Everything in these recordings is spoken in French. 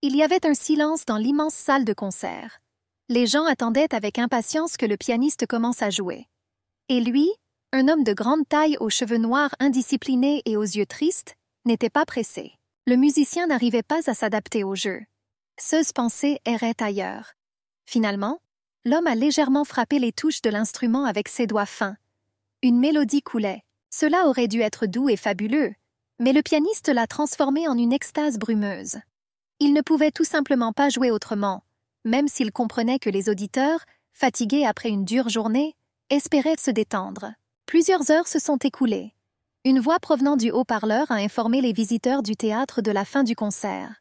Il y avait un silence dans l'immense salle de concert. Les gens attendaient avec impatience que le pianiste commence à jouer. Et lui, un homme de grande taille aux cheveux noirs indisciplinés et aux yeux tristes, n'était pas pressé. Le musicien n'arrivait pas à s'adapter au jeu. Seuse pensées errait ailleurs. Finalement, l'homme a légèrement frappé les touches de l'instrument avec ses doigts fins. Une mélodie coulait. Cela aurait dû être doux et fabuleux, mais le pianiste l'a transformé en une extase brumeuse. Il ne pouvait tout simplement pas jouer autrement, même s'il comprenait que les auditeurs, fatigués après une dure journée, espéraient se détendre. Plusieurs heures se sont écoulées. Une voix provenant du haut-parleur a informé les visiteurs du théâtre de la fin du concert.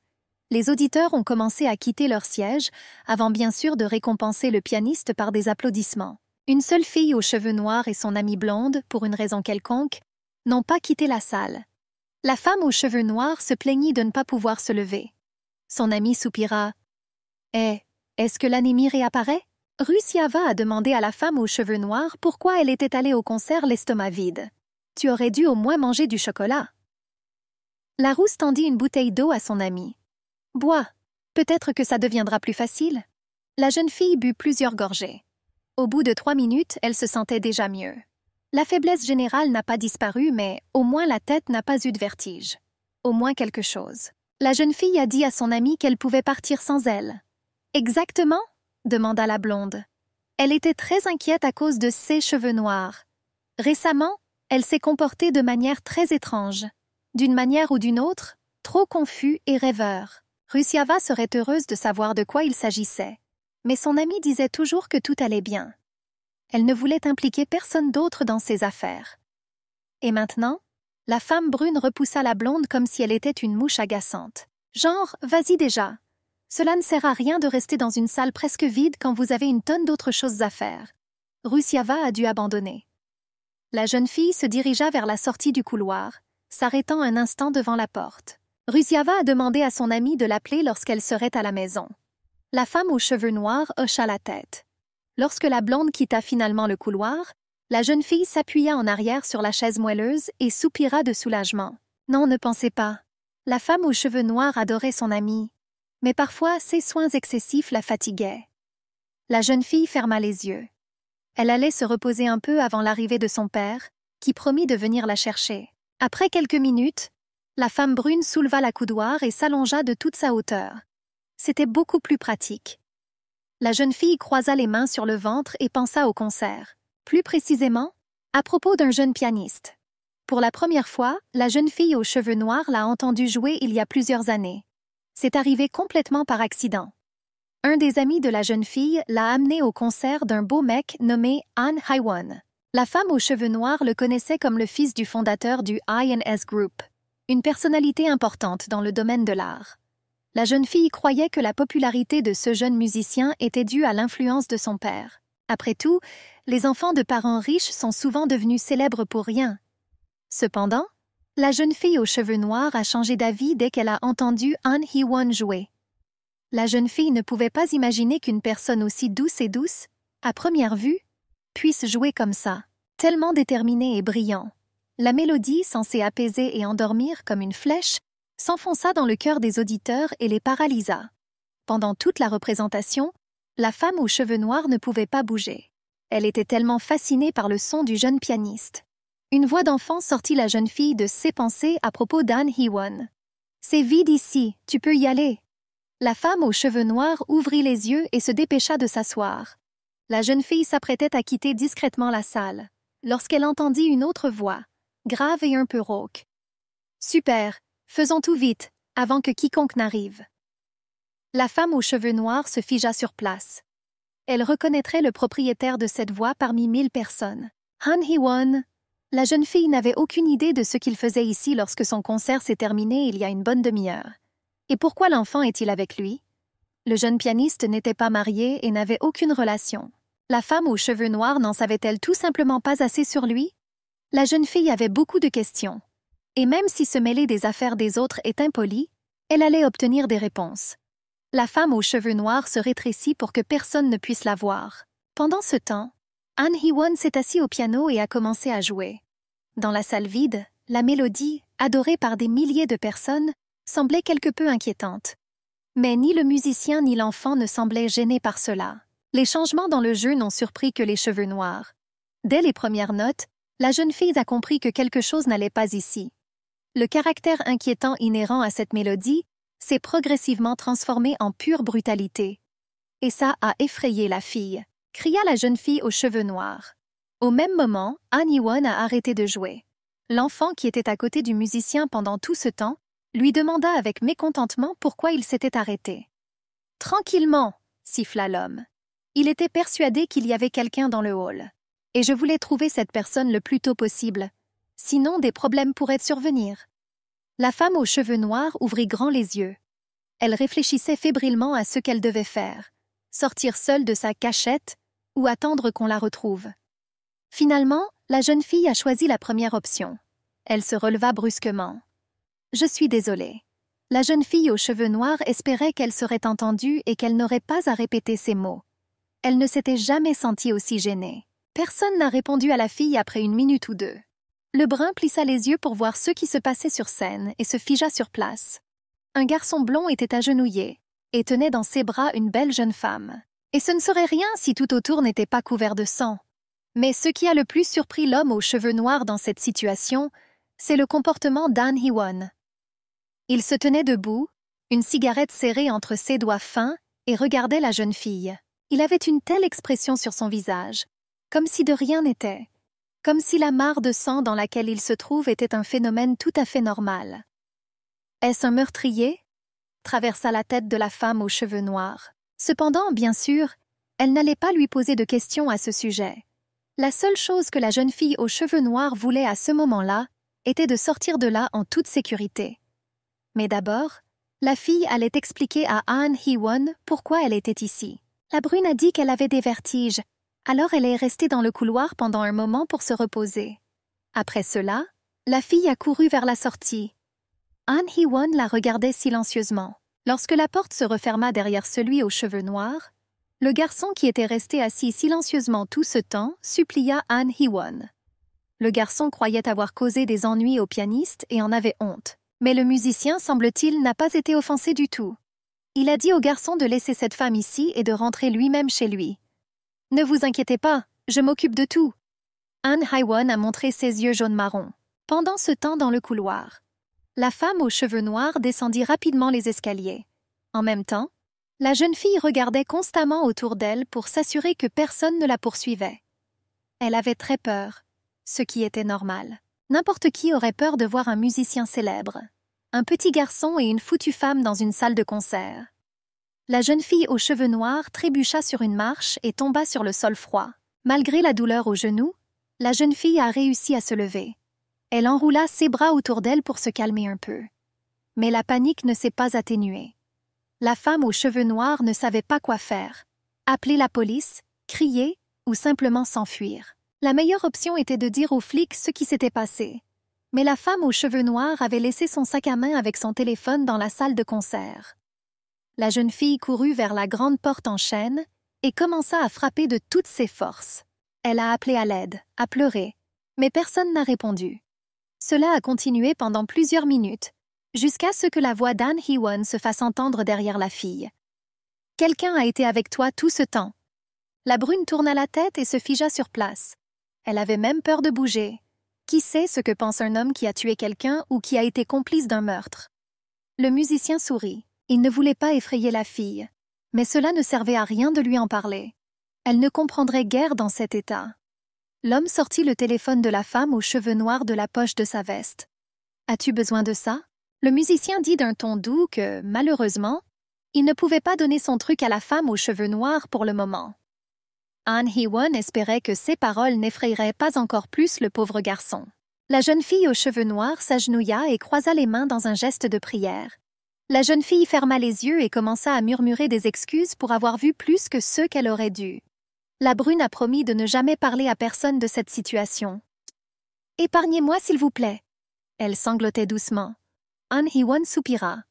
Les auditeurs ont commencé à quitter leur siège, avant bien sûr de récompenser le pianiste par des applaudissements. Une seule fille aux cheveux noirs et son amie blonde, pour une raison quelconque, n'ont pas quitté la salle. La femme aux cheveux noirs se plaignit de ne pas pouvoir se lever. Son ami soupira. Eh, est-ce que l'anémie réapparaît va a demandé à la femme aux cheveux noirs pourquoi elle était allée au concert l'estomac vide. Tu aurais dû au moins manger du chocolat. La rousse tendit une bouteille d'eau à son ami. Bois, peut-être que ça deviendra plus facile. La jeune fille but plusieurs gorgées. Au bout de trois minutes, elle se sentait déjà mieux. La faiblesse générale n'a pas disparu, mais au moins la tête n'a pas eu de vertige. Au moins quelque chose. La jeune fille a dit à son amie qu'elle pouvait partir sans elle. Exactement demanda la blonde. Elle était très inquiète à cause de ses cheveux noirs. Récemment, elle s'est comportée de manière très étrange, d'une manière ou d'une autre, trop confus et rêveur. Rusiava serait heureuse de savoir de quoi il s'agissait, mais son amie disait toujours que tout allait bien. Elle ne voulait impliquer personne d'autre dans ses affaires. Et maintenant, la femme brune repoussa la blonde comme si elle était une mouche agaçante. Genre, vas-y déjà. Cela ne sert à rien de rester dans une salle presque vide quand vous avez une tonne d'autres choses à faire. Rusiava a dû abandonner. La jeune fille se dirigea vers la sortie du couloir, s'arrêtant un instant devant la porte. Rusiava a demandé à son amie de l'appeler lorsqu'elle serait à la maison. La femme aux cheveux noirs hocha la tête. Lorsque la blonde quitta finalement le couloir, la jeune fille s'appuya en arrière sur la chaise moelleuse et soupira de soulagement. Non, ne pensez pas. La femme aux cheveux noirs adorait son amie. Mais parfois, ses soins excessifs la fatiguaient. La jeune fille ferma les yeux. Elle allait se reposer un peu avant l'arrivée de son père, qui promit de venir la chercher. Après quelques minutes, la femme brune souleva la coudoir et s'allongea de toute sa hauteur. C'était beaucoup plus pratique. La jeune fille croisa les mains sur le ventre et pensa au concert. Plus précisément, à propos d'un jeune pianiste. Pour la première fois, la jeune fille aux cheveux noirs l'a entendu jouer il y a plusieurs années. C'est arrivé complètement par accident. Un des amis de la jeune fille l'a amené au concert d'un beau mec nommé Han Haiwon. La femme aux cheveux noirs le connaissait comme le fils du fondateur du INS Group, une personnalité importante dans le domaine de l'art. La jeune fille croyait que la popularité de ce jeune musicien était due à l'influence de son père. Après tout, les enfants de parents riches sont souvent devenus célèbres pour rien. Cependant, la jeune fille aux cheveux noirs a changé d'avis dès qu'elle a entendu An he won jouer. La jeune fille ne pouvait pas imaginer qu'une personne aussi douce et douce, à première vue, puisse jouer comme ça, tellement déterminée et brillant. La mélodie, censée apaiser et endormir comme une flèche, s'enfonça dans le cœur des auditeurs et les paralysa. Pendant toute la représentation, la femme aux cheveux noirs ne pouvait pas bouger. Elle était tellement fascinée par le son du jeune pianiste. Une voix d'enfant sortit la jeune fille de ses pensées à propos d'Anne Hewan. C'est vide ici, tu peux y aller. La femme aux cheveux noirs ouvrit les yeux et se dépêcha de s'asseoir. La jeune fille s'apprêtait à quitter discrètement la salle, lorsqu'elle entendit une autre voix, grave et un peu rauque. Super, faisons tout vite, avant que quiconque n'arrive. La femme aux cheveux noirs se figea sur place. Elle reconnaîtrait le propriétaire de cette voix parmi mille personnes. Han Hee-won. La jeune fille n'avait aucune idée de ce qu'il faisait ici lorsque son concert s'est terminé il y a une bonne demi-heure. Et pourquoi l'enfant est-il avec lui Le jeune pianiste n'était pas marié et n'avait aucune relation. La femme aux cheveux noirs n'en savait-elle tout simplement pas assez sur lui La jeune fille avait beaucoup de questions. Et même si se mêler des affaires des autres est impoli, elle allait obtenir des réponses. La femme aux cheveux noirs se rétrécit pour que personne ne puisse la voir. Pendant ce temps, Anne Hee-won s'est assis au piano et a commencé à jouer. Dans la salle vide, la mélodie, adorée par des milliers de personnes, semblait quelque peu inquiétante. Mais ni le musicien ni l'enfant ne semblaient gênés par cela. Les changements dans le jeu n'ont surpris que les cheveux noirs. Dès les premières notes, la jeune fille a compris que quelque chose n'allait pas ici. Le caractère inquiétant inhérent à cette mélodie s'est progressivement transformé en pure brutalité. Et ça a effrayé la fille, cria la jeune fille aux cheveux noirs. Au même moment, Won a arrêté de jouer. L'enfant qui était à côté du musicien pendant tout ce temps lui demanda avec mécontentement pourquoi il s'était arrêté. Tranquillement, siffla l'homme. Il était persuadé qu'il y avait quelqu'un dans le hall. Et je voulais trouver cette personne le plus tôt possible. Sinon, des problèmes pourraient survenir. La femme aux cheveux noirs ouvrit grand les yeux. Elle réfléchissait fébrilement à ce qu'elle devait faire, sortir seule de sa cachette ou attendre qu'on la retrouve. Finalement, la jeune fille a choisi la première option. Elle se releva brusquement. Je suis désolée. La jeune fille aux cheveux noirs espérait qu'elle serait entendue et qu'elle n'aurait pas à répéter ces mots. Elle ne s'était jamais sentie aussi gênée. Personne n'a répondu à la fille après une minute ou deux brun plissa les yeux pour voir ce qui se passait sur scène et se figea sur place. Un garçon blond était agenouillé et tenait dans ses bras une belle jeune femme. Et ce ne serait rien si tout autour n'était pas couvert de sang. Mais ce qui a le plus surpris l'homme aux cheveux noirs dans cette situation, c'est le comportement d'An Hiwon. Il se tenait debout, une cigarette serrée entre ses doigts fins, et regardait la jeune fille. Il avait une telle expression sur son visage, comme si de rien n'était comme si la mare de sang dans laquelle il se trouve était un phénomène tout à fait normal. Est-ce un meurtrier traversa la tête de la femme aux cheveux noirs. Cependant, bien sûr, elle n'allait pas lui poser de questions à ce sujet. La seule chose que la jeune fille aux cheveux noirs voulait à ce moment-là était de sortir de là en toute sécurité. Mais d'abord, la fille allait expliquer à Anne Hee-won pourquoi elle était ici. La brune a dit qu'elle avait des vertiges, alors elle est restée dans le couloir pendant un moment pour se reposer. Après cela, la fille a couru vers la sortie. An Hee-won la regardait silencieusement. Lorsque la porte se referma derrière celui aux cheveux noirs, le garçon qui était resté assis silencieusement tout ce temps supplia Han Hee-won. Le garçon croyait avoir causé des ennuis au pianiste et en avait honte. Mais le musicien, semble-t-il, n'a pas été offensé du tout. Il a dit au garçon de laisser cette femme ici et de rentrer lui-même chez lui. Ne vous inquiétez pas, je m'occupe de tout. Anne Highwan a montré ses yeux jaune-marron. Pendant ce temps dans le couloir, la femme aux cheveux noirs descendit rapidement les escaliers. En même temps, la jeune fille regardait constamment autour d'elle pour s'assurer que personne ne la poursuivait. Elle avait très peur, ce qui était normal. N'importe qui aurait peur de voir un musicien célèbre, un petit garçon et une foutue femme dans une salle de concert. La jeune fille aux cheveux noirs trébucha sur une marche et tomba sur le sol froid. Malgré la douleur aux genoux, la jeune fille a réussi à se lever. Elle enroula ses bras autour d'elle pour se calmer un peu. Mais la panique ne s'est pas atténuée. La femme aux cheveux noirs ne savait pas quoi faire. Appeler la police, crier ou simplement s'enfuir. La meilleure option était de dire aux flics ce qui s'était passé. Mais la femme aux cheveux noirs avait laissé son sac à main avec son téléphone dans la salle de concert la jeune fille courut vers la grande porte en chêne et commença à frapper de toutes ses forces. Elle a appelé à l'aide, a pleuré, mais personne n'a répondu. Cela a continué pendant plusieurs minutes, jusqu'à ce que la voix d'Anne Hewan se fasse entendre derrière la fille. Quelqu'un a été avec toi tout ce temps. La brune tourna la tête et se figea sur place. Elle avait même peur de bouger. Qui sait ce que pense un homme qui a tué quelqu'un ou qui a été complice d'un meurtre Le musicien sourit. Il ne voulait pas effrayer la fille, mais cela ne servait à rien de lui en parler. Elle ne comprendrait guère dans cet état. L'homme sortit le téléphone de la femme aux cheveux noirs de la poche de sa veste. As-tu besoin de ça Le musicien dit d'un ton doux que, malheureusement, il ne pouvait pas donner son truc à la femme aux cheveux noirs pour le moment. Anne Hee-won espérait que ces paroles n'effrayeraient pas encore plus le pauvre garçon. La jeune fille aux cheveux noirs s'agenouilla et croisa les mains dans un geste de prière. La jeune fille ferma les yeux et commença à murmurer des excuses pour avoir vu plus que ce qu'elle aurait dû. La brune a promis de ne jamais parler à personne de cette situation. Épargnez-moi, s'il vous plaît. Elle sanglotait doucement. Han Hee-won soupira.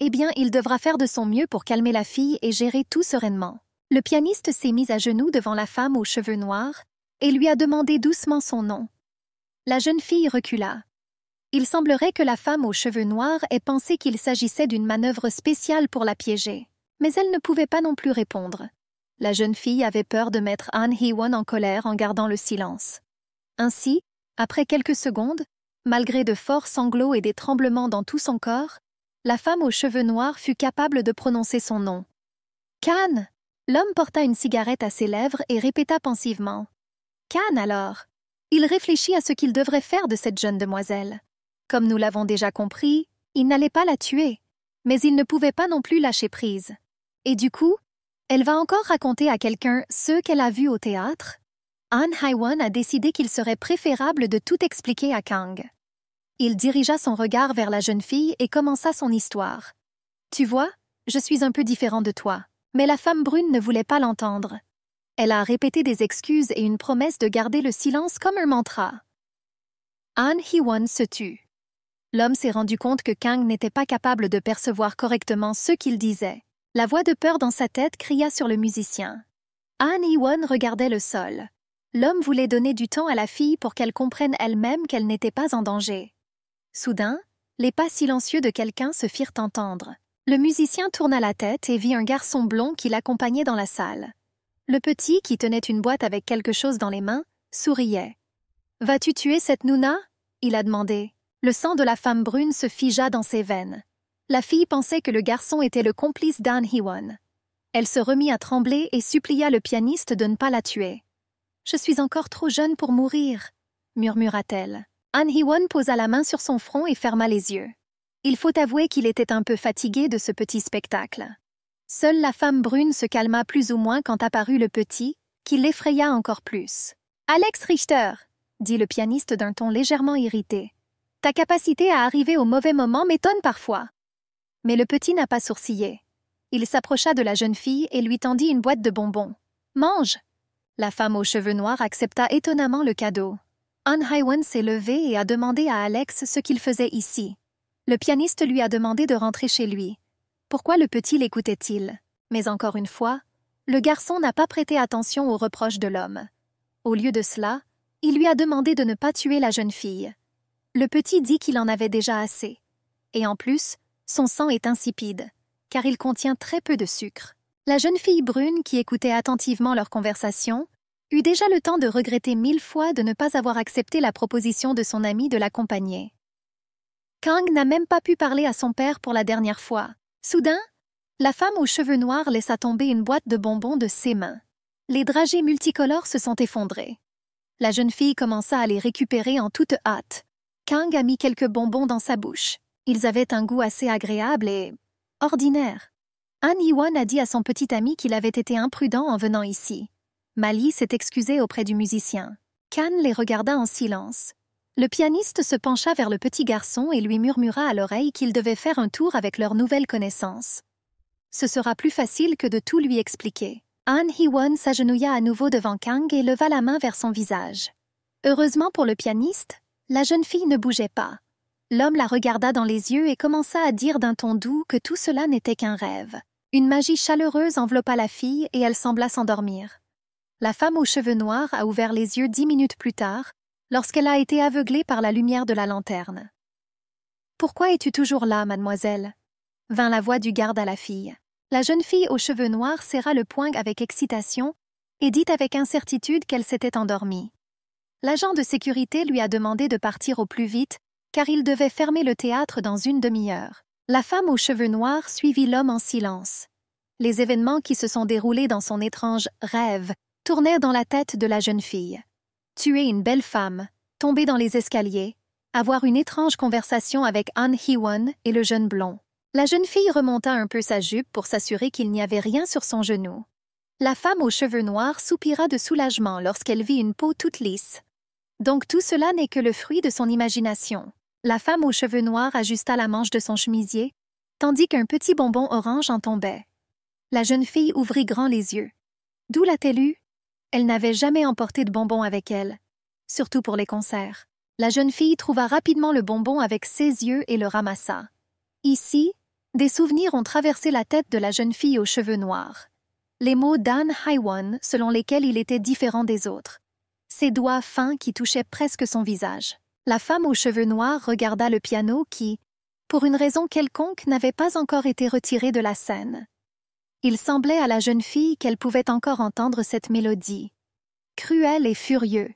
Eh bien, il devra faire de son mieux pour calmer la fille et gérer tout sereinement. Le pianiste s'est mis à genoux devant la femme aux cheveux noirs et lui a demandé doucement son nom. La jeune fille recula il semblerait que la femme aux cheveux noirs ait pensé qu'il s'agissait d'une manœuvre spéciale pour la piéger. Mais elle ne pouvait pas non plus répondre. La jeune fille avait peur de mettre Han Hee-won en colère en gardant le silence. Ainsi, après quelques secondes, malgré de forts sanglots et des tremblements dans tout son corps, la femme aux cheveux noirs fut capable de prononcer son nom. Can L'homme porta une cigarette à ses lèvres et répéta pensivement. Can alors Il réfléchit à ce qu'il devrait faire de cette jeune demoiselle. Comme nous l'avons déjà compris, il n'allait pas la tuer, mais il ne pouvait pas non plus lâcher prise. Et du coup, elle va encore raconter à quelqu'un ce qu'elle a vu au théâtre. An Haiwan a décidé qu'il serait préférable de tout expliquer à Kang. Il dirigea son regard vers la jeune fille et commença son histoire. Tu vois, je suis un peu différent de toi. Mais la femme brune ne voulait pas l'entendre. Elle a répété des excuses et une promesse de garder le silence comme un mantra. an hee se tut l'homme s'est rendu compte que Kang n'était pas capable de percevoir correctement ce qu'il disait. La voix de peur dans sa tête cria sur le musicien. Han Yi-won regardait le sol. L'homme voulait donner du temps à la fille pour qu'elle comprenne elle-même qu'elle n'était pas en danger. Soudain, les pas silencieux de quelqu'un se firent entendre. Le musicien tourna la tête et vit un garçon blond qui l'accompagnait dans la salle. Le petit, qui tenait une boîte avec quelque chose dans les mains, souriait. Vas-tu tuer cette Nuna ?» il a demandé. Le sang de la femme brune se figea dans ses veines. La fille pensait que le garçon était le complice d'An Hewan. Elle se remit à trembler et supplia le pianiste de ne pas la tuer. Je suis encore trop jeune pour mourir, murmura-t-elle. An Hewan posa la main sur son front et ferma les yeux. Il faut avouer qu'il était un peu fatigué de ce petit spectacle. Seule la femme brune se calma plus ou moins quand apparut le petit, qui l'effraya encore plus. Alex Richter, dit le pianiste d'un ton légèrement irrité. Ta capacité à arriver au mauvais moment m'étonne parfois. Mais le petit n'a pas sourcillé. Il s'approcha de la jeune fille et lui tendit une boîte de bonbons. Mange La femme aux cheveux noirs accepta étonnamment le cadeau. An Highwan s'est levé et a demandé à Alex ce qu'il faisait ici. Le pianiste lui a demandé de rentrer chez lui. Pourquoi le petit l'écoutait-il Mais encore une fois, le garçon n'a pas prêté attention aux reproches de l'homme. Au lieu de cela, il lui a demandé de ne pas tuer la jeune fille. Le petit dit qu'il en avait déjà assez. Et en plus, son sang est insipide, car il contient très peu de sucre. La jeune fille brune, qui écoutait attentivement leur conversation, eut déjà le temps de regretter mille fois de ne pas avoir accepté la proposition de son ami de l'accompagner. Kang n'a même pas pu parler à son père pour la dernière fois. Soudain, la femme aux cheveux noirs laissa tomber une boîte de bonbons de ses mains. Les dragées multicolores se sont effondrées. La jeune fille commença à les récupérer en toute hâte Kang a mis quelques bonbons dans sa bouche. Ils avaient un goût assez agréable et... ordinaire. An won a dit à son petit ami qu'il avait été imprudent en venant ici. Mali s'est excusé auprès du musicien. Kang les regarda en silence. Le pianiste se pencha vers le petit garçon et lui murmura à l'oreille qu'il devait faire un tour avec leur nouvelle connaissance. Ce sera plus facile que de tout lui expliquer. An Hee-won s'agenouilla à nouveau devant Kang et leva la main vers son visage. Heureusement pour le pianiste, la jeune fille ne bougeait pas. L'homme la regarda dans les yeux et commença à dire d'un ton doux que tout cela n'était qu'un rêve. Une magie chaleureuse enveloppa la fille et elle sembla s'endormir. La femme aux cheveux noirs a ouvert les yeux dix minutes plus tard, lorsqu'elle a été aveuglée par la lumière de la lanterne. Pourquoi es-tu toujours là, mademoiselle vint la voix du garde à la fille. La jeune fille aux cheveux noirs serra le poing avec excitation et dit avec incertitude qu'elle s'était endormie l'agent de sécurité lui a demandé de partir au plus vite, car il devait fermer le théâtre dans une demi-heure. La femme aux cheveux noirs suivit l'homme en silence. Les événements qui se sont déroulés dans son étrange rêve tournèrent dans la tête de la jeune fille. Tuer une belle femme, tomber dans les escaliers, avoir une étrange conversation avec Anne Hee-won et le jeune blond. La jeune fille remonta un peu sa jupe pour s'assurer qu'il n'y avait rien sur son genou. La femme aux cheveux noirs soupira de soulagement lorsqu'elle vit une peau toute lisse. Donc tout cela n'est que le fruit de son imagination. La femme aux cheveux noirs ajusta la manche de son chemisier, tandis qu'un petit bonbon orange en tombait. La jeune fille ouvrit grand les yeux. D'où l'a-t-elle eu Elle n'avait jamais emporté de bonbons avec elle, surtout pour les concerts. La jeune fille trouva rapidement le bonbon avec ses yeux et le ramassa. Ici, des souvenirs ont traversé la tête de la jeune fille aux cheveux noirs les mots Dan Haiwan selon lesquels il était différent des autres. Ses doigts fins qui touchaient presque son visage. La femme aux cheveux noirs regarda le piano qui, pour une raison quelconque, n'avait pas encore été retiré de la scène. Il semblait à la jeune fille qu'elle pouvait encore entendre cette mélodie. Cruelle et furieux.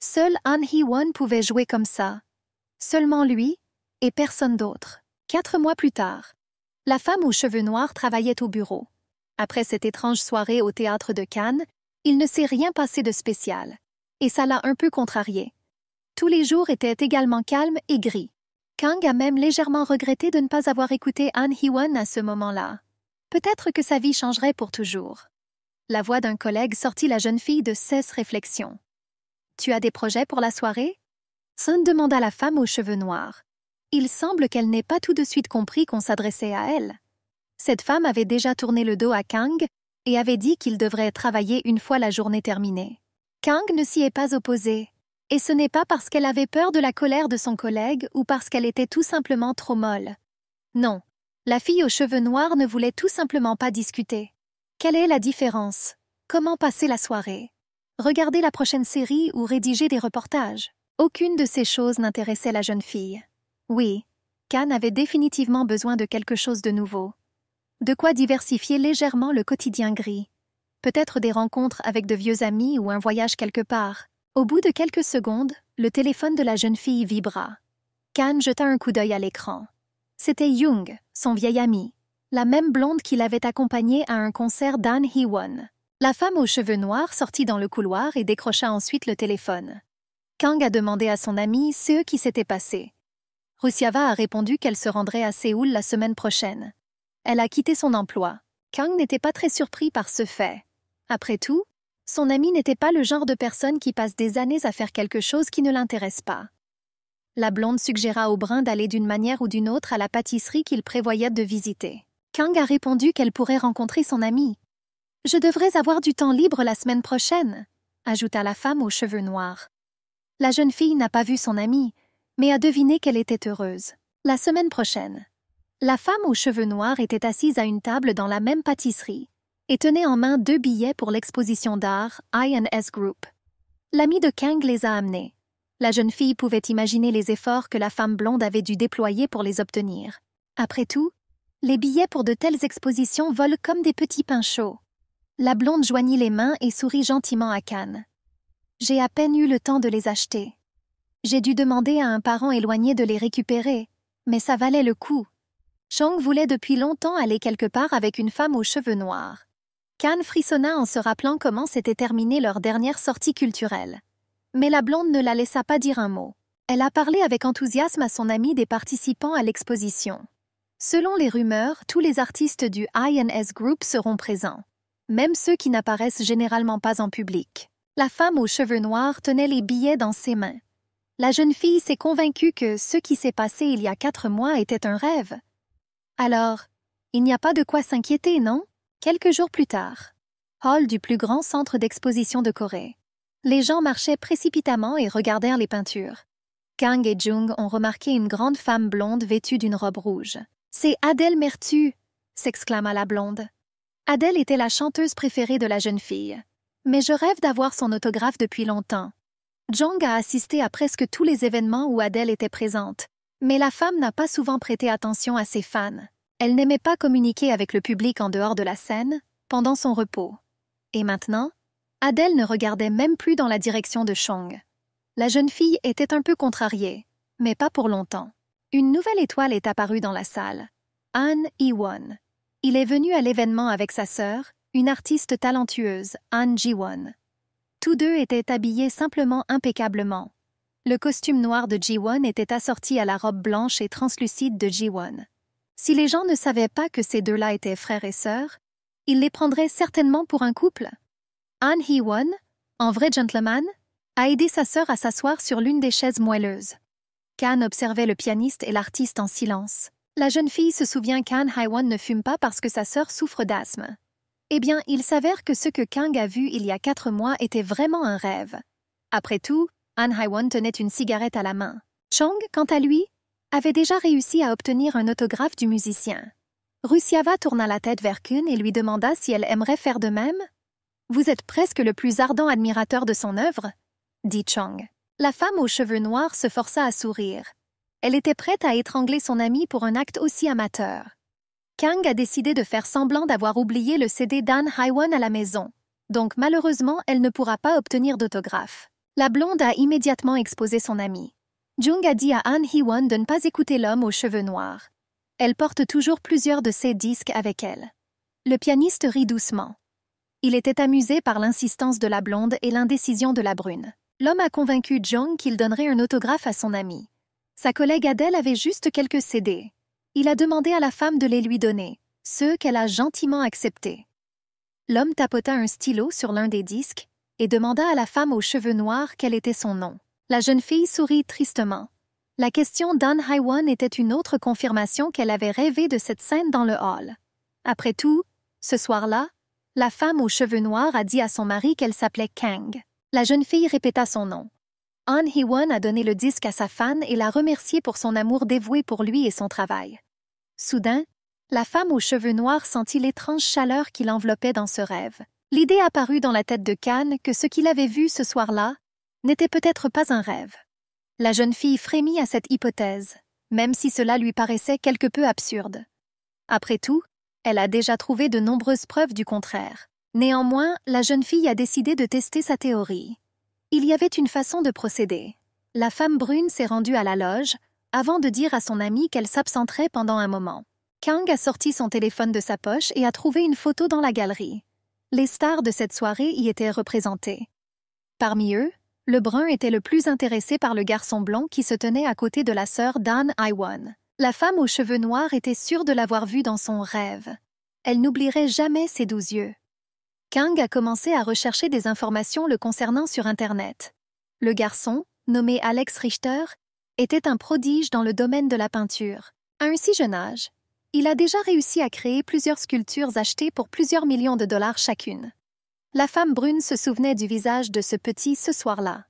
Seul Han Haiwan won pouvait jouer comme ça. Seulement lui et personne d'autre. Quatre mois plus tard, la femme aux cheveux noirs travaillait au bureau. Après cette étrange soirée au théâtre de Cannes, il ne s'est rien passé de spécial, et ça l'a un peu contrarié. Tous les jours étaient également calmes et gris. Kang a même légèrement regretté de ne pas avoir écouté Anne hee à ce moment-là. Peut-être que sa vie changerait pour toujours. La voix d'un collègue sortit la jeune fille de cesse réflexion. Tu as des projets pour la soirée Sun demanda la femme aux cheveux noirs. Il semble qu'elle n'ait pas tout de suite compris qu'on s'adressait à elle cette femme avait déjà tourné le dos à Kang et avait dit qu'il devrait travailler une fois la journée terminée. Kang ne s'y est pas opposé. Et ce n'est pas parce qu'elle avait peur de la colère de son collègue ou parce qu'elle était tout simplement trop molle. Non, la fille aux cheveux noirs ne voulait tout simplement pas discuter. Quelle est la différence Comment passer la soirée Regarder la prochaine série ou rédiger des reportages Aucune de ces choses n'intéressait la jeune fille. Oui, Khan avait définitivement besoin de quelque chose de nouveau. De quoi diversifier légèrement le quotidien gris. Peut-être des rencontres avec de vieux amis ou un voyage quelque part. Au bout de quelques secondes, le téléphone de la jeune fille vibra. Kang jeta un coup d'œil à l'écran. C'était Jung, son vieil ami, la même blonde qui l'avait accompagnée à un concert d'An Hee-won. La femme aux cheveux noirs sortit dans le couloir et décrocha ensuite le téléphone. Kang a demandé à son ami ce qui s'était passé. Rusiava a répondu qu'elle se rendrait à Séoul la semaine prochaine elle a quitté son emploi. Kang n'était pas très surpris par ce fait. Après tout, son ami n'était pas le genre de personne qui passe des années à faire quelque chose qui ne l'intéresse pas. La blonde suggéra au brun d'aller d'une manière ou d'une autre à la pâtisserie qu'il prévoyait de visiter. Kang a répondu qu'elle pourrait rencontrer son ami. Je devrais avoir du temps libre la semaine prochaine, ajouta la femme aux cheveux noirs. La jeune fille n'a pas vu son amie, mais a deviné qu'elle était heureuse. La semaine prochaine, la femme aux cheveux noirs était assise à une table dans la même pâtisserie et tenait en main deux billets pour l'exposition d'art INS Group. L'ami de Kang les a amenés. La jeune fille pouvait imaginer les efforts que la femme blonde avait dû déployer pour les obtenir. Après tout, les billets pour de telles expositions volent comme des petits pains chauds. La blonde joignit les mains et sourit gentiment à Kang. J'ai à peine eu le temps de les acheter. J'ai dû demander à un parent éloigné de les récupérer, mais ça valait le coup. Chang voulait depuis longtemps aller quelque part avec une femme aux cheveux noirs. Khan frissonna en se rappelant comment s'était terminée leur dernière sortie culturelle. Mais la blonde ne la laissa pas dire un mot. Elle a parlé avec enthousiasme à son ami des participants à l'exposition. Selon les rumeurs, tous les artistes du INS Group seront présents, même ceux qui n'apparaissent généralement pas en public. La femme aux cheveux noirs tenait les billets dans ses mains. La jeune fille s'est convaincue que ce qui s'est passé il y a quatre mois était un rêve, alors, il n'y a pas de quoi s'inquiéter, non Quelques jours plus tard, hall du plus grand centre d'exposition de Corée. Les gens marchaient précipitamment et regardèrent les peintures. Kang et Jung ont remarqué une grande femme blonde vêtue d'une robe rouge. C'est Adèle Mertu s'exclama la blonde. Adèle était la chanteuse préférée de la jeune fille. Mais je rêve d'avoir son autographe depuis longtemps. Jung a assisté à presque tous les événements où Adèle était présente, mais la femme n'a pas souvent prêté attention à ses fans. Elle n'aimait pas communiquer avec le public en dehors de la scène, pendant son repos. Et maintenant, Adèle ne regardait même plus dans la direction de Chong. La jeune fille était un peu contrariée, mais pas pour longtemps. Une nouvelle étoile est apparue dans la salle. Han won Il est venu à l'événement avec sa sœur, une artiste talentueuse, Han Jiwon. Tous deux étaient habillés simplement impeccablement, le costume noir de Jiwon était assorti à la robe blanche et translucide de Jiwon. Si les gens ne savaient pas que ces deux-là étaient frères et sœurs, ils les prendraient certainement pour un couple. An Hee-won, en vrai gentleman, a aidé sa sœur à s'asseoir sur l'une des chaises moelleuses. Kan observait le pianiste et l'artiste en silence. La jeune fille se souvient qu'Han won ne fume pas parce que sa sœur souffre d'asthme. Eh bien, il s'avère que ce que Kang a vu il y a quatre mois était vraiment un rêve. Après tout, An Haiwan tenait une cigarette à la main. Chang, quant à lui, avait déjà réussi à obtenir un autographe du musicien. Rusiava tourna la tête vers Kun et lui demanda si elle aimerait faire de même. Vous êtes presque le plus ardent admirateur de son œuvre, dit Chang. La femme aux cheveux noirs se força à sourire. Elle était prête à étrangler son ami pour un acte aussi amateur. Kang a décidé de faire semblant d'avoir oublié le CD d'An Haiwan à la maison, donc malheureusement elle ne pourra pas obtenir d'autographe. La blonde a immédiatement exposé son amie. Jung a dit à Han Hee-won de ne pas écouter l'homme aux cheveux noirs. Elle porte toujours plusieurs de ses disques avec elle. Le pianiste rit doucement. Il était amusé par l'insistance de la blonde et l'indécision de la brune. L'homme a convaincu Jung qu'il donnerait un autographe à son ami. Sa collègue Adèle avait juste quelques CD. Il a demandé à la femme de les lui donner, ceux qu'elle a gentiment acceptés. L'homme tapota un stylo sur l'un des disques et demanda à la femme aux cheveux noirs quel était son nom. La jeune fille sourit tristement. La question d'An Haiwan était une autre confirmation qu'elle avait rêvé de cette scène dans le hall. Après tout, ce soir-là, la femme aux cheveux noirs a dit à son mari qu'elle s'appelait Kang. La jeune fille répéta son nom. An Haiwan a donné le disque à sa fan et l'a remercié pour son amour dévoué pour lui et son travail. Soudain, la femme aux cheveux noirs sentit l'étrange chaleur qui l'enveloppait dans ce rêve l'idée apparut dans la tête de Cannes que ce qu'il avait vu ce soir-là n'était peut-être pas un rêve. La jeune fille frémit à cette hypothèse, même si cela lui paraissait quelque peu absurde. Après tout, elle a déjà trouvé de nombreuses preuves du contraire. Néanmoins, la jeune fille a décidé de tester sa théorie. Il y avait une façon de procéder. La femme brune s'est rendue à la loge, avant de dire à son amie qu'elle s'absenterait pendant un moment. Kang a sorti son téléphone de sa poche et a trouvé une photo dans la galerie les stars de cette soirée y étaient représentées. Parmi eux, le brun était le plus intéressé par le garçon blanc qui se tenait à côté de la sœur Dan Iwan. La femme aux cheveux noirs était sûre de l'avoir vu dans son rêve. Elle n'oublierait jamais ses doux yeux. Kang a commencé à rechercher des informations le concernant sur Internet. Le garçon, nommé Alex Richter, était un prodige dans le domaine de la peinture. À un si jeune âge, il a déjà réussi à créer plusieurs sculptures achetées pour plusieurs millions de dollars chacune. La femme brune se souvenait du visage de ce petit ce soir-là.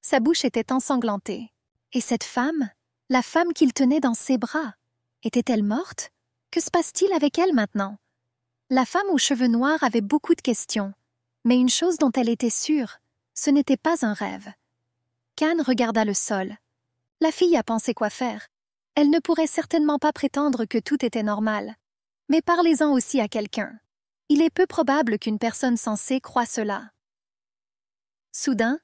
Sa bouche était ensanglantée. Et cette femme, la femme qu'il tenait dans ses bras, était-elle morte Que se passe-t-il avec elle maintenant La femme aux cheveux noirs avait beaucoup de questions, mais une chose dont elle était sûre, ce n'était pas un rêve. Khan regarda le sol. La fille a pensé quoi faire. Elle ne pourrait certainement pas prétendre que tout était normal. Mais parlez-en aussi à quelqu'un. Il est peu probable qu'une personne sensée croit cela. Soudain,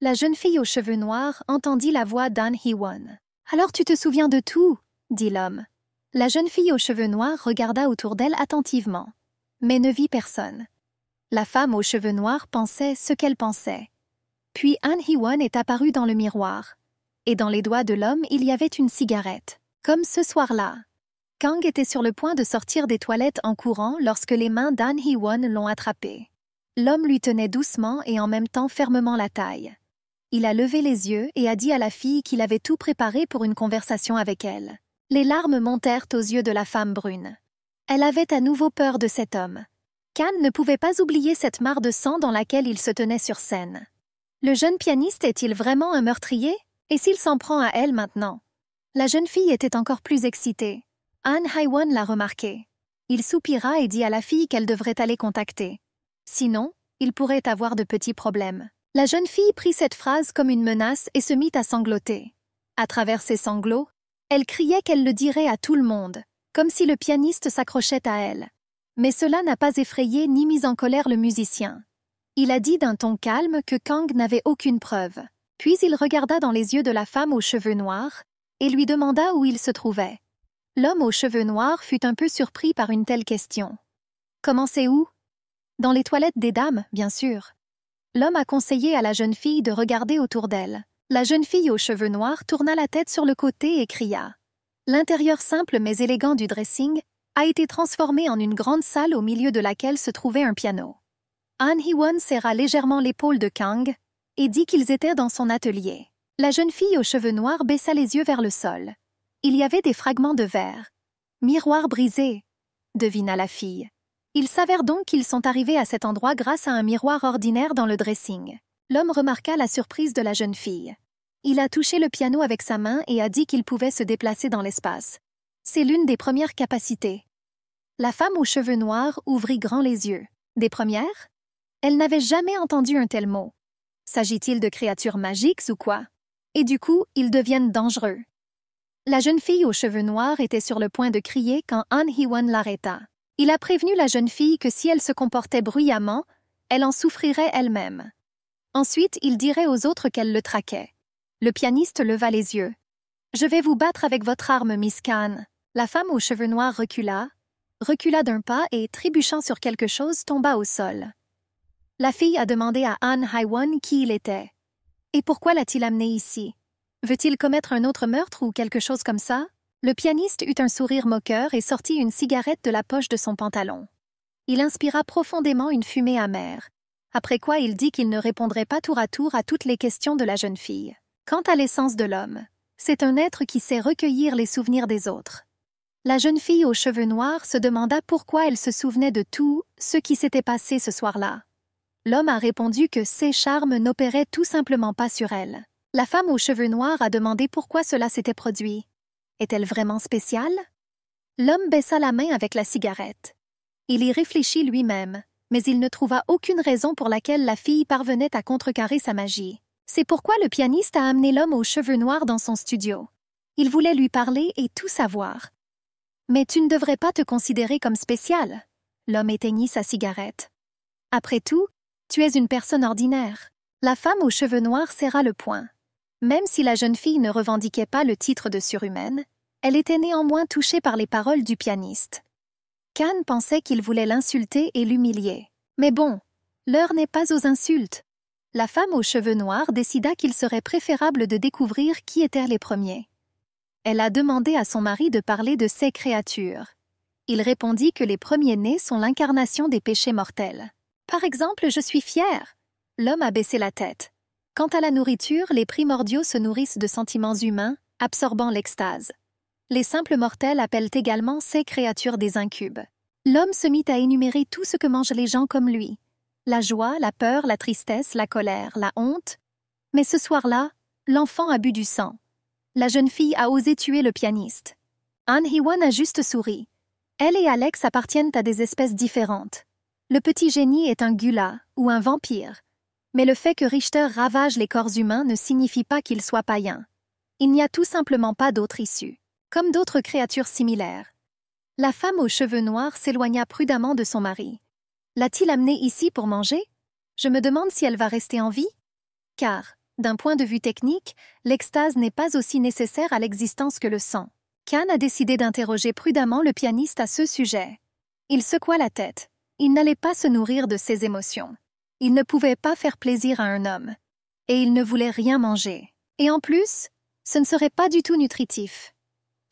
la jeune fille aux cheveux noirs entendit la voix d'An Hee-won. Alors tu te souviens de tout dit l'homme. La jeune fille aux cheveux noirs regarda autour d'elle attentivement, mais ne vit personne. La femme aux cheveux noirs pensait ce qu'elle pensait. Puis An hee est apparue dans le miroir et dans les doigts de l'homme il y avait une cigarette. Comme ce soir-là. Kang était sur le point de sortir des toilettes en courant lorsque les mains d'An Hee-won l'ont attrapé. L'homme lui tenait doucement et en même temps fermement la taille. Il a levé les yeux et a dit à la fille qu'il avait tout préparé pour une conversation avec elle. Les larmes montèrent aux yeux de la femme brune. Elle avait à nouveau peur de cet homme. Kang ne pouvait pas oublier cette mare de sang dans laquelle il se tenait sur scène. Le jeune pianiste est-il vraiment un meurtrier et s'il s'en prend à elle maintenant La jeune fille était encore plus excitée. Anne Haiwan l'a remarqué. Il soupira et dit à la fille qu'elle devrait aller contacter. Sinon, il pourrait avoir de petits problèmes. La jeune fille prit cette phrase comme une menace et se mit à sangloter. À travers ses sanglots, elle criait qu'elle le dirait à tout le monde, comme si le pianiste s'accrochait à elle. Mais cela n'a pas effrayé ni mis en colère le musicien. Il a dit d'un ton calme que Kang n'avait aucune preuve. Puis il regarda dans les yeux de la femme aux cheveux noirs, et lui demanda où il se trouvait. L'homme aux cheveux noirs fut un peu surpris par une telle question. Comment c'est où Dans les toilettes des dames, bien sûr. L'homme a conseillé à la jeune fille de regarder autour d'elle. La jeune fille aux cheveux noirs tourna la tête sur le côté et cria. L'intérieur simple mais élégant du dressing a été transformé en une grande salle au milieu de laquelle se trouvait un piano. Han Hee-won serra légèrement l'épaule de Kang, et dit qu'ils étaient dans son atelier. La jeune fille aux cheveux noirs baissa les yeux vers le sol. Il y avait des fragments de verre. Miroir brisé, devina la fille. Il s'avère donc qu'ils sont arrivés à cet endroit grâce à un miroir ordinaire dans le dressing. L'homme remarqua la surprise de la jeune fille. Il a touché le piano avec sa main et a dit qu'il pouvait se déplacer dans l'espace. C'est l'une des premières capacités. La femme aux cheveux noirs ouvrit grand les yeux. Des premières Elle n'avait jamais entendu un tel mot. S'agit-il de créatures magiques ou quoi? Et du coup, ils deviennent dangereux. La jeune fille aux cheveux noirs était sur le point de crier quand Han Hee-won l'arrêta. Il a prévenu la jeune fille que si elle se comportait bruyamment, elle en souffrirait elle-même. Ensuite, il dirait aux autres qu'elle le traquait. Le pianiste leva les yeux. Je vais vous battre avec votre arme, Miss Khan. La femme aux cheveux noirs recula, recula d'un pas et, trébuchant sur quelque chose, tomba au sol. La fille a demandé à Han Haiwan qui il était. Et pourquoi l'a-t-il amené ici Veut-il commettre un autre meurtre ou quelque chose comme ça Le pianiste eut un sourire moqueur et sortit une cigarette de la poche de son pantalon. Il inspira profondément une fumée amère, après quoi il dit qu'il ne répondrait pas tour à tour à toutes les questions de la jeune fille. Quant à l'essence de l'homme, c'est un être qui sait recueillir les souvenirs des autres. La jeune fille aux cheveux noirs se demanda pourquoi elle se souvenait de tout ce qui s'était passé ce soir-là. L'homme a répondu que ses charmes n'opéraient tout simplement pas sur elle. La femme aux cheveux noirs a demandé pourquoi cela s'était produit. Est-elle vraiment spéciale? L'homme baissa la main avec la cigarette. Il y réfléchit lui-même, mais il ne trouva aucune raison pour laquelle la fille parvenait à contrecarrer sa magie. C'est pourquoi le pianiste a amené l'homme aux cheveux noirs dans son studio. Il voulait lui parler et tout savoir. Mais tu ne devrais pas te considérer comme spécial. L'homme éteignit sa cigarette. Après tout, tu es une personne ordinaire. La femme aux cheveux noirs serra le poing. Même si la jeune fille ne revendiquait pas le titre de surhumaine, elle était néanmoins touchée par les paroles du pianiste. Khan pensait qu'il voulait l'insulter et l'humilier. Mais bon, l'heure n'est pas aux insultes. La femme aux cheveux noirs décida qu'il serait préférable de découvrir qui étaient les premiers. Elle a demandé à son mari de parler de ces créatures. Il répondit que les premiers-nés sont l'incarnation des péchés mortels. Par exemple, je suis fier. L'homme a baissé la tête. Quant à la nourriture, les primordiaux se nourrissent de sentiments humains, absorbant l'extase. Les simples mortels appellent également ces créatures des incubes. L'homme se mit à énumérer tout ce que mangent les gens comme lui. La joie, la peur, la tristesse, la colère, la honte. Mais ce soir-là, l'enfant a bu du sang. La jeune fille a osé tuer le pianiste. Anne Hiwan a juste souri. Elle et Alex appartiennent à des espèces différentes. Le petit génie est un gula ou un vampire, mais le fait que Richter ravage les corps humains ne signifie pas qu'il soit païen. Il n'y a tout simplement pas d'autre issue. Comme d'autres créatures similaires, la femme aux cheveux noirs s'éloigna prudemment de son mari. L'a-t-il amené ici pour manger Je me demande si elle va rester en vie Car, d'un point de vue technique, l'extase n'est pas aussi nécessaire à l'existence que le sang. Kahn a décidé d'interroger prudemment le pianiste à ce sujet. Il secoua la tête il n'allait pas se nourrir de ses émotions. Il ne pouvait pas faire plaisir à un homme. Et il ne voulait rien manger. Et en plus, ce ne serait pas du tout nutritif.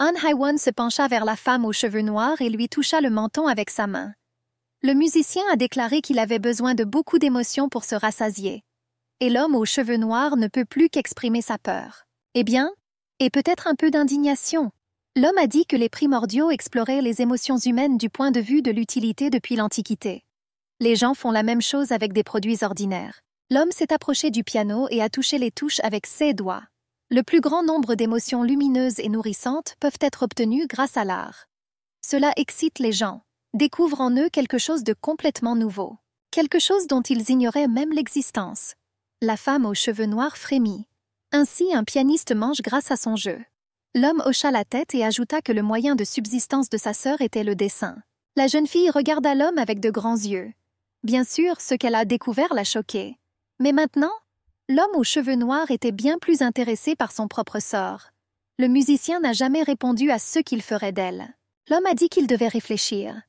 An Haiwan se pencha vers la femme aux cheveux noirs et lui toucha le menton avec sa main. Le musicien a déclaré qu'il avait besoin de beaucoup d'émotions pour se rassasier. Et l'homme aux cheveux noirs ne peut plus qu'exprimer sa peur. Eh bien, et peut-être un peu d'indignation l'homme a dit que les primordiaux exploraient les émotions humaines du point de vue de l'utilité depuis l'Antiquité. Les gens font la même chose avec des produits ordinaires. L'homme s'est approché du piano et a touché les touches avec ses doigts. Le plus grand nombre d'émotions lumineuses et nourrissantes peuvent être obtenues grâce à l'art. Cela excite les gens, découvre en eux quelque chose de complètement nouveau, quelque chose dont ils ignoraient même l'existence. La femme aux cheveux noirs frémit. Ainsi un pianiste mange grâce à son jeu. L'homme hocha la tête et ajouta que le moyen de subsistance de sa sœur était le dessin. La jeune fille regarda l'homme avec de grands yeux. Bien sûr, ce qu'elle a découvert l'a choqué. Mais maintenant, l'homme aux cheveux noirs était bien plus intéressé par son propre sort. Le musicien n'a jamais répondu à ce qu'il ferait d'elle. L'homme a dit qu'il devait réfléchir.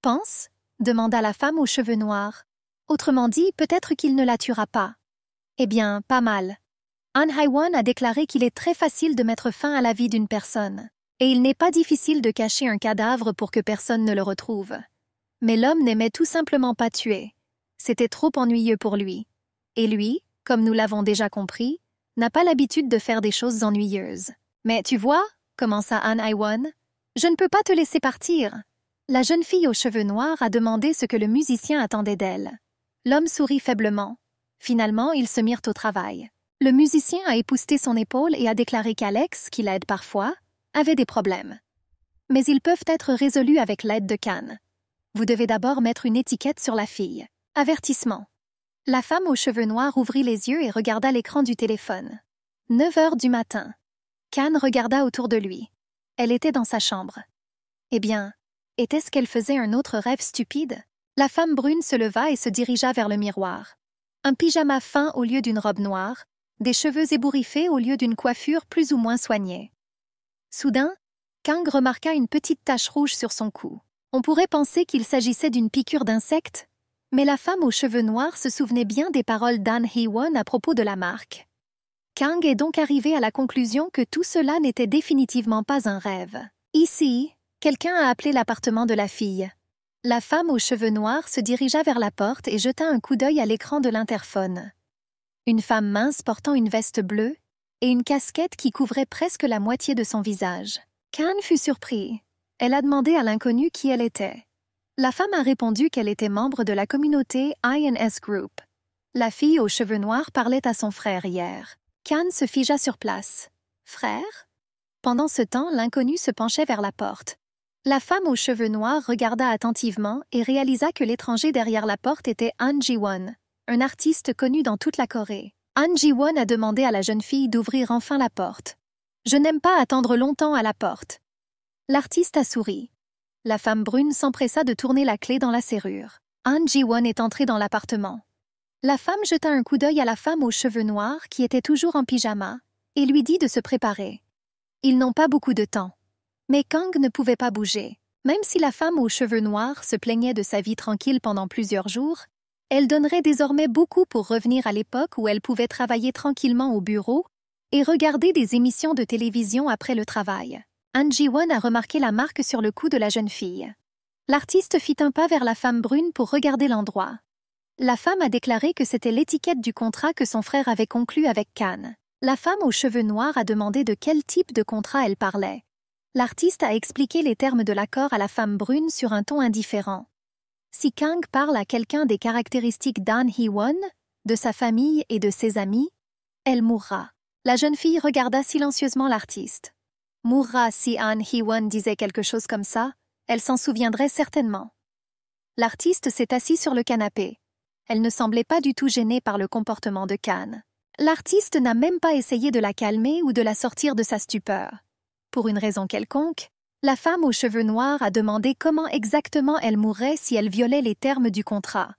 Pense demanda la femme aux cheveux noirs. Autrement dit, peut-être qu'il ne la tuera pas. Eh bien, pas mal. An Haiwan a déclaré qu'il est très facile de mettre fin à la vie d'une personne, et il n'est pas difficile de cacher un cadavre pour que personne ne le retrouve. Mais l'homme n'aimait tout simplement pas tuer. C'était trop ennuyeux pour lui. Et lui, comme nous l'avons déjà compris, n'a pas l'habitude de faire des choses ennuyeuses. Mais tu vois, commença An Haiwan, je ne peux pas te laisser partir. La jeune fille aux cheveux noirs a demandé ce que le musicien attendait d'elle. L'homme sourit faiblement. Finalement, ils se mirent au travail. Le musicien a épousté son épaule et a déclaré qu'Alex, qui l'aide parfois, avait des problèmes. Mais ils peuvent être résolus avec l'aide de Cannes. Vous devez d'abord mettre une étiquette sur la fille. Avertissement. La femme aux cheveux noirs ouvrit les yeux et regarda l'écran du téléphone. 9 heures du matin. Cannes regarda autour de lui. Elle était dans sa chambre. Eh bien, était-ce qu'elle faisait un autre rêve stupide La femme brune se leva et se dirigea vers le miroir. Un pyjama fin au lieu d'une robe noire, des cheveux ébouriffés au lieu d'une coiffure plus ou moins soignée. Soudain, Kang remarqua une petite tache rouge sur son cou. On pourrait penser qu'il s'agissait d'une piqûre d'insecte, mais la femme aux cheveux noirs se souvenait bien des paroles d'An Hee-won à propos de la marque. Kang est donc arrivé à la conclusion que tout cela n'était définitivement pas un rêve. Ici, quelqu'un a appelé l'appartement de la fille. La femme aux cheveux noirs se dirigea vers la porte et jeta un coup d'œil à l'écran de l'interphone. Une femme mince portant une veste bleue et une casquette qui couvrait presque la moitié de son visage. Khan fut surpris. Elle a demandé à l'inconnu qui elle était. La femme a répondu qu'elle était membre de la communauté INS Group. La fille aux cheveux noirs parlait à son frère hier. Khan se figea sur place. Frère Pendant ce temps, l'inconnu se penchait vers la porte. La femme aux cheveux noirs regarda attentivement et réalisa que l'étranger derrière la porte était An Jiwon un artiste connu dans toute la Corée. Han Ji-won a demandé à la jeune fille d'ouvrir enfin la porte. Je n'aime pas attendre longtemps à la porte. L'artiste a souri. La femme brune s'empressa de tourner la clé dans la serrure. Han Ji-won est entré dans l'appartement. La femme jeta un coup d'œil à la femme aux cheveux noirs qui était toujours en pyjama et lui dit de se préparer. Ils n'ont pas beaucoup de temps. Mais Kang ne pouvait pas bouger. Même si la femme aux cheveux noirs se plaignait de sa vie tranquille pendant plusieurs jours, elle donnerait désormais beaucoup pour revenir à l'époque où elle pouvait travailler tranquillement au bureau et regarder des émissions de télévision après le travail. Angie Wan a remarqué la marque sur le cou de la jeune fille. L'artiste fit un pas vers la femme brune pour regarder l'endroit. La femme a déclaré que c'était l'étiquette du contrat que son frère avait conclu avec Cannes. La femme aux cheveux noirs a demandé de quel type de contrat elle parlait. L'artiste a expliqué les termes de l'accord à la femme brune sur un ton indifférent. Si Kang parle à quelqu'un des caractéristiques d'An Hee-won, de sa famille et de ses amis, elle mourra. La jeune fille regarda silencieusement l'artiste. Mourra si An Hee-won disait quelque chose comme ça, elle s'en souviendrait certainement. L'artiste s'est assis sur le canapé. Elle ne semblait pas du tout gênée par le comportement de Kang. L'artiste n'a même pas essayé de la calmer ou de la sortir de sa stupeur. Pour une raison quelconque, la femme aux cheveux noirs a demandé comment exactement elle mourrait si elle violait les termes du contrat.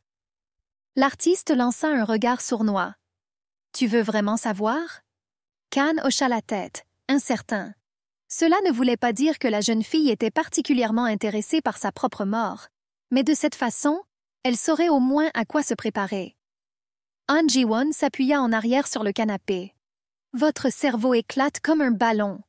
L'artiste lança un regard sournois. Tu veux vraiment savoir Khan hocha la tête, incertain. Cela ne voulait pas dire que la jeune fille était particulièrement intéressée par sa propre mort, mais de cette façon, elle saurait au moins à quoi se préparer. Han s'appuya en arrière sur le canapé. Votre cerveau éclate comme un ballon.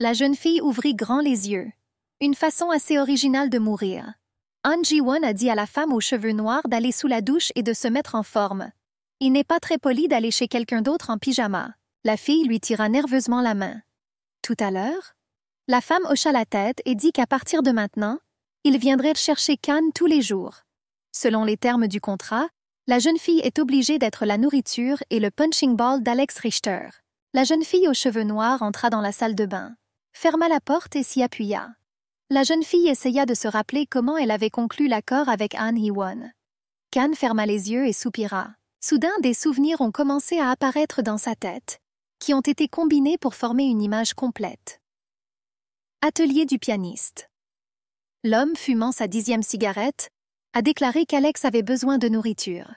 La jeune fille ouvrit grand les yeux. Une façon assez originale de mourir. Anji ji a dit à la femme aux cheveux noirs d'aller sous la douche et de se mettre en forme. Il n'est pas très poli d'aller chez quelqu'un d'autre en pyjama. La fille lui tira nerveusement la main. Tout à l'heure La femme hocha la tête et dit qu'à partir de maintenant, il viendrait chercher Khan tous les jours. Selon les termes du contrat, la jeune fille est obligée d'être la nourriture et le punching ball d'Alex Richter. La jeune fille aux cheveux noirs entra dans la salle de bain ferma la porte et s'y appuya. La jeune fille essaya de se rappeler comment elle avait conclu l'accord avec Anne Hee-won. Kan ferma les yeux et soupira. Soudain, des souvenirs ont commencé à apparaître dans sa tête, qui ont été combinés pour former une image complète. Atelier du pianiste. L'homme fumant sa dixième cigarette a déclaré qu'Alex avait besoin de nourriture.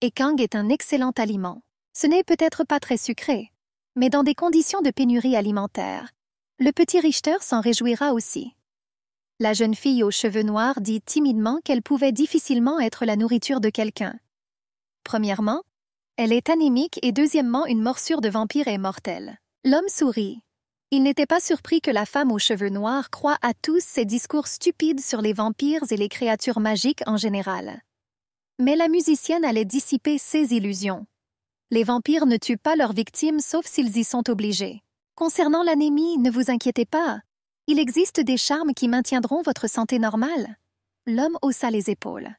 Et Kang est un excellent aliment. Ce n'est peut-être pas très sucré, mais dans des conditions de pénurie alimentaire, le petit Richter s'en réjouira aussi. La jeune fille aux cheveux noirs dit timidement qu'elle pouvait difficilement être la nourriture de quelqu'un. Premièrement, elle est anémique et deuxièmement, une morsure de vampire est mortelle. L'homme sourit. Il n'était pas surpris que la femme aux cheveux noirs croie à tous ces discours stupides sur les vampires et les créatures magiques en général. Mais la musicienne allait dissiper ses illusions. Les vampires ne tuent pas leurs victimes sauf s'ils y sont obligés. Concernant l'anémie, ne vous inquiétez pas. Il existe des charmes qui maintiendront votre santé normale. L'homme haussa les épaules.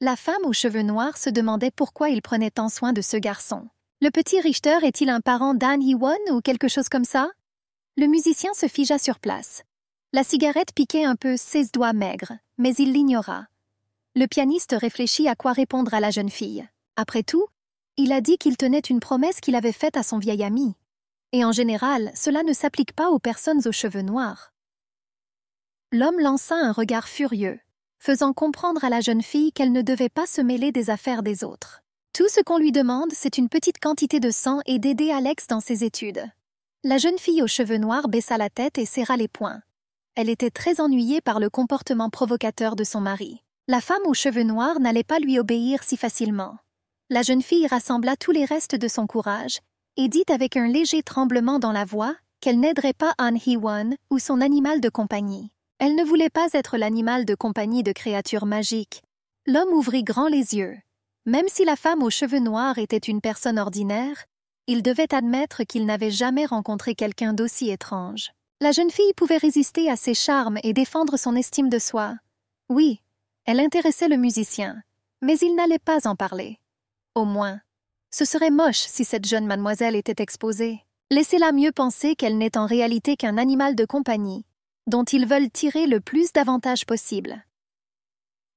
La femme aux cheveux noirs se demandait pourquoi il prenait tant soin de ce garçon. Le petit Richter est-il un parent d'Anne ou quelque chose comme ça Le musicien se figea sur place. La cigarette piquait un peu ses doigts maigres, mais il l'ignora. Le pianiste réfléchit à quoi répondre à la jeune fille. Après tout, il a dit qu'il tenait une promesse qu'il avait faite à son vieil ami et en général, cela ne s'applique pas aux personnes aux cheveux noirs. L'homme lança un regard furieux, faisant comprendre à la jeune fille qu'elle ne devait pas se mêler des affaires des autres. Tout ce qu'on lui demande, c'est une petite quantité de sang et d'aider Alex dans ses études. La jeune fille aux cheveux noirs baissa la tête et serra les poings. Elle était très ennuyée par le comportement provocateur de son mari. La femme aux cheveux noirs n'allait pas lui obéir si facilement. La jeune fille rassembla tous les restes de son courage et dit avec un léger tremblement dans la voix qu'elle n'aiderait pas An Hee-won ou son animal de compagnie. Elle ne voulait pas être l'animal de compagnie de créatures magiques. L'homme ouvrit grand les yeux. Même si la femme aux cheveux noirs était une personne ordinaire, il devait admettre qu'il n'avait jamais rencontré quelqu'un d'aussi étrange. La jeune fille pouvait résister à ses charmes et défendre son estime de soi. Oui, elle intéressait le musicien, mais il n'allait pas en parler. Au moins, ce serait moche si cette jeune mademoiselle était exposée. Laissez-la mieux penser qu'elle n'est en réalité qu'un animal de compagnie, dont ils veulent tirer le plus d'avantages possible.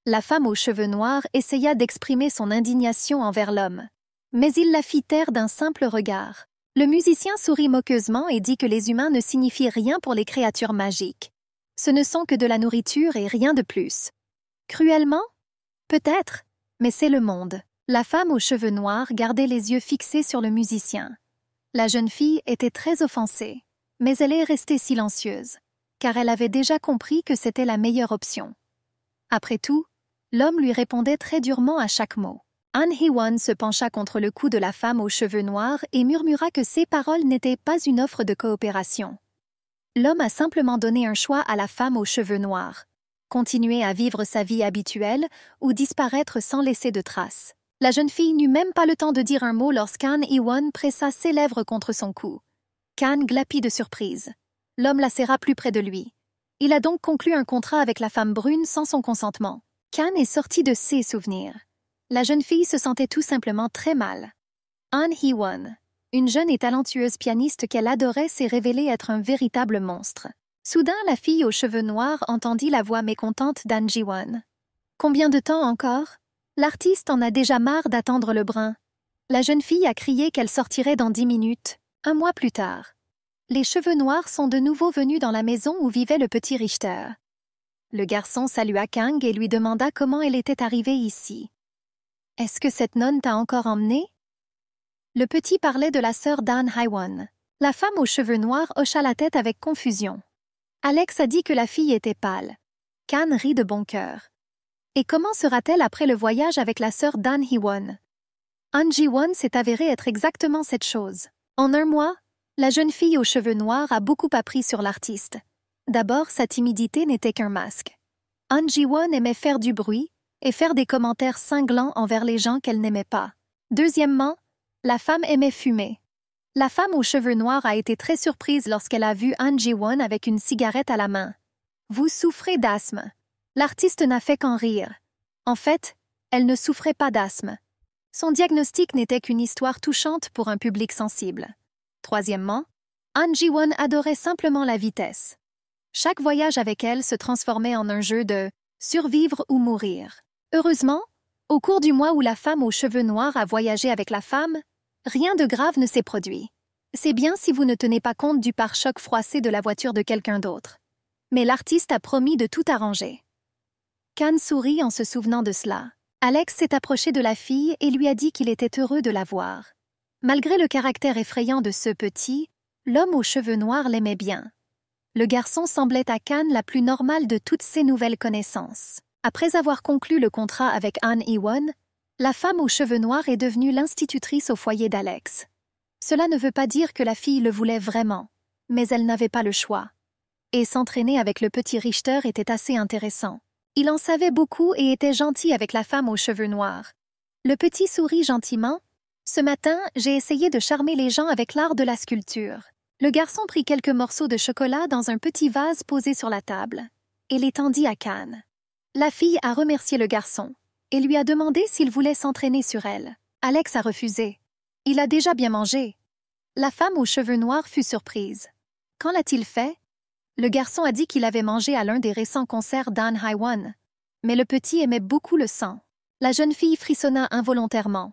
La femme aux cheveux noirs essaya d'exprimer son indignation envers l'homme, mais il la fit taire d'un simple regard. Le musicien sourit moqueusement et dit que les humains ne signifient rien pour les créatures magiques. Ce ne sont que de la nourriture et rien de plus. Cruellement Peut-être, mais c'est le monde. La femme aux cheveux noirs gardait les yeux fixés sur le musicien. La jeune fille était très offensée, mais elle est restée silencieuse, car elle avait déjà compris que c'était la meilleure option. Après tout, l'homme lui répondait très durement à chaque mot. An Hee-won se pencha contre le cou de la femme aux cheveux noirs et murmura que ces paroles n'étaient pas une offre de coopération. L'homme a simplement donné un choix à la femme aux cheveux noirs, continuer à vivre sa vie habituelle ou disparaître sans laisser de traces. La jeune fille n'eut même pas le temps de dire un mot lorsqu'Anne Iwan pressa ses lèvres contre son cou. Kan glapit de surprise. L'homme la serra plus près de lui. Il a donc conclu un contrat avec la femme brune sans son consentement. Kan est sorti de ses souvenirs. La jeune fille se sentait tout simplement très mal. Anne hee une jeune et talentueuse pianiste qu'elle adorait, s'est révélée être un véritable monstre. Soudain, la fille aux cheveux noirs entendit la voix mécontente d'An ji Combien de temps encore L'artiste en a déjà marre d'attendre le brin. La jeune fille a crié qu'elle sortirait dans dix minutes, un mois plus tard. Les cheveux noirs sont de nouveau venus dans la maison où vivait le petit Richter. Le garçon salua Kang et lui demanda comment elle était arrivée ici. Est-ce que cette nonne t'a encore emmenée Le petit parlait de la sœur Dan Haiwan. La femme aux cheveux noirs hocha la tête avec confusion. Alex a dit que la fille était pâle. Kang rit de bon cœur. Et comment sera-t-elle après le voyage avec la sœur Dan Hee-won An won s'est avérée être exactement cette chose. En un mois, la jeune fille aux cheveux noirs a beaucoup appris sur l'artiste. D'abord, sa timidité n'était qu'un masque. An Ji-won aimait faire du bruit et faire des commentaires cinglants envers les gens qu'elle n'aimait pas. Deuxièmement, la femme aimait fumer. La femme aux cheveux noirs a été très surprise lorsqu'elle a vu An Ji-won avec une cigarette à la main. Vous souffrez d'asthme. L'artiste n'a fait qu'en rire. En fait, elle ne souffrait pas d'asthme. Son diagnostic n'était qu'une histoire touchante pour un public sensible. Troisièmement, Angie adorait simplement la vitesse. Chaque voyage avec elle se transformait en un jeu de survivre ou mourir. Heureusement, au cours du mois où la femme aux cheveux noirs a voyagé avec la femme, rien de grave ne s'est produit. C'est bien si vous ne tenez pas compte du pare-choc froissé de la voiture de quelqu'un d'autre. Mais l'artiste a promis de tout arranger. Khan sourit en se souvenant de cela. Alex s'est approché de la fille et lui a dit qu'il était heureux de la voir. Malgré le caractère effrayant de ce petit, l'homme aux cheveux noirs l'aimait bien. Le garçon semblait à Khan la plus normale de toutes ses nouvelles connaissances. Après avoir conclu le contrat avec Anne Ewan, la femme aux cheveux noirs est devenue l'institutrice au foyer d'Alex. Cela ne veut pas dire que la fille le voulait vraiment, mais elle n'avait pas le choix. Et s'entraîner avec le petit Richter était assez intéressant. Il en savait beaucoup et était gentil avec la femme aux cheveux noirs. Le petit sourit gentiment. Ce matin, j'ai essayé de charmer les gens avec l'art de la sculpture. Le garçon prit quelques morceaux de chocolat dans un petit vase posé sur la table et les tendit à Cannes. La fille a remercié le garçon et lui a demandé s'il voulait s'entraîner sur elle. Alex a refusé. Il a déjà bien mangé. La femme aux cheveux noirs fut surprise. Quand l'a-t-il fait le garçon a dit qu'il avait mangé à l'un des récents concerts d'Anne Haiwan. Mais le petit aimait beaucoup le sang. La jeune fille frissonna involontairement.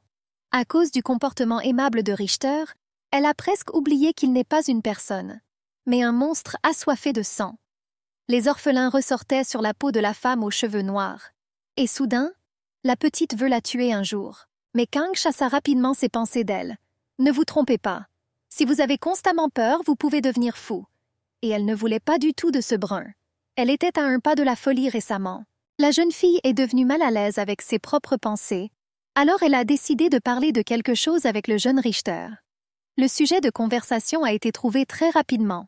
À cause du comportement aimable de Richter, elle a presque oublié qu'il n'est pas une personne, mais un monstre assoiffé de sang. Les orphelins ressortaient sur la peau de la femme aux cheveux noirs. Et soudain, la petite veut la tuer un jour. Mais Kang chassa rapidement ses pensées d'elle. Ne vous trompez pas. Si vous avez constamment peur, vous pouvez devenir fou et elle ne voulait pas du tout de ce brun. Elle était à un pas de la folie récemment. La jeune fille est devenue mal à l'aise avec ses propres pensées, alors elle a décidé de parler de quelque chose avec le jeune Richter. Le sujet de conversation a été trouvé très rapidement.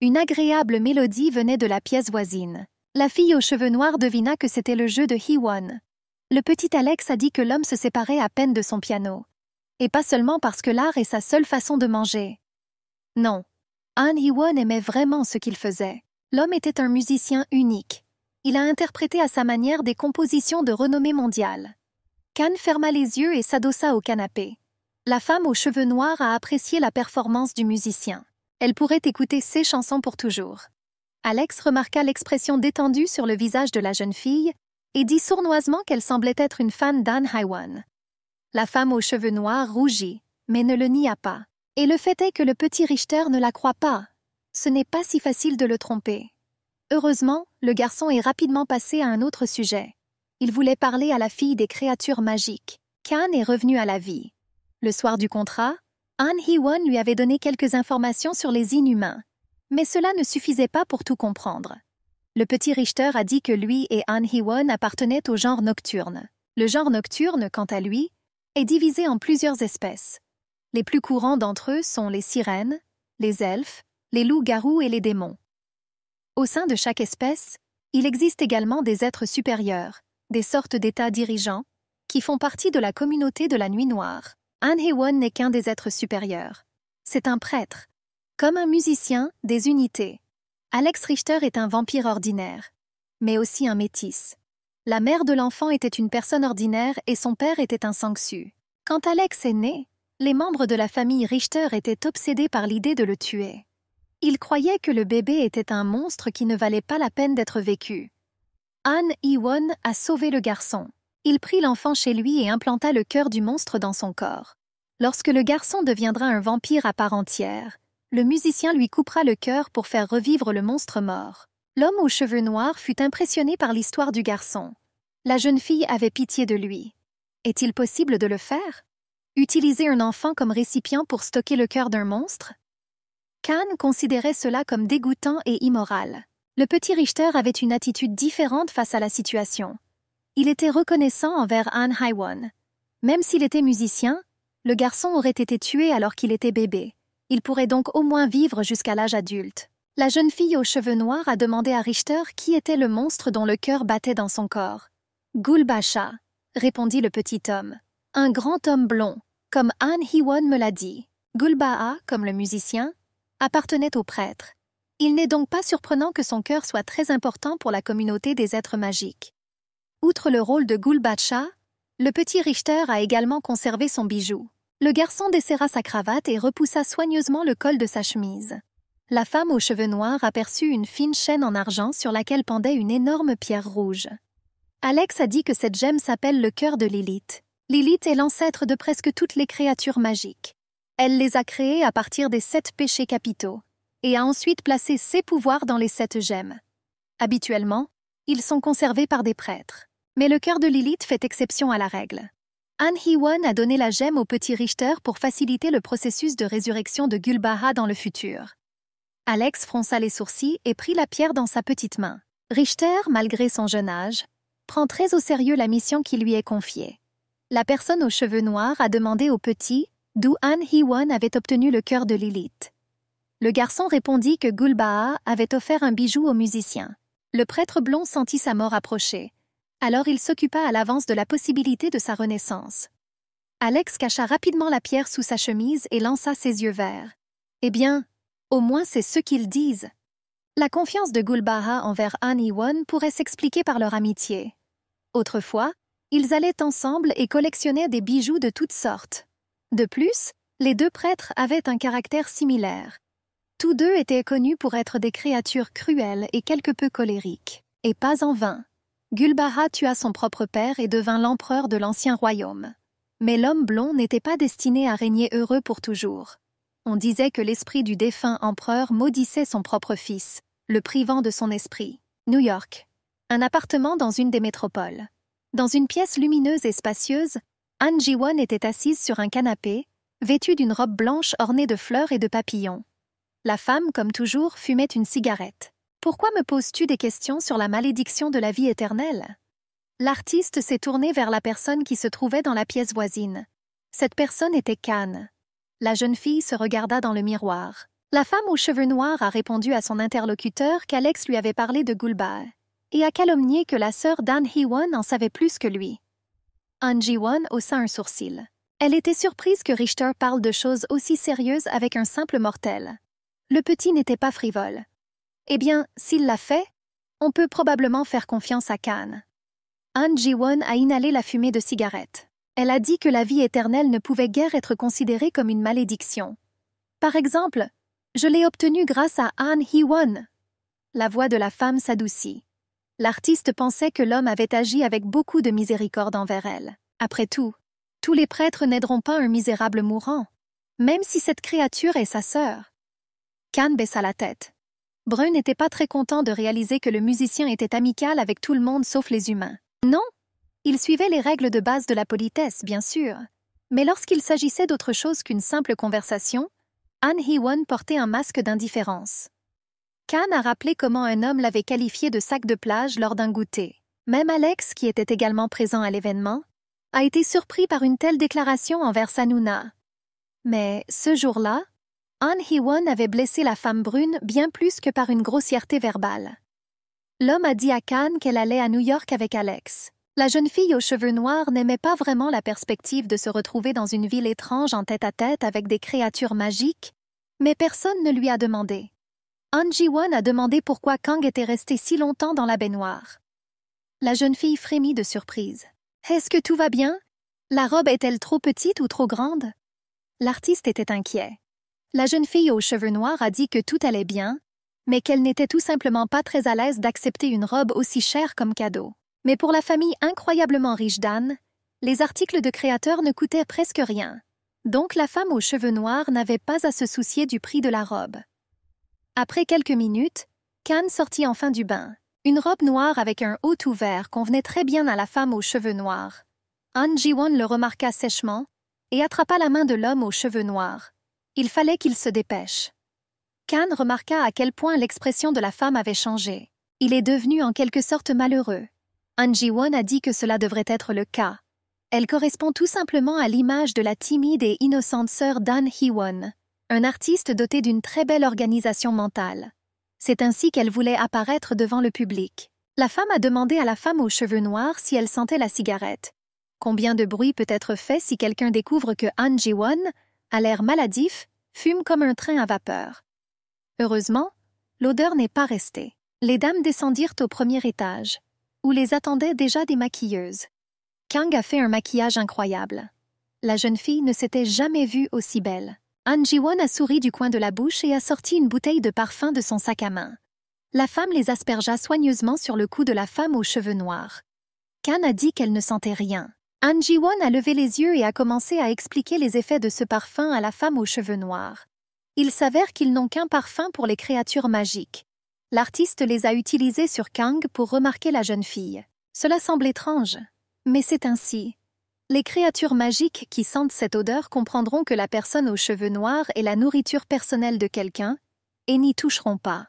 Une agréable mélodie venait de la pièce voisine. La fille aux cheveux noirs devina que c'était le jeu de He-Won. Le petit Alex a dit que l'homme se séparait à peine de son piano. Et pas seulement parce que l'art est sa seule façon de manger. Non, Han hee aimait vraiment ce qu'il faisait. L'homme était un musicien unique. Il a interprété à sa manière des compositions de renommée mondiale. Kan ferma les yeux et s'adossa au canapé. La femme aux cheveux noirs a apprécié la performance du musicien. Elle pourrait écouter ses chansons pour toujours. Alex remarqua l'expression détendue sur le visage de la jeune fille et dit sournoisement qu'elle semblait être une fan d'Anne Haiwan. La femme aux cheveux noirs rougit, mais ne le nia pas. Et le fait est que le petit Richter ne la croit pas. Ce n'est pas si facile de le tromper. Heureusement, le garçon est rapidement passé à un autre sujet. Il voulait parler à la fille des créatures magiques. Khan est revenu à la vie. Le soir du contrat, Han Hee-won lui avait donné quelques informations sur les inhumains. Mais cela ne suffisait pas pour tout comprendre. Le petit Richter a dit que lui et Han Hee-won appartenaient au genre nocturne. Le genre nocturne, quant à lui, est divisé en plusieurs espèces. Les plus courants d'entre eux sont les sirènes, les elfes, les loups-garous et les démons. Au sein de chaque espèce, il existe également des êtres supérieurs, des sortes d'états dirigeants, qui font partie de la communauté de la Nuit Noire. Un n'est qu'un des êtres supérieurs. C'est un prêtre. Comme un musicien, des unités. Alex Richter est un vampire ordinaire, mais aussi un métis. La mère de l'enfant était une personne ordinaire et son père était un sangsu. Quand Alex est né, les membres de la famille Richter étaient obsédés par l'idée de le tuer. Ils croyaient que le bébé était un monstre qui ne valait pas la peine d'être vécu. Anne Ewan a sauvé le garçon. Il prit l'enfant chez lui et implanta le cœur du monstre dans son corps. Lorsque le garçon deviendra un vampire à part entière, le musicien lui coupera le cœur pour faire revivre le monstre mort. L'homme aux cheveux noirs fut impressionné par l'histoire du garçon. La jeune fille avait pitié de lui. Est-il possible de le faire Utiliser un enfant comme récipient pour stocker le cœur d'un monstre Kahn considérait cela comme dégoûtant et immoral. Le petit Richter avait une attitude différente face à la situation. Il était reconnaissant envers Anne Haiwon. Même s'il était musicien, le garçon aurait été tué alors qu'il était bébé. Il pourrait donc au moins vivre jusqu'à l'âge adulte. La jeune fille aux cheveux noirs a demandé à Richter qui était le monstre dont le cœur battait dans son corps. Gulbacha, répondit le petit homme. Un grand homme blond, comme Anne Hiwon me l'a dit. Gulbaha, comme le musicien, appartenait au prêtre. Il n'est donc pas surprenant que son cœur soit très important pour la communauté des êtres magiques. Outre le rôle de Gulbacha, le petit Richter a également conservé son bijou. Le garçon desserra sa cravate et repoussa soigneusement le col de sa chemise. La femme aux cheveux noirs aperçut une fine chaîne en argent sur laquelle pendait une énorme pierre rouge. Alex a dit que cette gemme s'appelle le cœur de Lilith. Lilith est l'ancêtre de presque toutes les créatures magiques. Elle les a créées à partir des sept péchés capitaux, et a ensuite placé ses pouvoirs dans les sept gemmes. Habituellement, ils sont conservés par des prêtres. Mais le cœur de Lilith fait exception à la règle. Anne won a donné la gemme au petit Richter pour faciliter le processus de résurrection de Gulbara dans le futur. Alex fronça les sourcils et prit la pierre dans sa petite main. Richter, malgré son jeune âge, prend très au sérieux la mission qui lui est confiée la personne aux cheveux noirs a demandé au petit d'où Han hee avait obtenu le cœur de Lilith. Le garçon répondit que Gulbaha avait offert un bijou au musicien. Le prêtre blond sentit sa mort approcher. Alors il s'occupa à l'avance de la possibilité de sa renaissance. Alex cacha rapidement la pierre sous sa chemise et lança ses yeux verts. Eh bien, au moins c'est ce qu'ils disent. La confiance de Gulbaha envers Han pourrait s'expliquer par leur amitié. Autrefois, ils allaient ensemble et collectionnaient des bijoux de toutes sortes. De plus, les deux prêtres avaient un caractère similaire. Tous deux étaient connus pour être des créatures cruelles et quelque peu colériques. Et pas en vain. Gulbara tua son propre père et devint l'empereur de l'ancien royaume. Mais l'homme blond n'était pas destiné à régner heureux pour toujours. On disait que l'esprit du défunt empereur maudissait son propre fils, le privant de son esprit. New York. Un appartement dans une des métropoles. Dans une pièce lumineuse et spacieuse, Ji était assise sur un canapé, vêtue d'une robe blanche ornée de fleurs et de papillons. La femme, comme toujours, fumait une cigarette. Pourquoi me poses-tu des questions sur la malédiction de la vie éternelle L'artiste s'est tourné vers la personne qui se trouvait dans la pièce voisine. Cette personne était Khan. La jeune fille se regarda dans le miroir. La femme aux cheveux noirs a répondu à son interlocuteur qu'Alex lui avait parlé de Gulba et a calomnié que la sœur d'An Hee-won en savait plus que lui. An Ji-won haussa un sourcil. Elle était surprise que Richter parle de choses aussi sérieuses avec un simple mortel. Le petit n'était pas frivole. Eh bien, s'il l'a fait, on peut probablement faire confiance à Khan. An Ji-won a inhalé la fumée de cigarette. Elle a dit que la vie éternelle ne pouvait guère être considérée comme une malédiction. Par exemple, je l'ai obtenue grâce à An Hee-won. La voix de la femme s'adoucit l'artiste pensait que l'homme avait agi avec beaucoup de miséricorde envers elle. Après tout, tous les prêtres n'aideront pas un misérable mourant, même si cette créature est sa sœur. Khan baissa la tête. Brun n'était pas très content de réaliser que le musicien était amical avec tout le monde sauf les humains. Non, il suivait les règles de base de la politesse, bien sûr. Mais lorsqu'il s'agissait d'autre chose qu'une simple conversation, Anne Hee-won portait un masque d'indifférence. Khan a rappelé comment un homme l'avait qualifié de sac de plage lors d'un goûter. Même Alex, qui était également présent à l'événement, a été surpris par une telle déclaration envers Sanuna. Mais ce jour-là, An Hee-won avait blessé la femme brune bien plus que par une grossièreté verbale. L'homme a dit à Khan qu'elle allait à New York avec Alex. La jeune fille aux cheveux noirs n'aimait pas vraiment la perspective de se retrouver dans une ville étrange en tête à -tête avec des créatures magiques, mais personne ne lui a demandé. Han a demandé pourquoi Kang était resté si longtemps dans la baignoire. La jeune fille frémit de surprise. Est-ce que tout va bien La robe est-elle trop petite ou trop grande L'artiste était inquiet. La jeune fille aux cheveux noirs a dit que tout allait bien, mais qu'elle n'était tout simplement pas très à l'aise d'accepter une robe aussi chère comme cadeau. Mais pour la famille incroyablement riche d'Anne, les articles de créateurs ne coûtaient presque rien. Donc la femme aux cheveux noirs n'avait pas à se soucier du prix de la robe. Après quelques minutes, Khan sortit enfin du bain. Une robe noire avec un haut ouvert convenait très bien à la femme aux cheveux noirs. Han Ji-won le remarqua sèchement et attrapa la main de l'homme aux cheveux noirs. Il fallait qu'il se dépêche. Khan remarqua à quel point l'expression de la femme avait changé. Il est devenu en quelque sorte malheureux. Han Ji-won a dit que cela devrait être le cas. Elle correspond tout simplement à l'image de la timide et innocente sœur Dan Hee-won un artiste doté d'une très belle organisation mentale. C'est ainsi qu'elle voulait apparaître devant le public. La femme a demandé à la femme aux cheveux noirs si elle sentait la cigarette. Combien de bruit peut être fait si quelqu'un découvre que Han Jiwon, à l'air maladif, fume comme un train à vapeur. Heureusement, l'odeur n'est pas restée. Les dames descendirent au premier étage, où les attendaient déjà des maquilleuses. Kang a fait un maquillage incroyable. La jeune fille ne s'était jamais vue aussi belle. An Ji-won a souri du coin de la bouche et a sorti une bouteille de parfum de son sac à main. La femme les aspergea soigneusement sur le cou de la femme aux cheveux noirs. Kang a dit qu'elle ne sentait rien. An Ji-won a levé les yeux et a commencé à expliquer les effets de ce parfum à la femme aux cheveux noirs. Il s'avère qu'ils n'ont qu'un parfum pour les créatures magiques. L'artiste les a utilisés sur Kang pour remarquer la jeune fille. Cela semble étrange, mais c'est ainsi. Les créatures magiques qui sentent cette odeur comprendront que la personne aux cheveux noirs est la nourriture personnelle de quelqu'un, et n'y toucheront pas.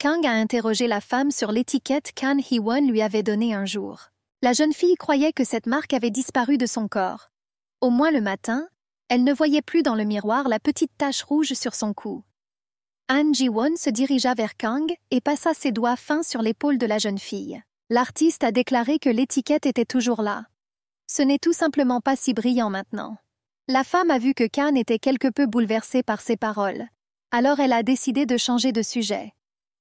Kang a interrogé la femme sur l'étiquette qu'An Hee-won lui avait donnée un jour. La jeune fille croyait que cette marque avait disparu de son corps. Au moins le matin, elle ne voyait plus dans le miroir la petite tache rouge sur son cou. An Ji-won se dirigea vers Kang et passa ses doigts fins sur l'épaule de la jeune fille. L'artiste a déclaré que l'étiquette était toujours là. Ce n'est tout simplement pas si brillant maintenant. La femme a vu que Khan était quelque peu bouleversée par ses paroles. Alors elle a décidé de changer de sujet.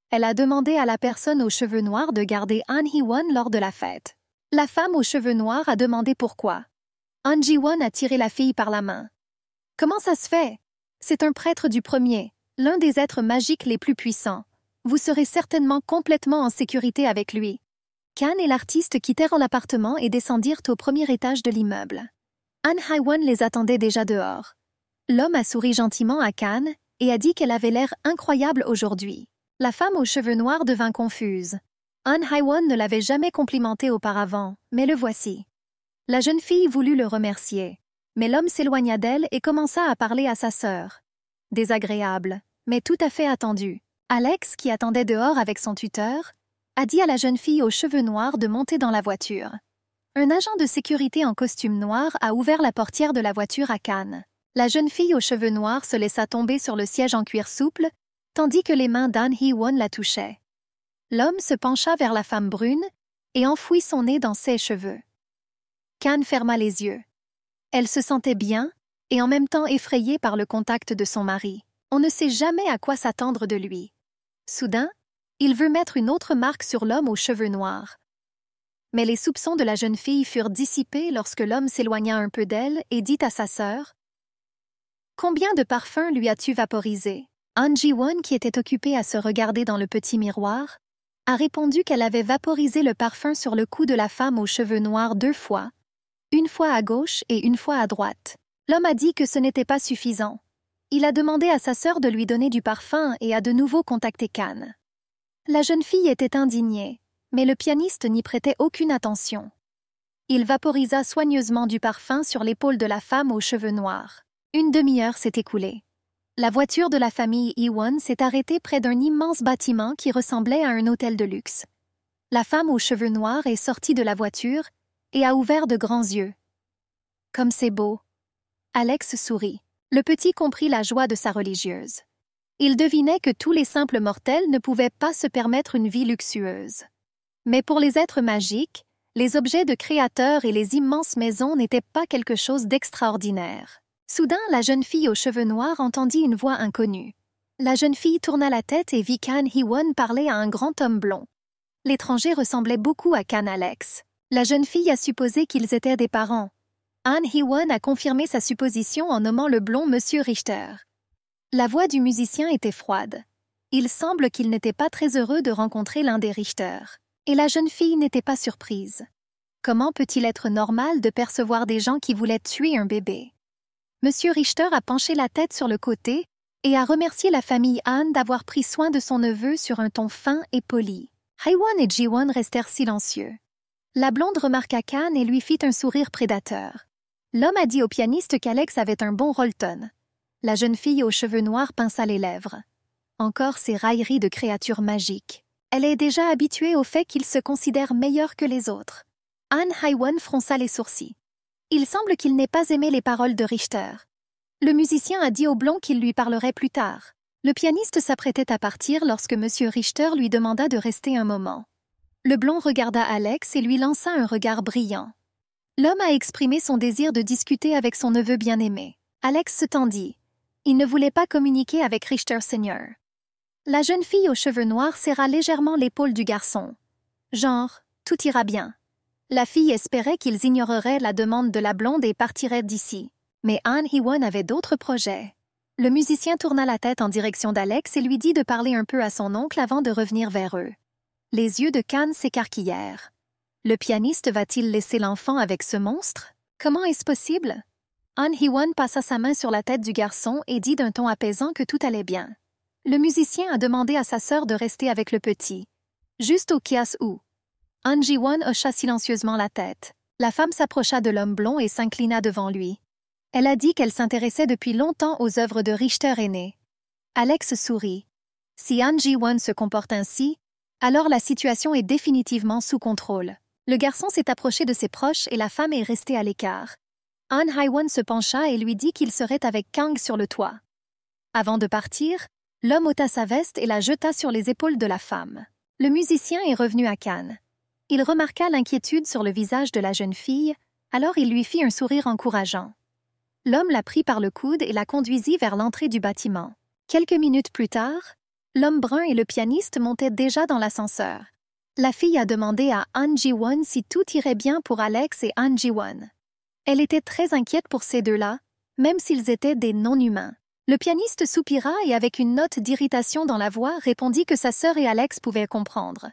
Elle a demandé à la personne aux cheveux noirs de garder An Hee-won lors de la fête. La femme aux cheveux noirs a demandé pourquoi. An Ji-won a tiré la fille par la main. Comment ça se fait C'est un prêtre du premier, l'un des êtres magiques les plus puissants. Vous serez certainement complètement en sécurité avec lui. Khan et l'artiste quittèrent l'appartement et descendirent au premier étage de l'immeuble. Anne Haiwan les attendait déjà dehors. L'homme a souri gentiment à cannes et a dit qu'elle avait l'air incroyable aujourd'hui. La femme aux cheveux noirs devint confuse. Anne Haiwan ne l'avait jamais complimentée auparavant, mais le voici. La jeune fille voulut le remercier, mais l'homme s'éloigna d'elle et commença à parler à sa sœur. Désagréable, mais tout à fait attendu. Alex, qui attendait dehors avec son tuteur, a dit à la jeune fille aux cheveux noirs de monter dans la voiture. Un agent de sécurité en costume noir a ouvert la portière de la voiture à Cannes. La jeune fille aux cheveux noirs se laissa tomber sur le siège en cuir souple, tandis que les mains d'An Hee-won la touchaient. L'homme se pencha vers la femme brune et enfouit son nez dans ses cheveux. Cannes ferma les yeux. Elle se sentait bien et en même temps effrayée par le contact de son mari. On ne sait jamais à quoi s'attendre de lui. Soudain, il veut mettre une autre marque sur l'homme aux cheveux noirs. Mais les soupçons de la jeune fille furent dissipés lorsque l'homme s'éloigna un peu d'elle et dit à sa sœur Combien de parfums lui as-tu vaporisé Angie won qui était occupée à se regarder dans le petit miroir, a répondu qu'elle avait vaporisé le parfum sur le cou de la femme aux cheveux noirs deux fois, une fois à gauche et une fois à droite. L'homme a dit que ce n'était pas suffisant. Il a demandé à sa sœur de lui donner du parfum et a de nouveau contacté Cannes. La jeune fille était indignée, mais le pianiste n'y prêtait aucune attention. Il vaporisa soigneusement du parfum sur l'épaule de la femme aux cheveux noirs. Une demi-heure s'est écoulée. La voiture de la famille Ewan s'est arrêtée près d'un immense bâtiment qui ressemblait à un hôtel de luxe. La femme aux cheveux noirs est sortie de la voiture et a ouvert de grands yeux. Comme c'est beau. Alex sourit. Le petit comprit la joie de sa religieuse il devinait que tous les simples mortels ne pouvaient pas se permettre une vie luxueuse. Mais pour les êtres magiques, les objets de créateurs et les immenses maisons n'étaient pas quelque chose d'extraordinaire. Soudain, la jeune fille aux cheveux noirs entendit une voix inconnue. La jeune fille tourna la tête et vit Kan Hee-won parler à un grand homme blond. L'étranger ressemblait beaucoup à Khan Alex. La jeune fille a supposé qu'ils étaient des parents. Anne Hee-won a confirmé sa supposition en nommant le blond Monsieur Richter. La voix du musicien était froide. Il semble qu'il n'était pas très heureux de rencontrer l'un des Richter. Et la jeune fille n'était pas surprise. Comment peut-il être normal de percevoir des gens qui voulaient tuer un bébé Monsieur Richter a penché la tête sur le côté et a remercié la famille Anne d'avoir pris soin de son neveu sur un ton fin et poli. Haiwan et Jiwan restèrent silencieux. La blonde remarqua Khan et lui fit un sourire prédateur. L'homme a dit au pianiste qu'Alex avait un bon Rolton. La jeune fille aux cheveux noirs pinça les lèvres. Encore ces railleries de créatures magiques. Elle est déjà habituée au fait qu'il se considère meilleur que les autres. Anne Haiwan fronça les sourcils. Il semble qu'il n'ait pas aimé les paroles de Richter. Le musicien a dit au blond qu'il lui parlerait plus tard. Le pianiste s'apprêtait à partir lorsque M. Richter lui demanda de rester un moment. Le blond regarda Alex et lui lança un regard brillant. L'homme a exprimé son désir de discuter avec son neveu bien-aimé. Alex se tendit il ne voulait pas communiquer avec Richter Senior. La jeune fille aux cheveux noirs serra légèrement l'épaule du garçon. Genre, tout ira bien. La fille espérait qu'ils ignoreraient la demande de la blonde et partiraient d'ici. Mais Anne Hewan avait d'autres projets. Le musicien tourna la tête en direction d'Alex et lui dit de parler un peu à son oncle avant de revenir vers eux. Les yeux de Khan s'écarquillèrent. Le pianiste va-t-il laisser l'enfant avec ce monstre Comment est-ce possible Han hee passa sa main sur la tête du garçon et dit d'un ton apaisant que tout allait bien. Le musicien a demandé à sa sœur de rester avec le petit. Juste au kias ou. Han Ji-won hocha silencieusement la tête. La femme s'approcha de l'homme blond et s'inclina devant lui. Elle a dit qu'elle s'intéressait depuis longtemps aux œuvres de Richter aîné. Alex sourit. Si Han ji se comporte ainsi, alors la situation est définitivement sous contrôle. Le garçon s'est approché de ses proches et la femme est restée à l'écart. Han Haiwan se pencha et lui dit qu'il serait avec Kang sur le toit. Avant de partir, l'homme ôta sa veste et la jeta sur les épaules de la femme. Le musicien est revenu à Cannes. Il remarqua l'inquiétude sur le visage de la jeune fille, alors il lui fit un sourire encourageant. L'homme la prit par le coude et la conduisit vers l'entrée du bâtiment. Quelques minutes plus tard, l'homme brun et le pianiste montaient déjà dans l'ascenseur. La fille a demandé à Han ji si tout irait bien pour Alex et Han Jiwan. Elle était très inquiète pour ces deux-là, même s'ils étaient des non-humains. Le pianiste soupira et avec une note d'irritation dans la voix répondit que sa sœur et Alex pouvaient comprendre.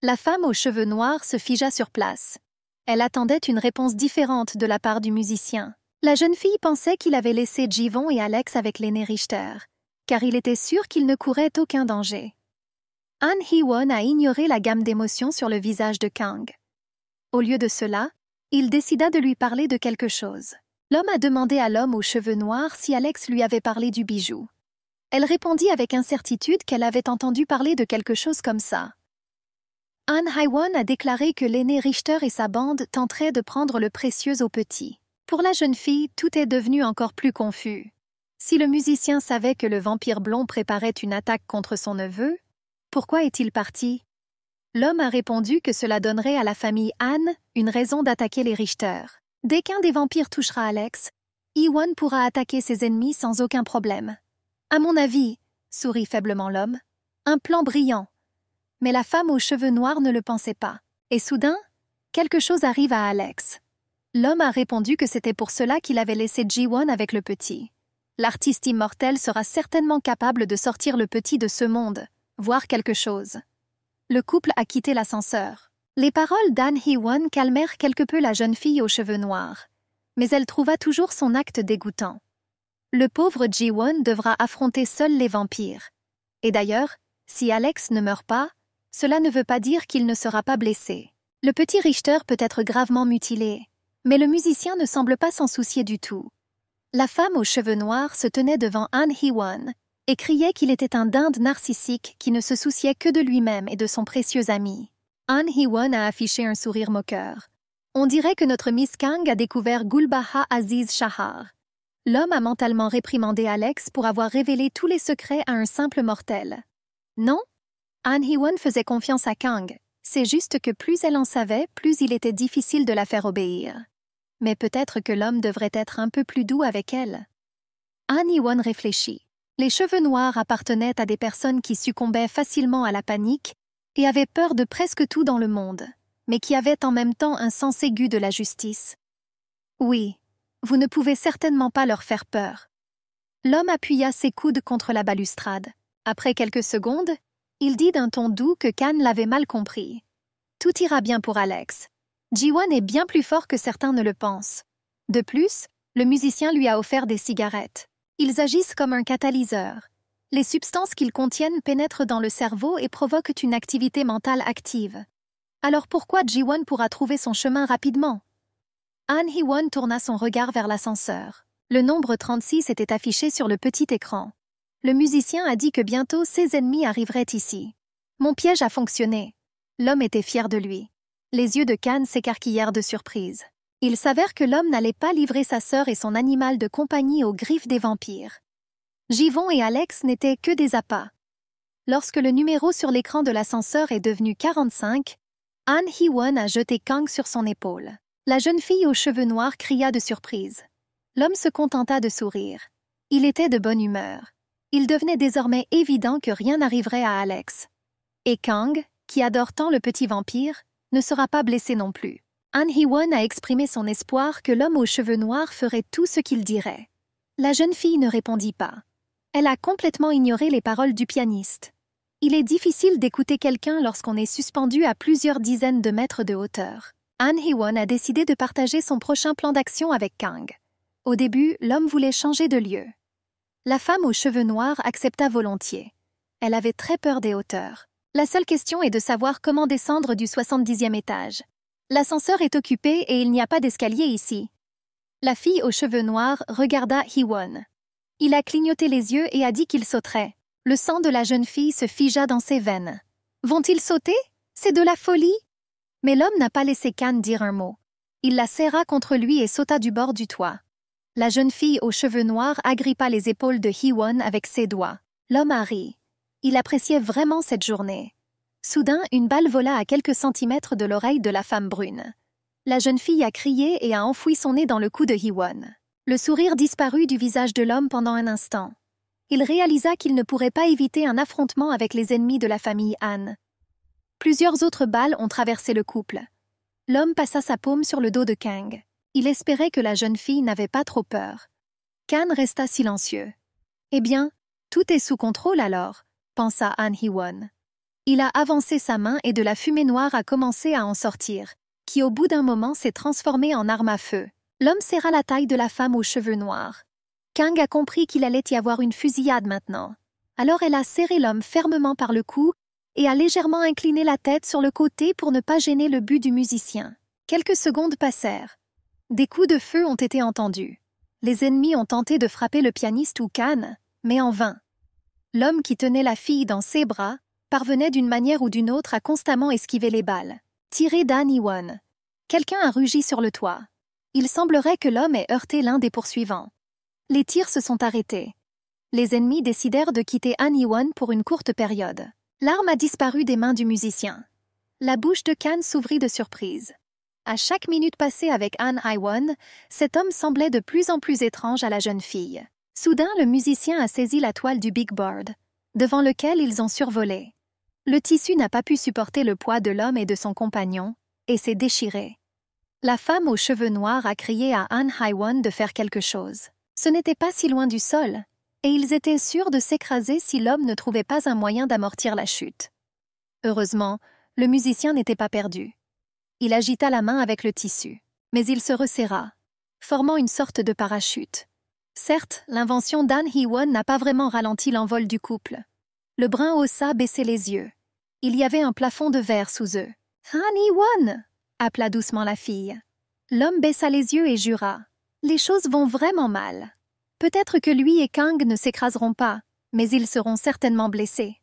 La femme aux cheveux noirs se figea sur place. Elle attendait une réponse différente de la part du musicien. La jeune fille pensait qu'il avait laissé Jivon et Alex avec l'aîné Richter, car il était sûr qu'ils ne couraient aucun danger. Anne Hee-won a ignoré la gamme d'émotions sur le visage de Kang. Au lieu de cela, il décida de lui parler de quelque chose. L'homme a demandé à l'homme aux cheveux noirs si Alex lui avait parlé du bijou. Elle répondit avec incertitude qu'elle avait entendu parler de quelque chose comme ça. Anne Haiwan a déclaré que l'aîné Richter et sa bande tenteraient de prendre le précieux au petit. Pour la jeune fille, tout est devenu encore plus confus. Si le musicien savait que le vampire blond préparait une attaque contre son neveu, pourquoi est-il parti L'homme a répondu que cela donnerait à la famille Anne une raison d'attaquer les Richter. Dès qu'un des vampires touchera Alex, Iwan pourra attaquer ses ennemis sans aucun problème. À mon avis, sourit faiblement l'homme, un plan brillant. Mais la femme aux cheveux noirs ne le pensait pas. Et soudain, quelque chose arrive à Alex. L'homme a répondu que c'était pour cela qu'il avait laissé Jiwon avec le petit. L'artiste immortel sera certainement capable de sortir le petit de ce monde, voir quelque chose le couple a quitté l'ascenseur. Les paroles d'Anne Hee-won calmèrent quelque peu la jeune fille aux cheveux noirs, mais elle trouva toujours son acte dégoûtant. Le pauvre Ji-won devra affronter seul les vampires. Et d'ailleurs, si Alex ne meurt pas, cela ne veut pas dire qu'il ne sera pas blessé. Le petit Richter peut être gravement mutilé, mais le musicien ne semble pas s'en soucier du tout. La femme aux cheveux noirs se tenait devant Anne Hee-won, et criait qu'il était un dinde narcissique qui ne se souciait que de lui-même et de son précieux ami. An Hee-won a affiché un sourire moqueur. On dirait que notre Miss Kang a découvert Gulbaha Aziz Shahar. L'homme a mentalement réprimandé Alex pour avoir révélé tous les secrets à un simple mortel. Non An Hee-won faisait confiance à Kang. C'est juste que plus elle en savait, plus il était difficile de la faire obéir. Mais peut-être que l'homme devrait être un peu plus doux avec elle. An Hee-won réfléchit les cheveux noirs appartenaient à des personnes qui succombaient facilement à la panique et avaient peur de presque tout dans le monde, mais qui avaient en même temps un sens aigu de la justice. Oui, vous ne pouvez certainement pas leur faire peur. L'homme appuya ses coudes contre la balustrade. Après quelques secondes, il dit d'un ton doux que Khan l'avait mal compris. Tout ira bien pour Alex. Jiwan est bien plus fort que certains ne le pensent. De plus, le musicien lui a offert des cigarettes. Ils agissent comme un catalyseur. Les substances qu'ils contiennent pénètrent dans le cerveau et provoquent une activité mentale active. Alors pourquoi ji pourra trouver son chemin rapidement Han Hee-won tourna son regard vers l'ascenseur. Le nombre 36 était affiché sur le petit écran. Le musicien a dit que bientôt ses ennemis arriveraient ici. Mon piège a fonctionné. L'homme était fier de lui. Les yeux de Khan s'écarquillèrent de surprise. Il s'avère que l'homme n'allait pas livrer sa sœur et son animal de compagnie aux griffes des vampires. Givon et Alex n'étaient que des appâts. Lorsque le numéro sur l'écran de l'ascenseur est devenu 45, Anne Hee-won a jeté Kang sur son épaule. La jeune fille aux cheveux noirs cria de surprise. L'homme se contenta de sourire. Il était de bonne humeur. Il devenait désormais évident que rien n'arriverait à Alex. Et Kang, qui adore tant le petit vampire, ne sera pas blessé non plus. Han Hee-won a exprimé son espoir que l'homme aux cheveux noirs ferait tout ce qu'il dirait. La jeune fille ne répondit pas. Elle a complètement ignoré les paroles du pianiste. Il est difficile d'écouter quelqu'un lorsqu'on est suspendu à plusieurs dizaines de mètres de hauteur. An Hee-won a décidé de partager son prochain plan d'action avec Kang. Au début, l'homme voulait changer de lieu. La femme aux cheveux noirs accepta volontiers. Elle avait très peur des hauteurs. La seule question est de savoir comment descendre du 70e étage. L'ascenseur est occupé et il n'y a pas d'escalier ici. La fille aux cheveux noirs regarda He-Won. Il a clignoté les yeux et a dit qu'il sauterait. Le sang de la jeune fille se figea dans ses veines. Vont-ils sauter C'est de la folie Mais l'homme n'a pas laissé Kan dire un mot. Il la serra contre lui et sauta du bord du toit. La jeune fille aux cheveux noirs agrippa les épaules de He-Won avec ses doigts. L'homme a ri. Il appréciait vraiment cette journée. Soudain, une balle vola à quelques centimètres de l'oreille de la femme brune. La jeune fille a crié et a enfoui son nez dans le cou de Hiwon. Le sourire disparut du visage de l'homme pendant un instant. Il réalisa qu'il ne pourrait pas éviter un affrontement avec les ennemis de la famille Han. Plusieurs autres balles ont traversé le couple. L'homme passa sa paume sur le dos de Kang. Il espérait que la jeune fille n'avait pas trop peur. Kang resta silencieux. Eh bien, tout est sous contrôle alors, pensa Han Hiwon. Il a avancé sa main et de la fumée noire a commencé à en sortir, qui au bout d'un moment s'est transformée en arme à feu. L'homme serra la taille de la femme aux cheveux noirs. Kang a compris qu'il allait y avoir une fusillade maintenant. Alors elle a serré l'homme fermement par le cou et a légèrement incliné la tête sur le côté pour ne pas gêner le but du musicien. Quelques secondes passèrent. Des coups de feu ont été entendus. Les ennemis ont tenté de frapper le pianiste ou Khan, mais en vain. L'homme qui tenait la fille dans ses bras parvenait d'une manière ou d'une autre à constamment esquiver les balles. Tiré d'Anne Iwan. Quelqu'un a rugi sur le toit. Il semblerait que l'homme ait heurté l'un des poursuivants. Les tirs se sont arrêtés. Les ennemis décidèrent de quitter Anne pour une courte période. L'arme a disparu des mains du musicien. La bouche de Khan s'ouvrit de surprise. À chaque minute passée avec Anne Iwan, cet homme semblait de plus en plus étrange à la jeune fille. Soudain, le musicien a saisi la toile du Big Board, devant lequel ils ont survolé. Le tissu n'a pas pu supporter le poids de l'homme et de son compagnon, et s'est déchiré. La femme aux cheveux noirs a crié à Han won de faire quelque chose. Ce n'était pas si loin du sol, et ils étaient sûrs de s'écraser si l'homme ne trouvait pas un moyen d'amortir la chute. Heureusement, le musicien n'était pas perdu. Il agita la main avec le tissu, mais il se resserra, formant une sorte de parachute. Certes, l'invention d'An Hee-won n'a pas vraiment ralenti l'envol du couple, le brun haussa, baisser les yeux. Il y avait un plafond de verre sous eux. Honey One appela doucement la fille. L'homme baissa les yeux et jura. Les choses vont vraiment mal. Peut-être que lui et Kang ne s'écraseront pas, mais ils seront certainement blessés.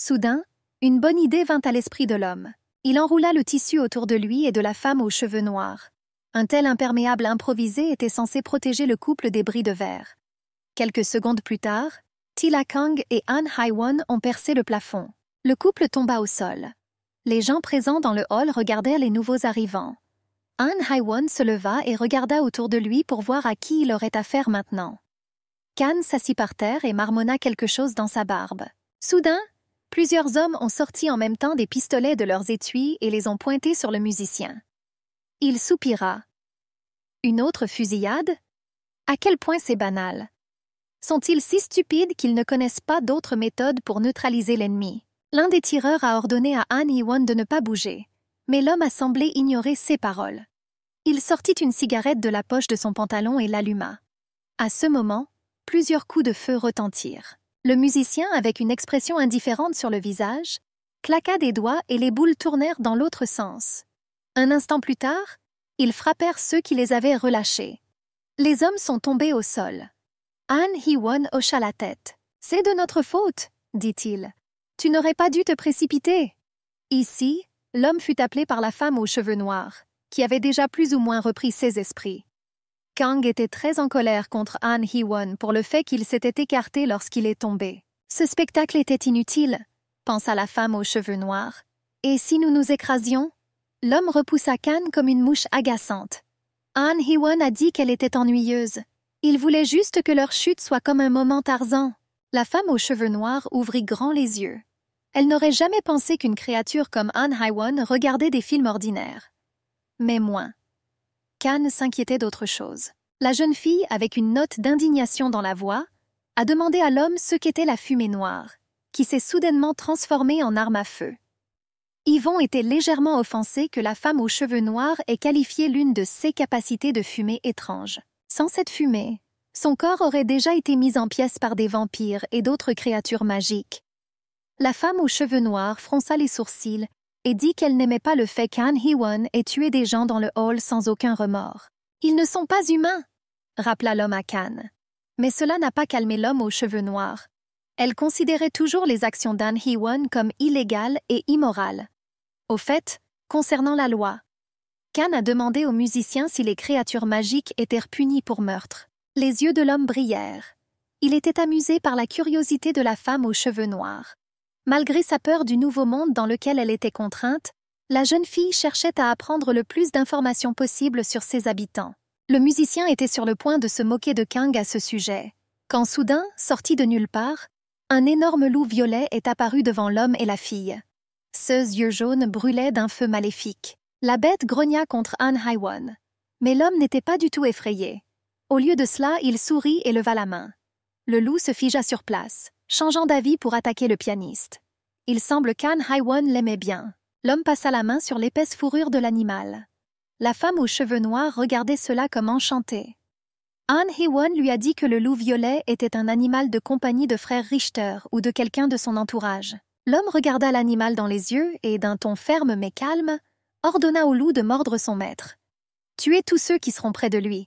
Soudain, une bonne idée vint à l'esprit de l'homme. Il enroula le tissu autour de lui et de la femme aux cheveux noirs. Un tel imperméable improvisé était censé protéger le couple des bris de verre. Quelques secondes plus tard, Tila Kang et An Haiwon ont percé le plafond. Le couple tomba au sol. Les gens présents dans le hall regardèrent les nouveaux arrivants. An Haiwon se leva et regarda autour de lui pour voir à qui il aurait affaire maintenant. Kan s'assit par terre et marmonna quelque chose dans sa barbe. Soudain, plusieurs hommes ont sorti en même temps des pistolets de leurs étuis et les ont pointés sur le musicien. Il soupira. Une autre fusillade À quel point c'est banal sont-ils si stupides qu'ils ne connaissent pas d'autres méthodes pour neutraliser l'ennemi L'un des tireurs a ordonné à Han Yiwon de ne pas bouger, mais l'homme a semblé ignorer ses paroles. Il sortit une cigarette de la poche de son pantalon et l'alluma. À ce moment, plusieurs coups de feu retentirent. Le musicien, avec une expression indifférente sur le visage, claqua des doigts et les boules tournèrent dans l'autre sens. Un instant plus tard, ils frappèrent ceux qui les avaient relâchés. Les hommes sont tombés au sol. Anne Won hocha la tête. C'est de notre faute, dit-il. Tu n'aurais pas dû te précipiter. Ici, l'homme fut appelé par la femme aux cheveux noirs, qui avait déjà plus ou moins repris ses esprits. Kang était très en colère contre An Hewan won pour le fait qu'il s'était écarté lorsqu'il est tombé. Ce spectacle était inutile, pensa la femme aux cheveux noirs. Et si nous nous écrasions L'homme repoussa Kang comme une mouche agaçante. An Hewan won a dit qu'elle était ennuyeuse, il voulait juste que leur chute soit comme un moment Tarzan. La femme aux cheveux noirs ouvrit grand les yeux. Elle n'aurait jamais pensé qu'une créature comme Anne Haiwan regardait des films ordinaires. Mais moins. Khan s'inquiétait d'autre chose. La jeune fille, avec une note d'indignation dans la voix, a demandé à l'homme ce qu'était la fumée noire, qui s'est soudainement transformée en arme à feu. Yvon était légèrement offensé que la femme aux cheveux noirs ait qualifié l'une de ses capacités de fumée étrange. Sans cette fumée, son corps aurait déjà été mis en pièces par des vampires et d'autres créatures magiques. La femme aux cheveux noirs fronça les sourcils et dit qu'elle n'aimait pas le fait qu'An Hee-won ait tué des gens dans le hall sans aucun remords. Ils ne sont pas humains, rappela l'homme à Cannes. Mais cela n'a pas calmé l'homme aux cheveux noirs. Elle considérait toujours les actions d'An Hee-won comme illégales et immorales. Au fait, concernant la loi, Khan a demandé aux musiciens si les créatures magiques étaient punies pour meurtre. Les yeux de l'homme brillèrent. Il était amusé par la curiosité de la femme aux cheveux noirs. Malgré sa peur du nouveau monde dans lequel elle était contrainte, la jeune fille cherchait à apprendre le plus d'informations possibles sur ses habitants. Le musicien était sur le point de se moquer de Kang à ce sujet, quand soudain, sorti de nulle part, un énorme loup violet est apparu devant l'homme et la fille. Ses yeux jaunes brûlaient d'un feu maléfique. La bête grogna contre An Haiwan, mais l'homme n'était pas du tout effrayé. Au lieu de cela, il sourit et leva la main. Le loup se figea sur place, changeant d'avis pour attaquer le pianiste. Il semble qu'An Haiwan l'aimait bien. L'homme passa la main sur l'épaisse fourrure de l'animal. La femme aux cheveux noirs regardait cela comme enchantée. Anne Haiwan lui a dit que le loup violet était un animal de compagnie de frère Richter ou de quelqu'un de son entourage. L'homme regarda l'animal dans les yeux et, d'un ton ferme mais calme, ordonna au loup de mordre son maître. Tuez tous ceux qui seront près de lui.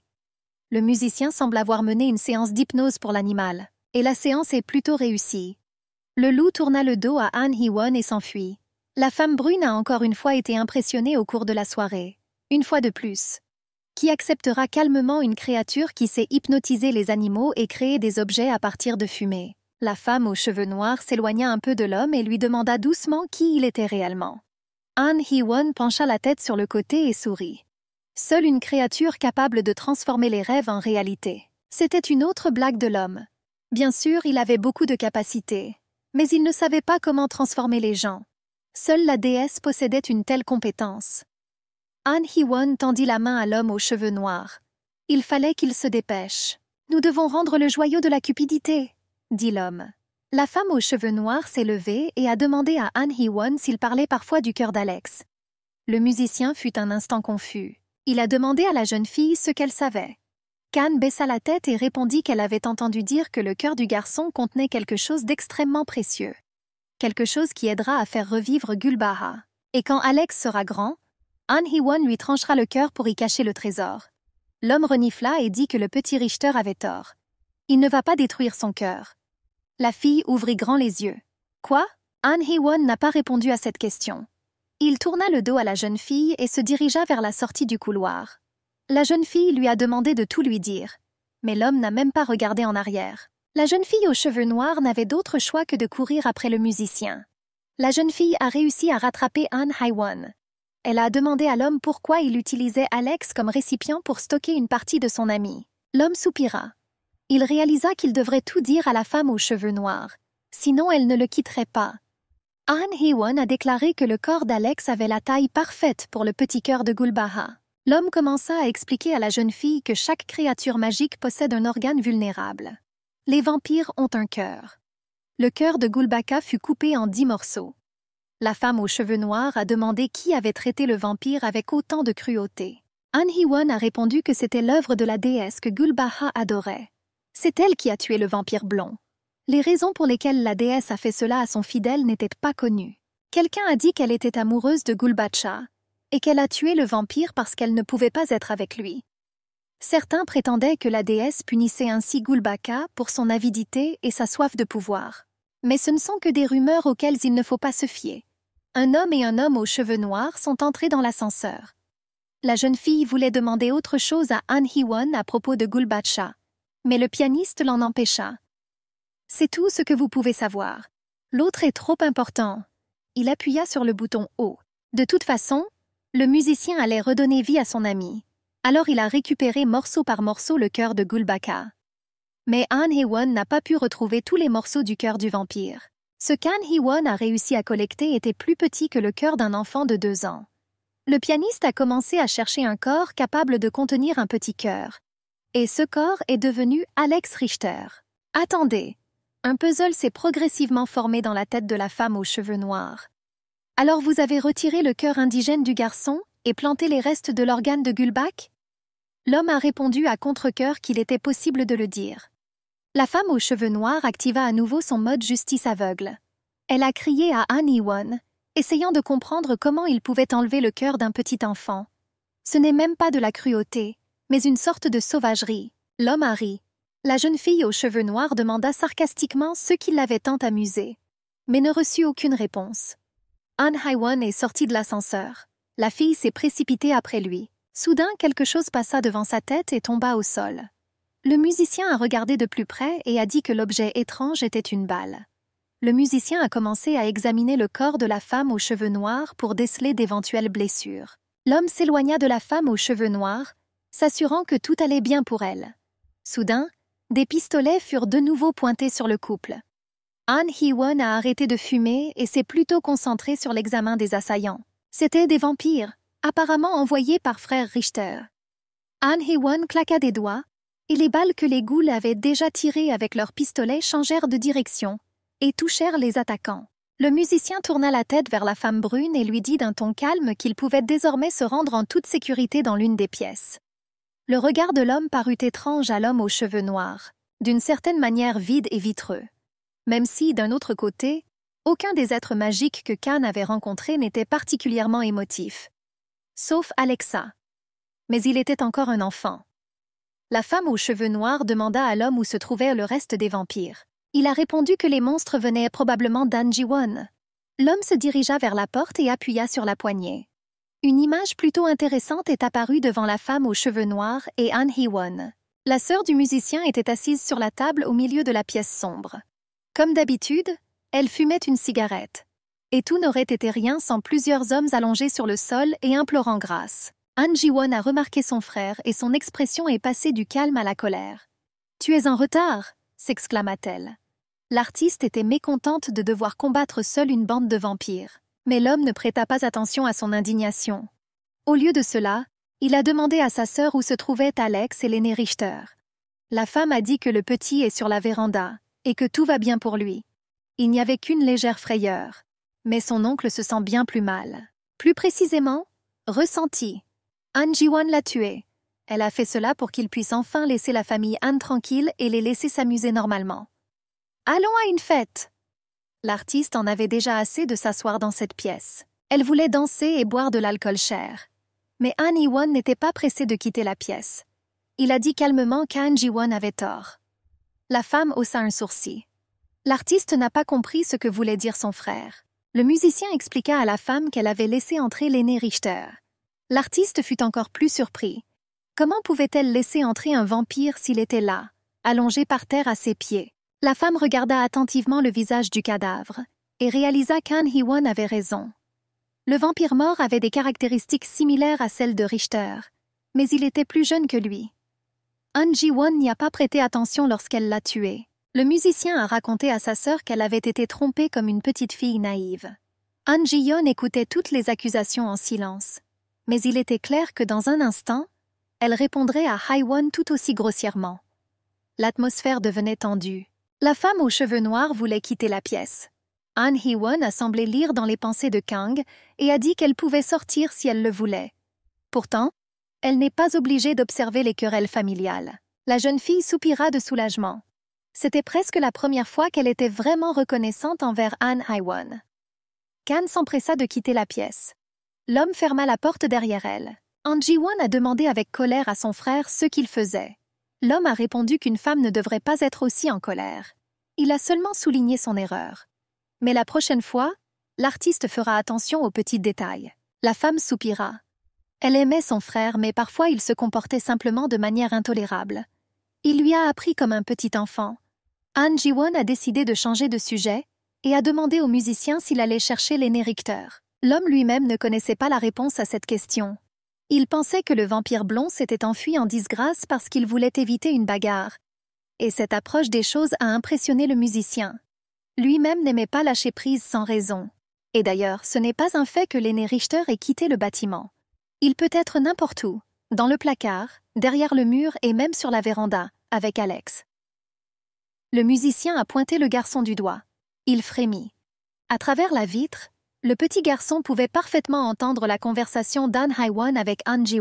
Le musicien semble avoir mené une séance d'hypnose pour l'animal, et la séance est plutôt réussie. Le loup tourna le dos à Han Hee-won et s'enfuit. La femme brune a encore une fois été impressionnée au cours de la soirée. Une fois de plus. Qui acceptera calmement une créature qui sait hypnotiser les animaux et créer des objets à partir de fumée La femme aux cheveux noirs s'éloigna un peu de l'homme et lui demanda doucement qui il était réellement. Han Hee-won pencha la tête sur le côté et sourit. Seule une créature capable de transformer les rêves en réalité. C'était une autre blague de l'homme. Bien sûr, il avait beaucoup de capacités, mais il ne savait pas comment transformer les gens. Seule la déesse possédait une telle compétence. Han Hee-won tendit la main à l'homme aux cheveux noirs. Il fallait qu'il se dépêche. Nous devons rendre le joyau de la cupidité, dit l'homme. La femme aux cheveux noirs s'est levée et a demandé à Han Hee-won s'il parlait parfois du cœur d'Alex. Le musicien fut un instant confus. Il a demandé à la jeune fille ce qu'elle savait. Khan baissa la tête et répondit qu'elle avait entendu dire que le cœur du garçon contenait quelque chose d'extrêmement précieux. Quelque chose qui aidera à faire revivre Gulbaha. Et quand Alex sera grand, Han Hee-won lui tranchera le cœur pour y cacher le trésor. L'homme renifla et dit que le petit Richter avait tort. Il ne va pas détruire son cœur. La fille ouvrit grand les yeux. Quoi An hee n'a pas répondu à cette question. Il tourna le dos à la jeune fille et se dirigea vers la sortie du couloir. La jeune fille lui a demandé de tout lui dire, mais l'homme n'a même pas regardé en arrière. La jeune fille aux cheveux noirs n'avait d'autre choix que de courir après le musicien. La jeune fille a réussi à rattraper Han won Elle a demandé à l'homme pourquoi il utilisait Alex comme récipient pour stocker une partie de son ami. L'homme soupira il réalisa qu'il devrait tout dire à la femme aux cheveux noirs, sinon elle ne le quitterait pas. Anne Hewan a déclaré que le corps d'Alex avait la taille parfaite pour le petit cœur de Gulbaha. L'homme commença à expliquer à la jeune fille que chaque créature magique possède un organe vulnérable. Les vampires ont un cœur. Le cœur de Gulbaka fut coupé en dix morceaux. La femme aux cheveux noirs a demandé qui avait traité le vampire avec autant de cruauté. Anne a répondu que c'était l'œuvre de la déesse que Gulbaha adorait, c'est elle qui a tué le vampire blond. Les raisons pour lesquelles la déesse a fait cela à son fidèle n'étaient pas connues. Quelqu'un a dit qu'elle était amoureuse de Gulbacha et qu'elle a tué le vampire parce qu'elle ne pouvait pas être avec lui. Certains prétendaient que la déesse punissait ainsi Gulbaka pour son avidité et sa soif de pouvoir. Mais ce ne sont que des rumeurs auxquelles il ne faut pas se fier. Un homme et un homme aux cheveux noirs sont entrés dans l'ascenseur. La jeune fille voulait demander autre chose à An Hee-won à propos de Gulbacha mais le pianiste l'en empêcha. C'est tout ce que vous pouvez savoir. L'autre est trop important. Il appuya sur le bouton haut. De toute façon, le musicien allait redonner vie à son ami. Alors il a récupéré morceau par morceau le cœur de Gulbaka. Mais Han Hee-won n'a pas pu retrouver tous les morceaux du cœur du vampire. Ce qu'An Hee-won a réussi à collecter était plus petit que le cœur d'un enfant de deux ans. Le pianiste a commencé à chercher un corps capable de contenir un petit cœur, et ce corps est devenu Alex Richter. Attendez, un puzzle s'est progressivement formé dans la tête de la femme aux cheveux noirs. Alors vous avez retiré le cœur indigène du garçon et planté les restes de l'organe de Gulbach L'homme a répondu à contre-cœur qu'il était possible de le dire. La femme aux cheveux noirs activa à nouveau son mode justice aveugle. Elle a crié à Annie essayant de comprendre comment il pouvait enlever le cœur d'un petit enfant. Ce n'est même pas de la cruauté, mais une sorte de sauvagerie. L'homme a ri. La jeune fille aux cheveux noirs demanda sarcastiquement ce qui l'avait tant amusé, mais ne reçut aucune réponse. Han Haiwan est sorti de l'ascenseur. La fille s'est précipitée après lui. Soudain, quelque chose passa devant sa tête et tomba au sol. Le musicien a regardé de plus près et a dit que l'objet étrange était une balle. Le musicien a commencé à examiner le corps de la femme aux cheveux noirs pour déceler d'éventuelles blessures. L'homme s'éloigna de la femme aux cheveux noirs, s'assurant que tout allait bien pour elle. Soudain, des pistolets furent de nouveau pointés sur le couple. Han Hee-won a arrêté de fumer et s'est plutôt concentré sur l'examen des assaillants. C'étaient des vampires, apparemment envoyés par frère Richter. Han Hee-won claqua des doigts, et les balles que les ghouls avaient déjà tirées avec leurs pistolets changèrent de direction et touchèrent les attaquants. Le musicien tourna la tête vers la femme brune et lui dit d'un ton calme qu'il pouvait désormais se rendre en toute sécurité dans l'une des pièces. Le regard de l'homme parut étrange à l'homme aux cheveux noirs, d'une certaine manière vide et vitreux. Même si, d'un autre côté, aucun des êtres magiques que Khan avait rencontrés n'était particulièrement émotif. Sauf Alexa. Mais il était encore un enfant. La femme aux cheveux noirs demanda à l'homme où se trouvait le reste des vampires. Il a répondu que les monstres venaient probablement d'Anjiwon. L'homme se dirigea vers la porte et appuya sur la poignée. Une image plutôt intéressante est apparue devant la femme aux cheveux noirs et An Hee-won. La sœur du musicien était assise sur la table au milieu de la pièce sombre. Comme d'habitude, elle fumait une cigarette. Et tout n'aurait été rien sans plusieurs hommes allongés sur le sol et implorant grâce. An Ji-won a remarqué son frère et son expression est passée du calme à la colère. Tu es en retard s'exclama-t-elle. L'artiste était mécontente de devoir combattre seule une bande de vampires. Mais l'homme ne prêta pas attention à son indignation. Au lieu de cela, il a demandé à sa sœur où se trouvaient Alex et l'aîné Richter. La femme a dit que le petit est sur la véranda, et que tout va bien pour lui. Il n'y avait qu'une légère frayeur. Mais son oncle se sent bien plus mal. Plus précisément, ressenti. An l'a tué. Elle a fait cela pour qu'il puisse enfin laisser la famille Anne tranquille et les laisser s'amuser normalement. Allons à une fête L'artiste en avait déjà assez de s'asseoir dans cette pièce. Elle voulait danser et boire de l'alcool cher. Mais Han n'était pas pressé de quitter la pièce. Il a dit calmement qu'Han ji avait tort. La femme haussa un sourcil. L'artiste n'a pas compris ce que voulait dire son frère. Le musicien expliqua à la femme qu'elle avait laissé entrer l'aîné Richter. L'artiste fut encore plus surpris. Comment pouvait-elle laisser entrer un vampire s'il était là, allongé par terre à ses pieds la femme regarda attentivement le visage du cadavre et réalisa qu'An Hee-won avait raison. Le vampire mort avait des caractéristiques similaires à celles de Richter, mais il était plus jeune que lui. An Ji-won n'y a pas prêté attention lorsqu'elle l'a tué. Le musicien a raconté à sa sœur qu'elle avait été trompée comme une petite fille naïve. An Ji-yeon écoutait toutes les accusations en silence, mais il était clair que dans un instant, elle répondrait à Hai-Won tout aussi grossièrement. L'atmosphère devenait tendue. La femme aux cheveux noirs voulait quitter la pièce. An Hee-won a semblé lire dans les pensées de Kang et a dit qu'elle pouvait sortir si elle le voulait. Pourtant, elle n'est pas obligée d'observer les querelles familiales. La jeune fille soupira de soulagement. C'était presque la première fois qu'elle était vraiment reconnaissante envers An Hee-won. Kang s'empressa de quitter la pièce. L'homme ferma la porte derrière elle. ji Won a demandé avec colère à son frère ce qu'il faisait l'homme a répondu qu'une femme ne devrait pas être aussi en colère. Il a seulement souligné son erreur. Mais la prochaine fois, l'artiste fera attention aux petits détails. La femme soupira. Elle aimait son frère, mais parfois il se comportait simplement de manière intolérable. Il lui a appris comme un petit enfant. Han Ji-won a décidé de changer de sujet et a demandé au musicien s'il allait chercher l'énéricteur. L'homme lui-même ne connaissait pas la réponse à cette question. Il pensait que le vampire blond s'était enfui en disgrâce parce qu'il voulait éviter une bagarre. Et cette approche des choses a impressionné le musicien. Lui-même n'aimait pas lâcher prise sans raison. Et d'ailleurs, ce n'est pas un fait que l'aîné Richter ait quitté le bâtiment. Il peut être n'importe où, dans le placard, derrière le mur et même sur la véranda, avec Alex. Le musicien a pointé le garçon du doigt. Il frémit. À travers la vitre, le petit garçon pouvait parfaitement entendre la conversation d'An Haiwan avec An ji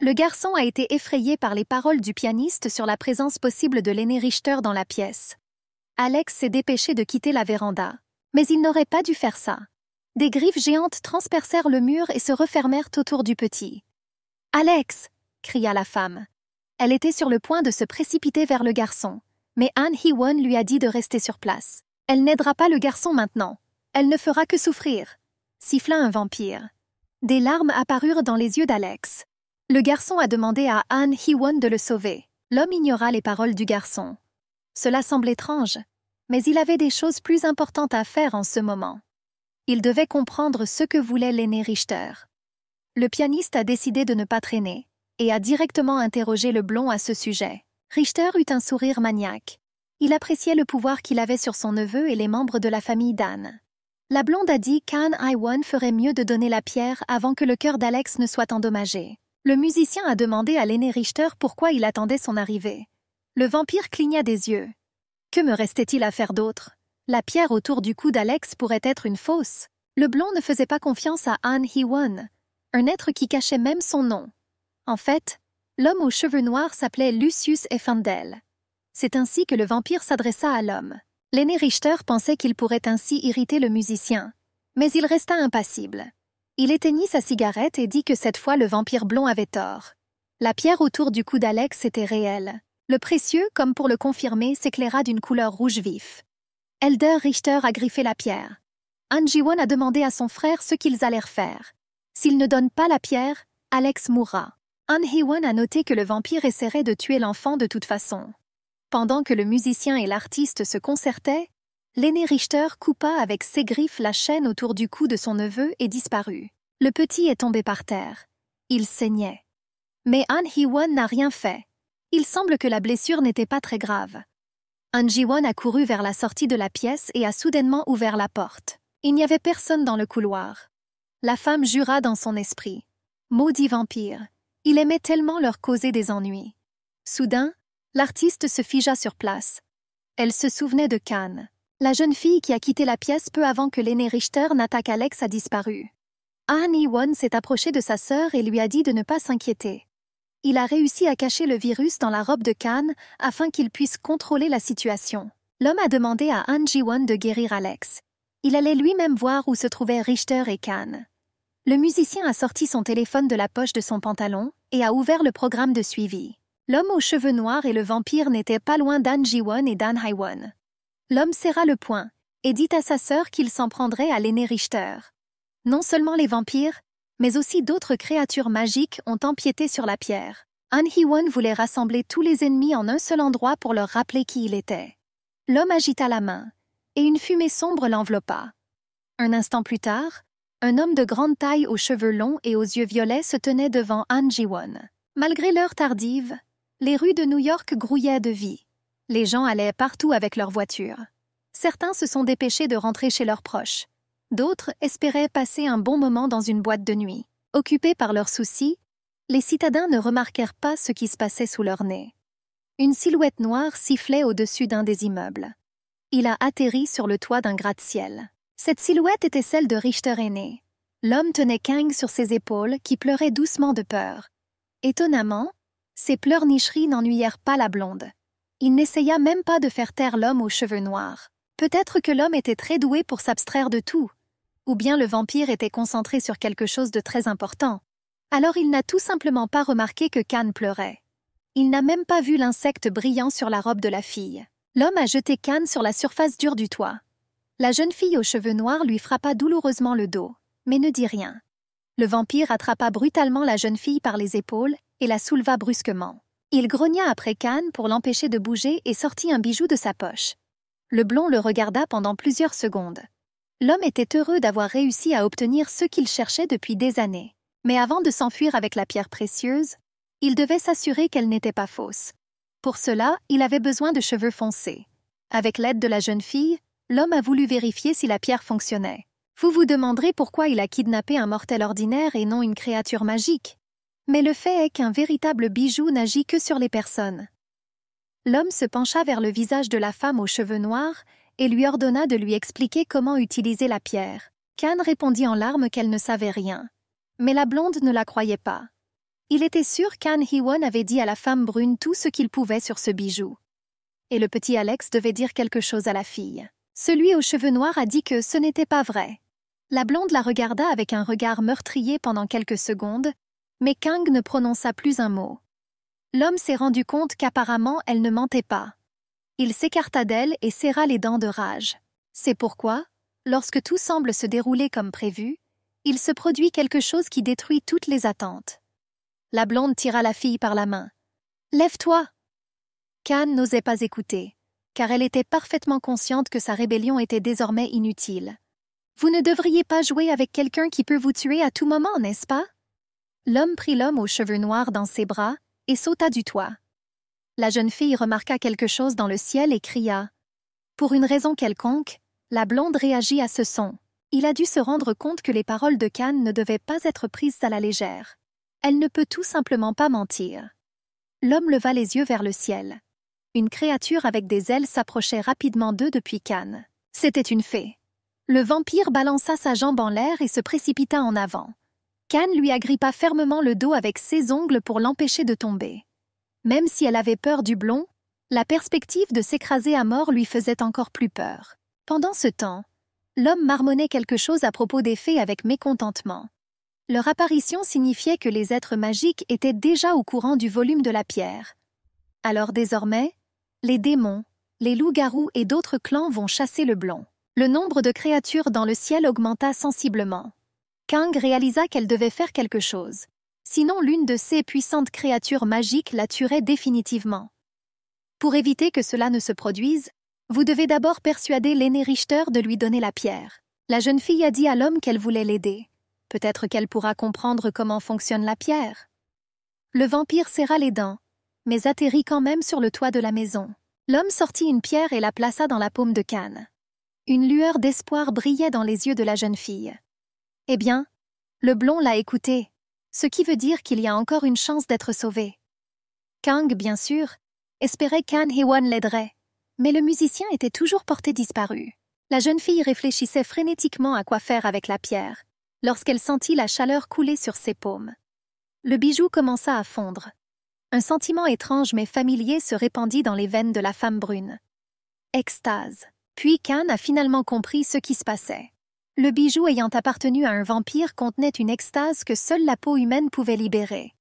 Le garçon a été effrayé par les paroles du pianiste sur la présence possible de l'aîné Richter dans la pièce. Alex s'est dépêché de quitter la véranda, mais il n'aurait pas dû faire ça. Des griffes géantes transpercèrent le mur et se refermèrent autour du petit. Alex cria la femme. Elle était sur le point de se précipiter vers le garçon, mais Anne hee lui a dit de rester sur place. Elle n'aidera pas le garçon maintenant, elle ne fera que souffrir, siffla un vampire. Des larmes apparurent dans les yeux d'Alex. Le garçon a demandé à Anne Won de le sauver. L'homme ignora les paroles du garçon. Cela semble étrange, mais il avait des choses plus importantes à faire en ce moment. Il devait comprendre ce que voulait l'aîné Richter. Le pianiste a décidé de ne pas traîner et a directement interrogé le blond à ce sujet. Richter eut un sourire maniaque. Il appréciait le pouvoir qu'il avait sur son neveu et les membres de la famille d'Anne. La blonde a dit qu'Anne Iwan ferait mieux de donner la pierre avant que le cœur d'Alex ne soit endommagé. Le musicien a demandé à l'aîné Richter pourquoi il attendait son arrivée. Le vampire cligna des yeux. Que me restait-il à faire d'autre La pierre autour du cou d'Alex pourrait être une fausse. Le blond ne faisait pas confiance à Anne Hewan, un être qui cachait même son nom. En fait, l'homme aux cheveux noirs s'appelait Lucius Effendel. C'est ainsi que le vampire s'adressa à l'homme. L'aîné Richter pensait qu'il pourrait ainsi irriter le musicien, mais il resta impassible. Il éteignit sa cigarette et dit que cette fois le vampire blond avait tort. La pierre autour du cou d'Alex était réelle. Le précieux, comme pour le confirmer, s'éclaira d'une couleur rouge vif. Elder Richter a griffé la pierre. Anjiwon a demandé à son frère ce qu'ils allèrent faire. S'il ne donne pas la pierre, Alex mourra. anjiwon a noté que le vampire essaierait de tuer l'enfant de toute façon. Pendant que le musicien et l'artiste se concertaient, l'aîné Richter coupa avec ses griffes la chaîne autour du cou de son neveu et disparut. Le petit est tombé par terre. Il saignait. Mais Han Hee-won n'a rien fait. Il semble que la blessure n'était pas très grave. Han Ji-won a couru vers la sortie de la pièce et a soudainement ouvert la porte. Il n'y avait personne dans le couloir. La femme jura dans son esprit. Maudit vampire. Il aimait tellement leur causer des ennuis. Soudain, L'artiste se figea sur place. Elle se souvenait de Cannes. La jeune fille qui a quitté la pièce peu avant que l'aîné Richter n'attaque Alex a disparu. Annie Won s'est approchée de sa sœur et lui a dit de ne pas s'inquiéter. Il a réussi à cacher le virus dans la robe de Cannes afin qu'il puisse contrôler la situation. L'homme a demandé à Han ji de guérir Alex. Il allait lui-même voir où se trouvaient Richter et Khan. Le musicien a sorti son téléphone de la poche de son pantalon et a ouvert le programme de suivi. L'homme aux cheveux noirs et le vampire n'étaient pas loin d'An Jiwon et d'An L'homme serra le poing et dit à sa sœur qu'il s'en prendrait à l'aîné Richter. Non seulement les vampires, mais aussi d'autres créatures magiques ont empiété sur la pierre. An voulait rassembler tous les ennemis en un seul endroit pour leur rappeler qui il était. L'homme agita la main, et une fumée sombre l'enveloppa. Un instant plus tard, un homme de grande taille aux cheveux longs et aux yeux violets se tenait devant an Jiwon. Malgré l'heure tardive, les rues de New York grouillaient de vie. Les gens allaient partout avec leurs voitures. Certains se sont dépêchés de rentrer chez leurs proches. D'autres espéraient passer un bon moment dans une boîte de nuit. Occupés par leurs soucis, les citadins ne remarquèrent pas ce qui se passait sous leur nez. Une silhouette noire sifflait au-dessus d'un des immeubles. Il a atterri sur le toit d'un gratte-ciel. Cette silhouette était celle de Richter aîné. L'homme tenait Kang sur ses épaules, qui pleurait doucement de peur. Étonnamment, ses pleurnicheries n'ennuyèrent pas la blonde. Il n'essaya même pas de faire taire l'homme aux cheveux noirs. Peut-être que l'homme était très doué pour s'abstraire de tout, ou bien le vampire était concentré sur quelque chose de très important. Alors il n'a tout simplement pas remarqué que Cannes pleurait. Il n'a même pas vu l'insecte brillant sur la robe de la fille. L'homme a jeté Cannes sur la surface dure du toit. La jeune fille aux cheveux noirs lui frappa douloureusement le dos, mais ne dit rien. Le vampire attrapa brutalement la jeune fille par les épaules et la souleva brusquement. Il grogna après Cannes pour l'empêcher de bouger et sortit un bijou de sa poche. Le blond le regarda pendant plusieurs secondes. L'homme était heureux d'avoir réussi à obtenir ce qu'il cherchait depuis des années. Mais avant de s'enfuir avec la pierre précieuse, il devait s'assurer qu'elle n'était pas fausse. Pour cela, il avait besoin de cheveux foncés. Avec l'aide de la jeune fille, l'homme a voulu vérifier si la pierre fonctionnait. Vous vous demanderez pourquoi il a kidnappé un mortel ordinaire et non une créature magique. Mais le fait est qu'un véritable bijou n'agit que sur les personnes. L'homme se pencha vers le visage de la femme aux cheveux noirs et lui ordonna de lui expliquer comment utiliser la pierre. Khan répondit en larmes qu'elle ne savait rien. Mais la blonde ne la croyait pas. Il était sûr qu'Anne Hiwon avait dit à la femme brune tout ce qu'il pouvait sur ce bijou. Et le petit Alex devait dire quelque chose à la fille. Celui aux cheveux noirs a dit que ce n'était pas vrai. La blonde la regarda avec un regard meurtrier pendant quelques secondes, mais Kang ne prononça plus un mot. L'homme s'est rendu compte qu'apparemment elle ne mentait pas. Il s'écarta d'elle et serra les dents de rage. C'est pourquoi, lorsque tout semble se dérouler comme prévu, il se produit quelque chose qui détruit toutes les attentes. La blonde tira la fille par la main. Lève-toi Khan n'osait pas écouter, car elle était parfaitement consciente que sa rébellion était désormais inutile. Vous ne devriez pas jouer avec quelqu'un qui peut vous tuer à tout moment, n'est-ce pas L'homme prit l'homme aux cheveux noirs dans ses bras et sauta du toit. La jeune fille remarqua quelque chose dans le ciel et cria. Pour une raison quelconque, la blonde réagit à ce son. Il a dû se rendre compte que les paroles de Cannes ne devaient pas être prises à la légère. Elle ne peut tout simplement pas mentir. L'homme leva les yeux vers le ciel. Une créature avec des ailes s'approchait rapidement d'eux depuis Cannes. C'était une fée. Le vampire balança sa jambe en l'air et se précipita en avant. Khan lui agrippa fermement le dos avec ses ongles pour l'empêcher de tomber. Même si elle avait peur du blond, la perspective de s'écraser à mort lui faisait encore plus peur. Pendant ce temps, l'homme marmonnait quelque chose à propos des fées avec mécontentement. Leur apparition signifiait que les êtres magiques étaient déjà au courant du volume de la pierre. Alors désormais, les démons, les loups-garous et d'autres clans vont chasser le blond. Le nombre de créatures dans le ciel augmenta sensiblement. Kang réalisa qu'elle devait faire quelque chose. Sinon l'une de ces puissantes créatures magiques la tuerait définitivement. Pour éviter que cela ne se produise, vous devez d'abord persuader l'aîné Richter de lui donner la pierre. La jeune fille a dit à l'homme qu'elle voulait l'aider. Peut-être qu'elle pourra comprendre comment fonctionne la pierre. Le vampire serra les dents, mais atterrit quand même sur le toit de la maison. L'homme sortit une pierre et la plaça dans la paume de Cannes. Une lueur d'espoir brillait dans les yeux de la jeune fille. Eh bien, le blond l'a écouté, ce qui veut dire qu'il y a encore une chance d'être sauvé. Kang, bien sûr, espérait qu'An Hewan l'aiderait, mais le musicien était toujours porté disparu. La jeune fille réfléchissait frénétiquement à quoi faire avec la pierre, lorsqu'elle sentit la chaleur couler sur ses paumes. Le bijou commença à fondre. Un sentiment étrange mais familier se répandit dans les veines de la femme brune. Extase. Puis Kang a finalement compris ce qui se passait. Le bijou ayant appartenu à un vampire contenait une extase que seule la peau humaine pouvait libérer.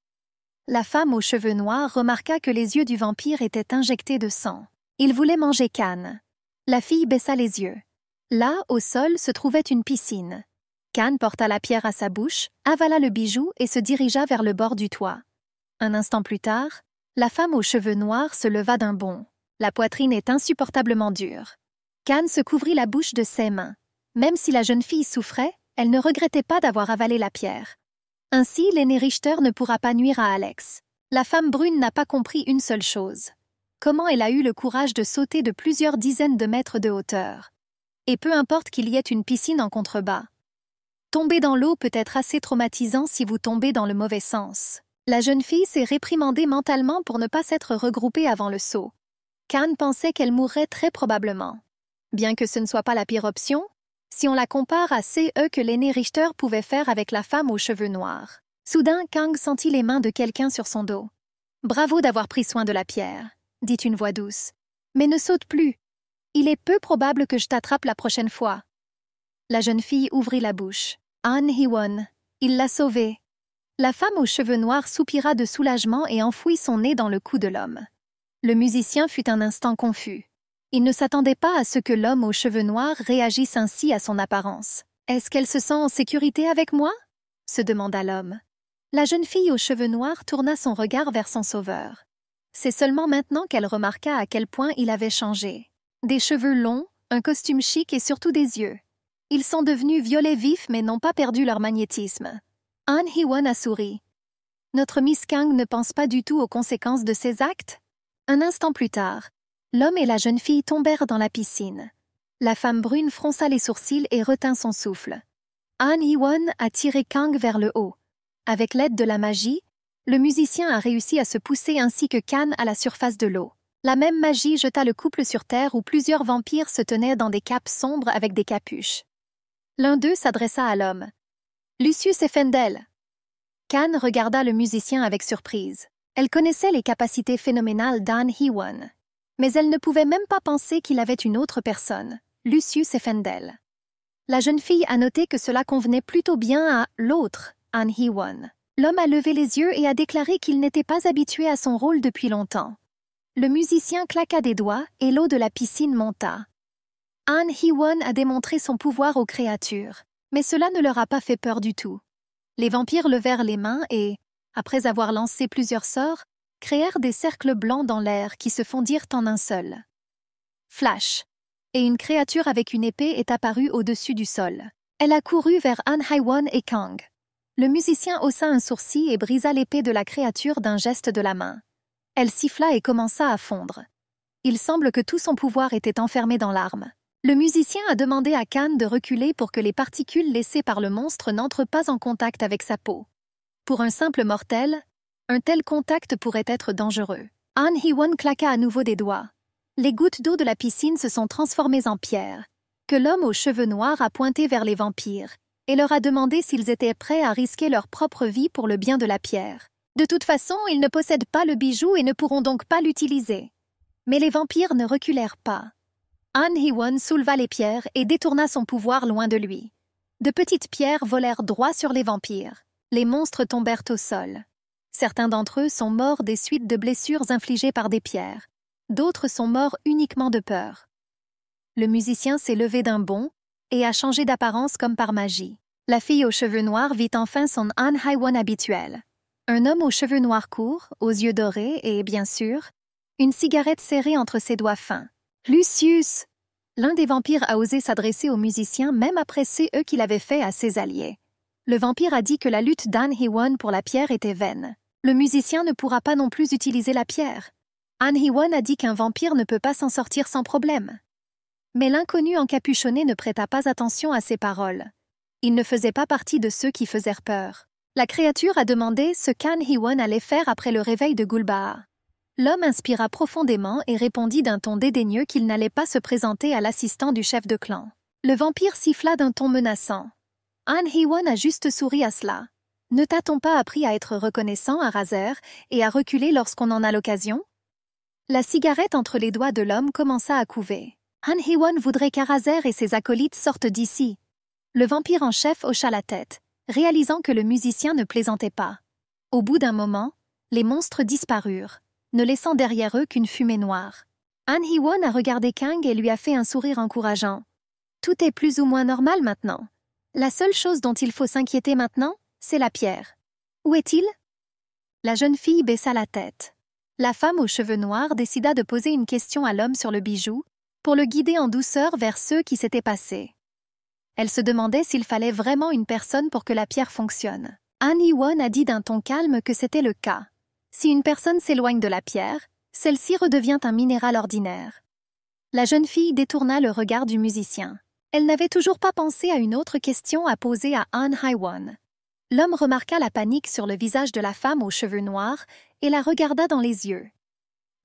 La femme aux cheveux noirs remarqua que les yeux du vampire étaient injectés de sang. Il voulait manger Cannes. La fille baissa les yeux. Là, au sol, se trouvait une piscine. Cannes porta la pierre à sa bouche, avala le bijou et se dirigea vers le bord du toit. Un instant plus tard, la femme aux cheveux noirs se leva d'un bond. La poitrine est insupportablement dure. Cannes se couvrit la bouche de ses mains. Même si la jeune fille souffrait, elle ne regrettait pas d'avoir avalé la pierre. Ainsi, l'aîné Richter ne pourra pas nuire à Alex. La femme brune n'a pas compris une seule chose. Comment elle a eu le courage de sauter de plusieurs dizaines de mètres de hauteur. Et peu importe qu'il y ait une piscine en contrebas. Tomber dans l'eau peut être assez traumatisant si vous tombez dans le mauvais sens. La jeune fille s'est réprimandée mentalement pour ne pas s'être regroupée avant le saut. Khan pensait qu'elle mourrait très probablement. Bien que ce ne soit pas la pire option, si on la compare à CE que l'aîné Richter pouvait faire avec la femme aux cheveux noirs. Soudain, Kang sentit les mains de quelqu'un sur son dos. Bravo d'avoir pris soin de la pierre, dit une voix douce. Mais ne saute plus. Il est peu probable que je t'attrape la prochaine fois. La jeune fille ouvrit la bouche. An Hee-won, il l'a sauvée. La femme aux cheveux noirs soupira de soulagement et enfouit son nez dans le cou de l'homme. Le musicien fut un instant confus. Il ne s'attendait pas à ce que l'homme aux cheveux noirs réagisse ainsi à son apparence. Est-ce qu'elle se sent en sécurité avec moi se demanda l'homme. La jeune fille aux cheveux noirs tourna son regard vers son sauveur. C'est seulement maintenant qu'elle remarqua à quel point il avait changé. Des cheveux longs, un costume chic et surtout des yeux. Ils sont devenus violets vifs mais n'ont pas perdu leur magnétisme. An Hee-won a souri. Notre Miss Kang ne pense pas du tout aux conséquences de ses actes Un instant plus tard, L'homme et la jeune fille tombèrent dans la piscine. La femme brune fronça les sourcils et retint son souffle. Anne Yi-won a tiré Kang vers le haut. Avec l'aide de la magie, le musicien a réussi à se pousser ainsi que Kang à la surface de l'eau. La même magie jeta le couple sur terre où plusieurs vampires se tenaient dans des capes sombres avec des capuches. L'un d'eux s'adressa à l'homme. Lucius Effendel. Kang regarda le musicien avec surprise. Elle connaissait les capacités phénoménales d'Anne won mais elle ne pouvait même pas penser qu'il avait une autre personne, Lucius Effendel. La jeune fille a noté que cela convenait plutôt bien à l'autre, An hee L'homme a levé les yeux et a déclaré qu'il n'était pas habitué à son rôle depuis longtemps. Le musicien claqua des doigts et l'eau de la piscine monta. An hee a démontré son pouvoir aux créatures, mais cela ne leur a pas fait peur du tout. Les vampires levèrent les mains et, après avoir lancé plusieurs sorts, créèrent des cercles blancs dans l'air qui se fondirent en un seul. Flash. Et une créature avec une épée est apparue au-dessus du sol. Elle a couru vers Han Haiwan et Kang. Le musicien haussa un sourcil et brisa l'épée de la créature d'un geste de la main. Elle siffla et commença à fondre. Il semble que tout son pouvoir était enfermé dans l'arme. Le musicien a demandé à Kang de reculer pour que les particules laissées par le monstre n'entrent pas en contact avec sa peau. Pour un simple mortel, un tel contact pourrait être dangereux. Han Hee-won claqua à nouveau des doigts. Les gouttes d'eau de la piscine se sont transformées en pierres, que l'homme aux cheveux noirs a pointé vers les vampires, et leur a demandé s'ils étaient prêts à risquer leur propre vie pour le bien de la pierre. De toute façon, ils ne possèdent pas le bijou et ne pourront donc pas l'utiliser. Mais les vampires ne reculèrent pas. Han Hee-won souleva les pierres et détourna son pouvoir loin de lui. De petites pierres volèrent droit sur les vampires. Les monstres tombèrent au sol. Certains d'entre eux sont morts des suites de blessures infligées par des pierres. D'autres sont morts uniquement de peur. Le musicien s'est levé d'un bond et a changé d'apparence comme par magie. La fille aux cheveux noirs vit enfin son An Haiwan habituel. Un homme aux cheveux noirs courts, aux yeux dorés et, bien sûr, une cigarette serrée entre ses doigts fins. Lucius L'un des vampires a osé s'adresser au musicien, même après eux qu'il avait fait à ses alliés. Le vampire a dit que la lutte d'An Haiwan pour la pierre était vaine le musicien ne pourra pas non plus utiliser la pierre. An Hee-won a dit qu'un vampire ne peut pas s'en sortir sans problème. Mais l'inconnu encapuchonné ne prêta pas attention à ses paroles. Il ne faisait pas partie de ceux qui faisaient peur. La créature a demandé ce qu'An Hee-won allait faire après le réveil de Gulbaa. L'homme inspira profondément et répondit d'un ton dédaigneux qu'il n'allait pas se présenter à l'assistant du chef de clan. Le vampire siffla d'un ton menaçant. An Hee-won a juste souri à cela. Ne t'a-t-on pas appris à être reconnaissant à Razer et à reculer lorsqu'on en a l'occasion La cigarette entre les doigts de l'homme commença à couver. Han Hee-won voudrait qu'Arazer et ses acolytes sortent d'ici. Le vampire en chef hocha la tête, réalisant que le musicien ne plaisantait pas. Au bout d'un moment, les monstres disparurent, ne laissant derrière eux qu'une fumée noire. Han Hee-won a regardé Kang et lui a fait un sourire encourageant. Tout est plus ou moins normal maintenant. La seule chose dont il faut s'inquiéter maintenant, c'est la pierre. Où est-il La jeune fille baissa la tête. La femme aux cheveux noirs décida de poser une question à l'homme sur le bijou, pour le guider en douceur vers ceux qui s'étaient passés. Elle se demandait s'il fallait vraiment une personne pour que la pierre fonctionne. An Won a dit d'un ton calme que c'était le cas. Si une personne s'éloigne de la pierre, celle-ci redevient un minéral ordinaire. La jeune fille détourna le regard du musicien. Elle n'avait toujours pas pensé à une autre question à poser à Han Haiwon. L'homme remarqua la panique sur le visage de la femme aux cheveux noirs et la regarda dans les yeux.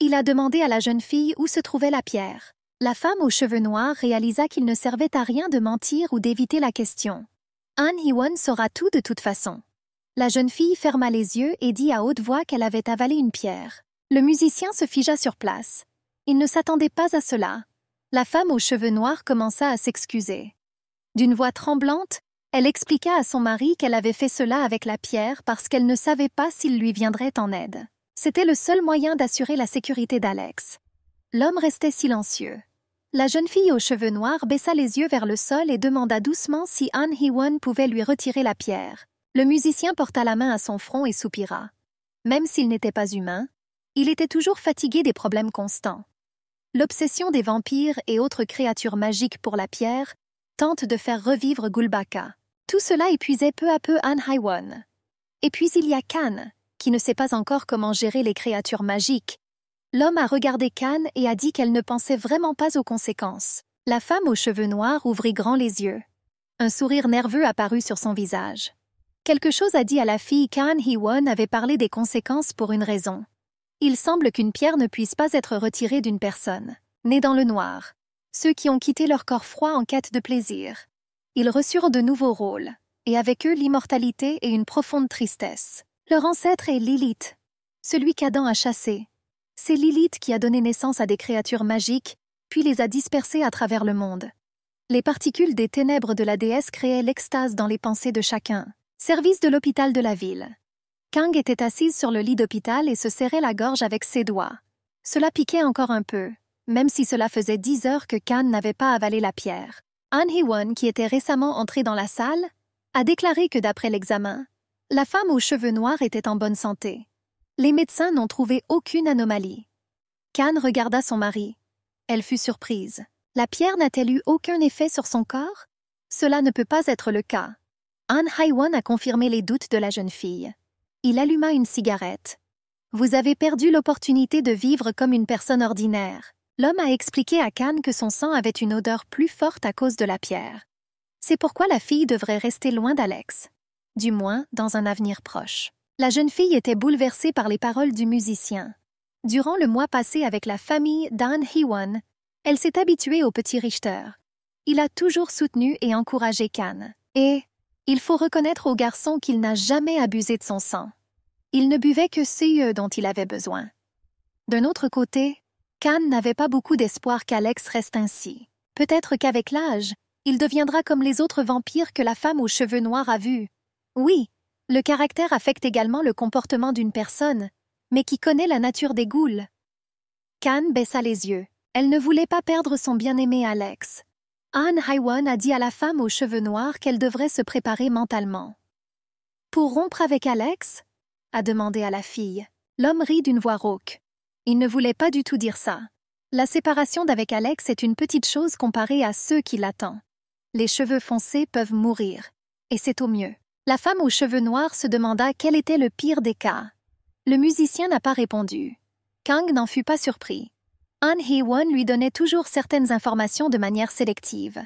Il a demandé à la jeune fille où se trouvait la pierre. La femme aux cheveux noirs réalisa qu'il ne servait à rien de mentir ou d'éviter la question. Anne won saura tout de toute façon. La jeune fille ferma les yeux et dit à haute voix qu'elle avait avalé une pierre. Le musicien se figea sur place. Il ne s'attendait pas à cela. La femme aux cheveux noirs commença à s'excuser. D'une voix tremblante, elle expliqua à son mari qu'elle avait fait cela avec la pierre parce qu'elle ne savait pas s'il lui viendrait en aide. C'était le seul moyen d'assurer la sécurité d'Alex. L'homme restait silencieux. La jeune fille aux cheveux noirs baissa les yeux vers le sol et demanda doucement si An Hee-won pouvait lui retirer la pierre. Le musicien porta la main à son front et soupira. Même s'il n'était pas humain, il était toujours fatigué des problèmes constants. L'obsession des vampires et autres créatures magiques pour la pierre tente de faire revivre Gulbaka. Tout cela épuisait peu à peu Anne won Et puis il y a Khan, qui ne sait pas encore comment gérer les créatures magiques. L'homme a regardé Khan et a dit qu'elle ne pensait vraiment pas aux conséquences. La femme aux cheveux noirs ouvrit grand les yeux. Un sourire nerveux apparut sur son visage. Quelque chose a dit à la fille Kan hi won avait parlé des conséquences pour une raison. Il semble qu'une pierre ne puisse pas être retirée d'une personne, née dans le noir. Ceux qui ont quitté leur corps froid en quête de plaisir, ils reçurent de nouveaux rôles, et avec eux l'immortalité et une profonde tristesse. Leur ancêtre est Lilith, celui qu'Adam a chassé. C'est Lilith qui a donné naissance à des créatures magiques, puis les a dispersées à travers le monde. Les particules des ténèbres de la déesse créaient l'extase dans les pensées de chacun. Service de l'hôpital de la ville. Kang était assise sur le lit d'hôpital et se serrait la gorge avec ses doigts. Cela piquait encore un peu, même si cela faisait dix heures que Kang n'avait pas avalé la pierre. An hee qui était récemment entrée dans la salle, a déclaré que d'après l'examen, la femme aux cheveux noirs était en bonne santé. Les médecins n'ont trouvé aucune anomalie. Khan regarda son mari. Elle fut surprise. La pierre n'a-t-elle eu aucun effet sur son corps Cela ne peut pas être le cas. An Haiwan a confirmé les doutes de la jeune fille. Il alluma une cigarette. Vous avez perdu l'opportunité de vivre comme une personne ordinaire. L'homme a expliqué à Cannes que son sang avait une odeur plus forte à cause de la pierre. C'est pourquoi la fille devrait rester loin d'Alex, du moins dans un avenir proche. La jeune fille était bouleversée par les paroles du musicien. Durant le mois passé avec la famille Dan Hewan, elle s'est habituée au petit Richter. Il a toujours soutenu et encouragé Khan. Et il faut reconnaître au garçon qu'il n'a jamais abusé de son sang. Il ne buvait que ceux dont il avait besoin. D'un autre côté, Khan n'avait pas beaucoup d'espoir qu'Alex reste ainsi. Peut-être qu'avec l'âge, il deviendra comme les autres vampires que la femme aux cheveux noirs a vus. Oui, le caractère affecte également le comportement d'une personne, mais qui connaît la nature des goules. Khan baissa les yeux. Elle ne voulait pas perdre son bien-aimé Alex. Anne Haiwan a dit à la femme aux cheveux noirs qu'elle devrait se préparer mentalement. Pour rompre avec Alex a demandé à la fille. L'homme rit d'une voix rauque. Il ne voulait pas du tout dire ça. La séparation d'avec Alex est une petite chose comparée à ceux qui l'attend. Les cheveux foncés peuvent mourir. Et c'est au mieux. La femme aux cheveux noirs se demanda quel était le pire des cas. Le musicien n'a pas répondu. Kang n'en fut pas surpris. An Hee-won lui donnait toujours certaines informations de manière sélective.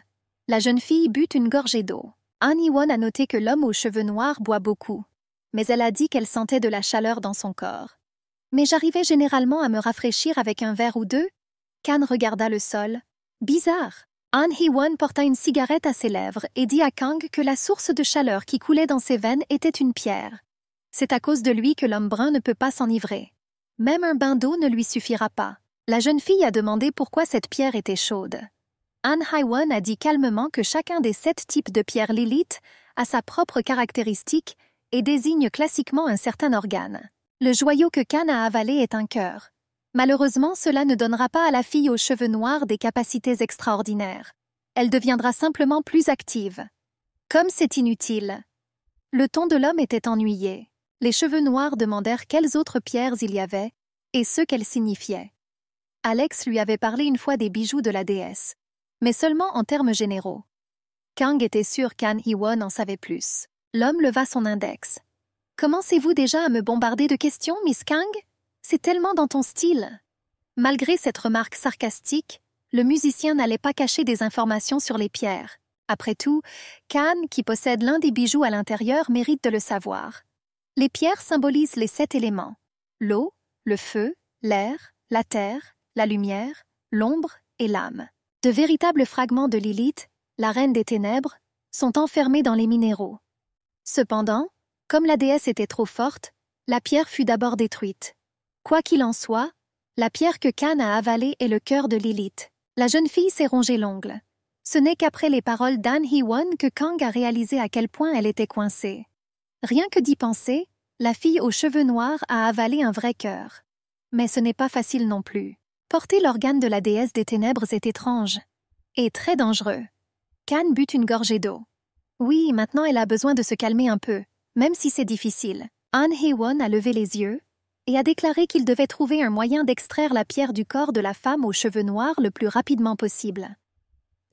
La jeune fille but une gorgée d'eau. An Hee-won a noté que l'homme aux cheveux noirs boit beaucoup. Mais elle a dit qu'elle sentait de la chaleur dans son corps. Mais j'arrivais généralement à me rafraîchir avec un verre ou deux. Kan regarda le sol. Bizarre. An Hee-won porta une cigarette à ses lèvres et dit à Kang que la source de chaleur qui coulait dans ses veines était une pierre. C'est à cause de lui que l'homme brun ne peut pas s'enivrer. Même un bain d'eau ne lui suffira pas. La jeune fille a demandé pourquoi cette pierre était chaude. Han won a dit calmement que chacun des sept types de pierres Lilith a sa propre caractéristique et désigne classiquement un certain organe. Le joyau que Khan a avalé est un cœur. Malheureusement, cela ne donnera pas à la fille aux cheveux noirs des capacités extraordinaires. Elle deviendra simplement plus active. Comme c'est inutile. Le ton de l'homme était ennuyé. Les cheveux noirs demandèrent quelles autres pierres il y avait et ce qu'elles signifiaient. Alex lui avait parlé une fois des bijoux de la déesse, mais seulement en termes généraux. Kang était sûr qu'An Hiwon en savait plus. L'homme leva son index. Commencez-vous déjà à me bombarder de questions, Miss Kang C'est tellement dans ton style. Malgré cette remarque sarcastique, le musicien n'allait pas cacher des informations sur les pierres. Après tout, Khan, qui possède l'un des bijoux à l'intérieur, mérite de le savoir. Les pierres symbolisent les sept éléments l'eau, le feu, l'air, la terre, la lumière, l'ombre et l'âme. De véritables fragments de Lilith, la reine des ténèbres, sont enfermés dans les minéraux. Cependant, comme la déesse était trop forte, la pierre fut d'abord détruite. Quoi qu'il en soit, la pierre que Khan a avalée est le cœur de Lilith. La jeune fille s'est rongé l'ongle. Ce n'est qu'après les paroles d'An Hee-won que Kang a réalisé à quel point elle était coincée. Rien que d'y penser, la fille aux cheveux noirs a avalé un vrai cœur. Mais ce n'est pas facile non plus. Porter l'organe de la déesse des ténèbres est étrange. Et très dangereux. Khan but une gorgée d'eau. Oui, maintenant elle a besoin de se calmer un peu même si c'est difficile. Han hee a levé les yeux et a déclaré qu'il devait trouver un moyen d'extraire la pierre du corps de la femme aux cheveux noirs le plus rapidement possible.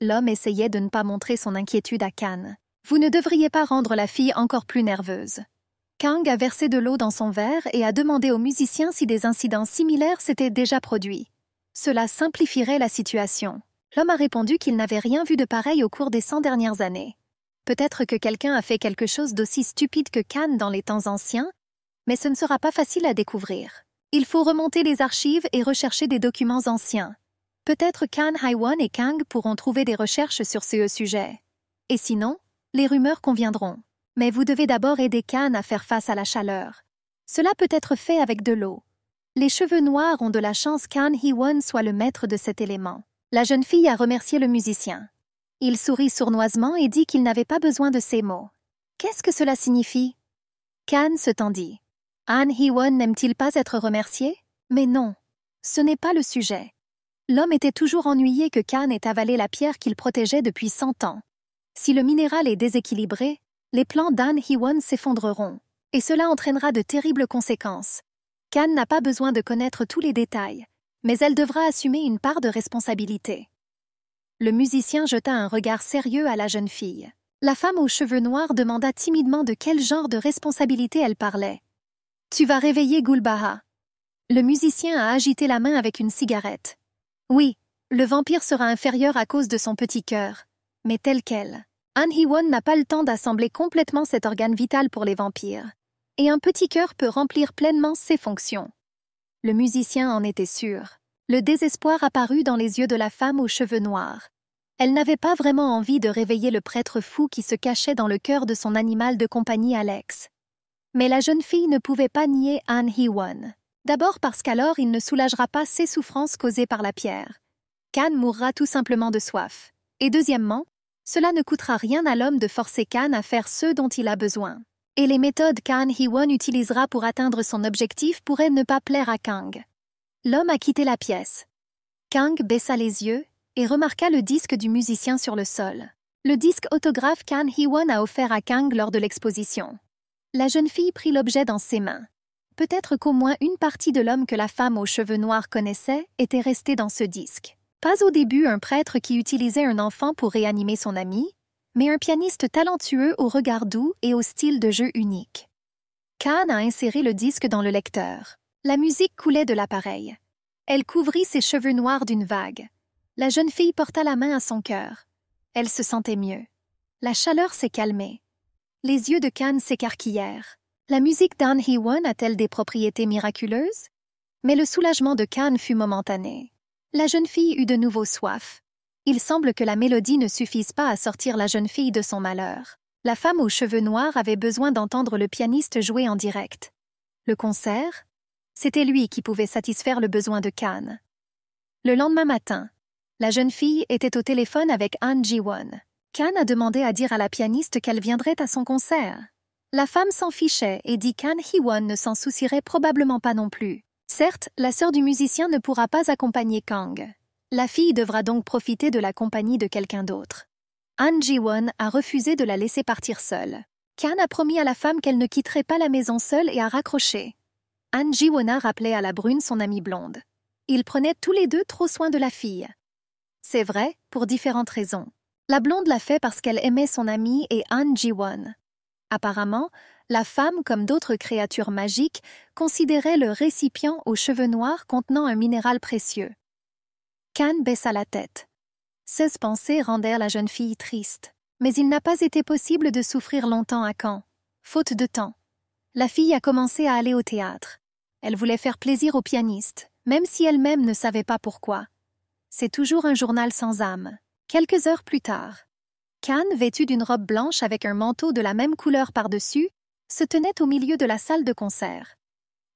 L'homme essayait de ne pas montrer son inquiétude à Kang. Vous ne devriez pas rendre la fille encore plus nerveuse. Kang a versé de l'eau dans son verre et a demandé au musicien si des incidents similaires s'étaient déjà produits. Cela simplifierait la situation. L'homme a répondu qu'il n'avait rien vu de pareil au cours des 100 dernières années. Peut-être que quelqu'un a fait quelque chose d'aussi stupide que Khan dans les temps anciens, mais ce ne sera pas facile à découvrir. Il faut remonter les archives et rechercher des documents anciens. Peut-être Kan Haiwan et Kang pourront trouver des recherches sur ce sujet. Et sinon, les rumeurs conviendront. Mais vous devez d'abord aider Khan à faire face à la chaleur. Cela peut être fait avec de l'eau. Les cheveux noirs ont de la chance qu'An hi won soit le maître de cet élément. La jeune fille a remercié le musicien. Il sourit sournoisement et dit qu'il n'avait pas besoin de ces mots. Qu'est-ce que cela signifie Khan se tendit. an Hee-won n'aime-t-il pas être remercié Mais non, ce n'est pas le sujet. L'homme était toujours ennuyé que Kan ait avalé la pierre qu'il protégeait depuis cent ans. Si le minéral est déséquilibré, les plans dan Hee-won s'effondreront, et cela entraînera de terribles conséquences. Khan n'a pas besoin de connaître tous les détails, mais elle devra assumer une part de responsabilité. Le musicien jeta un regard sérieux à la jeune fille. La femme aux cheveux noirs demanda timidement de quel genre de responsabilité elle parlait. Tu vas réveiller Gulbaha. Le musicien a agité la main avec une cigarette. Oui, le vampire sera inférieur à cause de son petit cœur. Mais tel quel. Anhiwon n'a pas le temps d'assembler complètement cet organe vital pour les vampires. Et un petit cœur peut remplir pleinement ses fonctions. Le musicien en était sûr. Le désespoir apparut dans les yeux de la femme aux cheveux noirs. Elle n'avait pas vraiment envie de réveiller le prêtre fou qui se cachait dans le cœur de son animal de compagnie Alex. Mais la jeune fille ne pouvait pas nier He won D'abord parce qu'alors il ne soulagera pas ses souffrances causées par la pierre. Khan mourra tout simplement de soif. Et deuxièmement, cela ne coûtera rien à l'homme de forcer Khan à faire ce dont il a besoin. Et les méthodes He won utilisera pour atteindre son objectif pourraient ne pas plaire à Kang. L'homme a quitté la pièce. Kang baissa les yeux et remarqua le disque du musicien sur le sol. Le disque autographe Kang Hee-won a offert à Kang lors de l'exposition. La jeune fille prit l'objet dans ses mains. Peut-être qu'au moins une partie de l'homme que la femme aux cheveux noirs connaissait était restée dans ce disque. Pas au début un prêtre qui utilisait un enfant pour réanimer son ami, mais un pianiste talentueux au regard doux et au style de jeu unique. Kang a inséré le disque dans le lecteur. La musique coulait de l'appareil. Elle couvrit ses cheveux noirs d'une vague. La jeune fille porta la main à son cœur. Elle se sentait mieux. La chaleur s'est calmée. Les yeux de Cannes s'écarquillèrent. La musique d'An Hee-won a-t-elle des propriétés miraculeuses? Mais le soulagement de Cannes fut momentané. La jeune fille eut de nouveau soif. Il semble que la mélodie ne suffise pas à sortir la jeune fille de son malheur. La femme aux cheveux noirs avait besoin d'entendre le pianiste jouer en direct. Le concert, c'était lui qui pouvait satisfaire le besoin de Khan. Le lendemain matin, la jeune fille était au téléphone avec Han Ji-won. Khan a demandé à dire à la pianiste qu'elle viendrait à son concert. La femme s'en fichait et dit qu'Han ji won ne s'en soucierait probablement pas non plus. Certes, la sœur du musicien ne pourra pas accompagner Kang. La fille devra donc profiter de la compagnie de quelqu'un d'autre. Han Ji-won a refusé de la laisser partir seule. Khan a promis à la femme qu'elle ne quitterait pas la maison seule et a raccroché. Anjiwona rappelait à la brune son amie blonde. Ils prenaient tous les deux trop soin de la fille. C'est vrai, pour différentes raisons. La blonde l'a fait parce qu'elle aimait son amie et Anjiwon. Apparemment, la femme, comme d'autres créatures magiques, considérait le récipient aux cheveux noirs contenant un minéral précieux. Kan baissa la tête. Ces pensées rendèrent la jeune fille triste. Mais il n'a pas été possible de souffrir longtemps à Caen, faute de temps la fille a commencé à aller au théâtre. Elle voulait faire plaisir au pianiste, même si elle-même ne savait pas pourquoi. C'est toujours un journal sans âme. Quelques heures plus tard, Kang, vêtue d'une robe blanche avec un manteau de la même couleur par-dessus, se tenait au milieu de la salle de concert.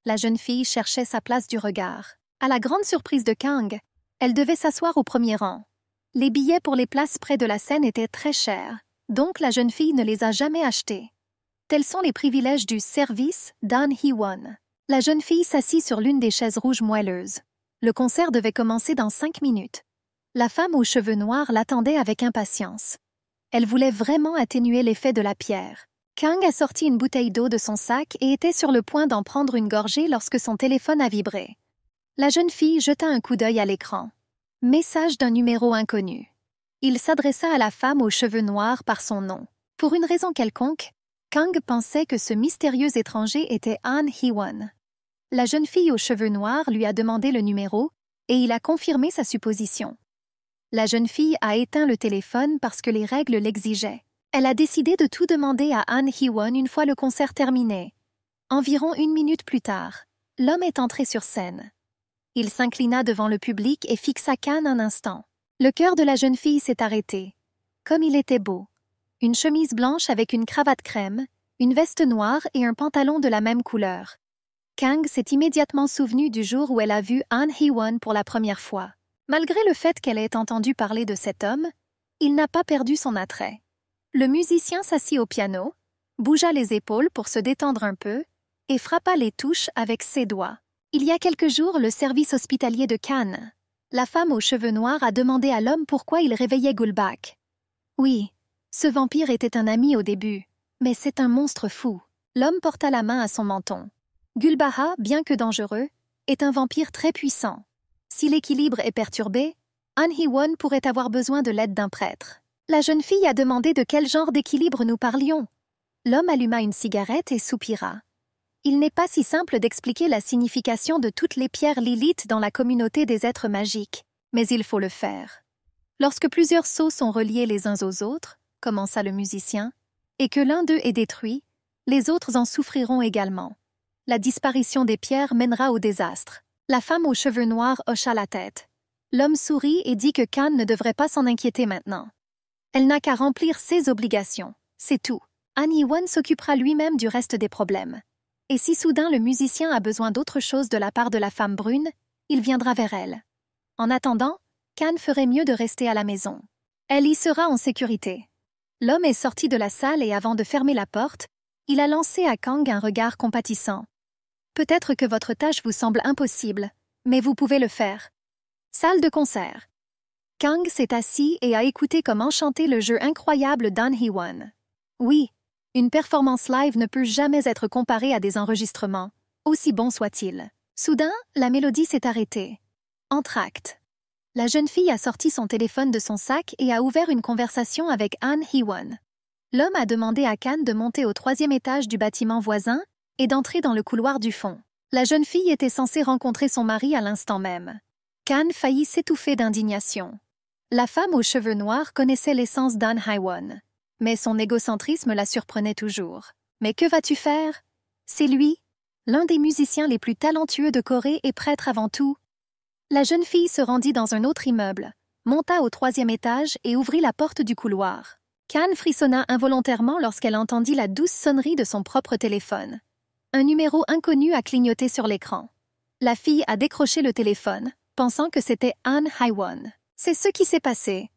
La jeune fille cherchait sa place du regard. À la grande surprise de Kang, elle devait s'asseoir au premier rang. Les billets pour les places près de la scène étaient très chers, donc la jeune fille ne les a jamais achetés. Tels sont les privilèges du service d'An Hee-won. La jeune fille s'assit sur l'une des chaises rouges moelleuses. Le concert devait commencer dans cinq minutes. La femme aux cheveux noirs l'attendait avec impatience. Elle voulait vraiment atténuer l'effet de la pierre. Kang a sorti une bouteille d'eau de son sac et était sur le point d'en prendre une gorgée lorsque son téléphone a vibré. La jeune fille jeta un coup d'œil à l'écran. Message d'un numéro inconnu. Il s'adressa à la femme aux cheveux noirs par son nom. Pour une raison quelconque, Kang pensait que ce mystérieux étranger était Han Hee-won. La jeune fille aux cheveux noirs lui a demandé le numéro et il a confirmé sa supposition. La jeune fille a éteint le téléphone parce que les règles l'exigeaient. Elle a décidé de tout demander à Han Hee-won une fois le concert terminé. Environ une minute plus tard, l'homme est entré sur scène. Il s'inclina devant le public et fixa Kang un instant. Le cœur de la jeune fille s'est arrêté. Comme il était beau une chemise blanche avec une cravate crème, une veste noire et un pantalon de la même couleur. Kang s'est immédiatement souvenu du jour où elle a vu Han Hee-won pour la première fois. Malgré le fait qu'elle ait entendu parler de cet homme, il n'a pas perdu son attrait. Le musicien s'assit au piano, bougea les épaules pour se détendre un peu et frappa les touches avec ses doigts. Il y a quelques jours, le service hospitalier de Cannes, la femme aux cheveux noirs a demandé à l'homme pourquoi il réveillait Gulbak. « Oui, ce vampire était un ami au début, mais c'est un monstre fou. L'homme porta la main à son menton. Gulbaha, bien que dangereux, est un vampire très puissant. Si l'équilibre est perturbé, Anhiwon pourrait avoir besoin de l'aide d'un prêtre. La jeune fille a demandé de quel genre d'équilibre nous parlions. L'homme alluma une cigarette et soupira. Il n'est pas si simple d'expliquer la signification de toutes les pierres Lilith dans la communauté des êtres magiques, mais il faut le faire. Lorsque plusieurs sceaux sont reliés les uns aux autres, commença le musicien, et que l'un d'eux est détruit, les autres en souffriront également. La disparition des pierres mènera au désastre. La femme aux cheveux noirs hocha la tête. L'homme sourit et dit que Khan ne devrait pas s'en inquiéter maintenant. Elle n'a qu'à remplir ses obligations, c'est tout. Annie One s'occupera lui-même du reste des problèmes. Et si soudain le musicien a besoin d'autre chose de la part de la femme brune, il viendra vers elle. En attendant, Khan ferait mieux de rester à la maison. Elle y sera en sécurité. L'homme est sorti de la salle et avant de fermer la porte, il a lancé à Kang un regard compatissant. Peut-être que votre tâche vous semble impossible, mais vous pouvez le faire. Salle de concert. Kang s'est assis et a écouté comme enchanté le jeu incroyable d'An hee Oui, une performance live ne peut jamais être comparée à des enregistrements, aussi bons soient-ils. Soudain, la mélodie s'est arrêtée. Entracte la jeune fille a sorti son téléphone de son sac et a ouvert une conversation avec Anne hee L'homme a demandé à Kan de monter au troisième étage du bâtiment voisin et d'entrer dans le couloir du fond. La jeune fille était censée rencontrer son mari à l'instant même. Kan faillit s'étouffer d'indignation. La femme aux cheveux noirs connaissait l'essence d'Han hee mais son égocentrisme la surprenait toujours. Mais que vas-tu faire C'est lui, l'un des musiciens les plus talentueux de Corée et prêtre avant tout, la jeune fille se rendit dans un autre immeuble, monta au troisième étage et ouvrit la porte du couloir. Khan frissonna involontairement lorsqu'elle entendit la douce sonnerie de son propre téléphone. Un numéro inconnu a clignoté sur l'écran. La fille a décroché le téléphone, pensant que c'était Anne Haiwan. C'est ce qui s'est passé.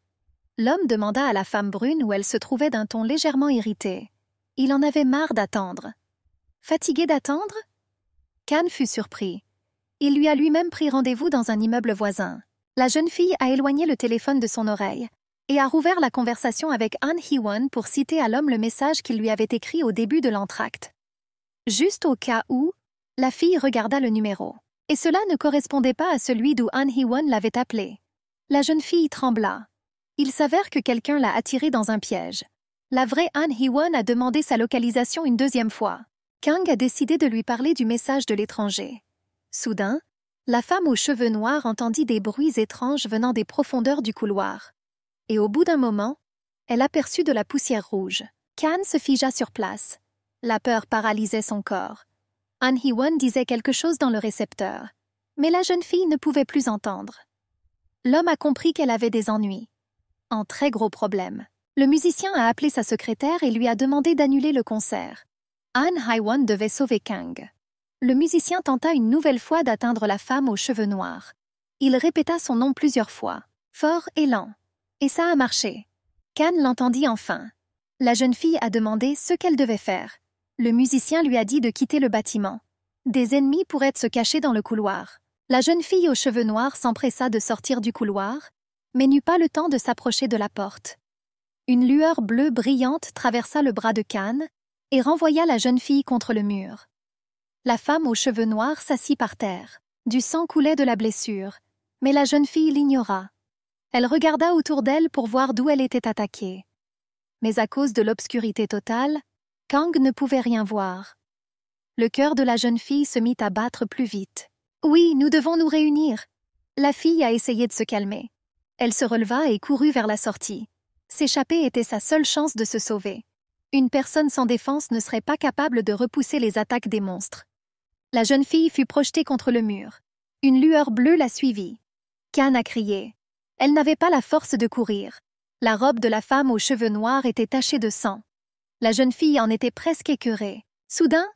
L'homme demanda à la femme brune où elle se trouvait d'un ton légèrement irrité. Il en avait marre d'attendre. Fatigué d'attendre Khan fut surpris. Il lui a lui-même pris rendez-vous dans un immeuble voisin. La jeune fille a éloigné le téléphone de son oreille et a rouvert la conversation avec Han Hee-won pour citer à l'homme le message qu'il lui avait écrit au début de l'entracte. Juste au cas où, la fille regarda le numéro. Et cela ne correspondait pas à celui d'où Han Hee-won l'avait appelé. La jeune fille trembla. Il s'avère que quelqu'un l'a attirée dans un piège. La vraie Han Hee-won a demandé sa localisation une deuxième fois. Kang a décidé de lui parler du message de l'étranger. Soudain, la femme aux cheveux noirs entendit des bruits étranges venant des profondeurs du couloir. Et au bout d'un moment, elle aperçut de la poussière rouge. Khan se figea sur place. La peur paralysait son corps. An hee disait quelque chose dans le récepteur. Mais la jeune fille ne pouvait plus entendre. L'homme a compris qu'elle avait des ennuis. Un très gros problème. Le musicien a appelé sa secrétaire et lui a demandé d'annuler le concert. An hee devait sauver Kang le musicien tenta une nouvelle fois d'atteindre la femme aux cheveux noirs. Il répéta son nom plusieurs fois, fort et lent. Et ça a marché. cannes l'entendit enfin. La jeune fille a demandé ce qu'elle devait faire. Le musicien lui a dit de quitter le bâtiment. Des ennemis pourraient se cacher dans le couloir. La jeune fille aux cheveux noirs s'empressa de sortir du couloir, mais n'eut pas le temps de s'approcher de la porte. Une lueur bleue brillante traversa le bras de Cannes et renvoya la jeune fille contre le mur. La femme aux cheveux noirs s'assit par terre. Du sang coulait de la blessure, mais la jeune fille l'ignora. Elle regarda autour d'elle pour voir d'où elle était attaquée. Mais à cause de l'obscurité totale, Kang ne pouvait rien voir. Le cœur de la jeune fille se mit à battre plus vite. Oui, nous devons nous réunir. La fille a essayé de se calmer. Elle se releva et courut vers la sortie. S'échapper était sa seule chance de se sauver. Une personne sans défense ne serait pas capable de repousser les attaques des monstres. La jeune fille fut projetée contre le mur. Une lueur bleue la suivit. Kang a crié. Elle n'avait pas la force de courir. La robe de la femme aux cheveux noirs était tachée de sang. La jeune fille en était presque écœurée. Soudain,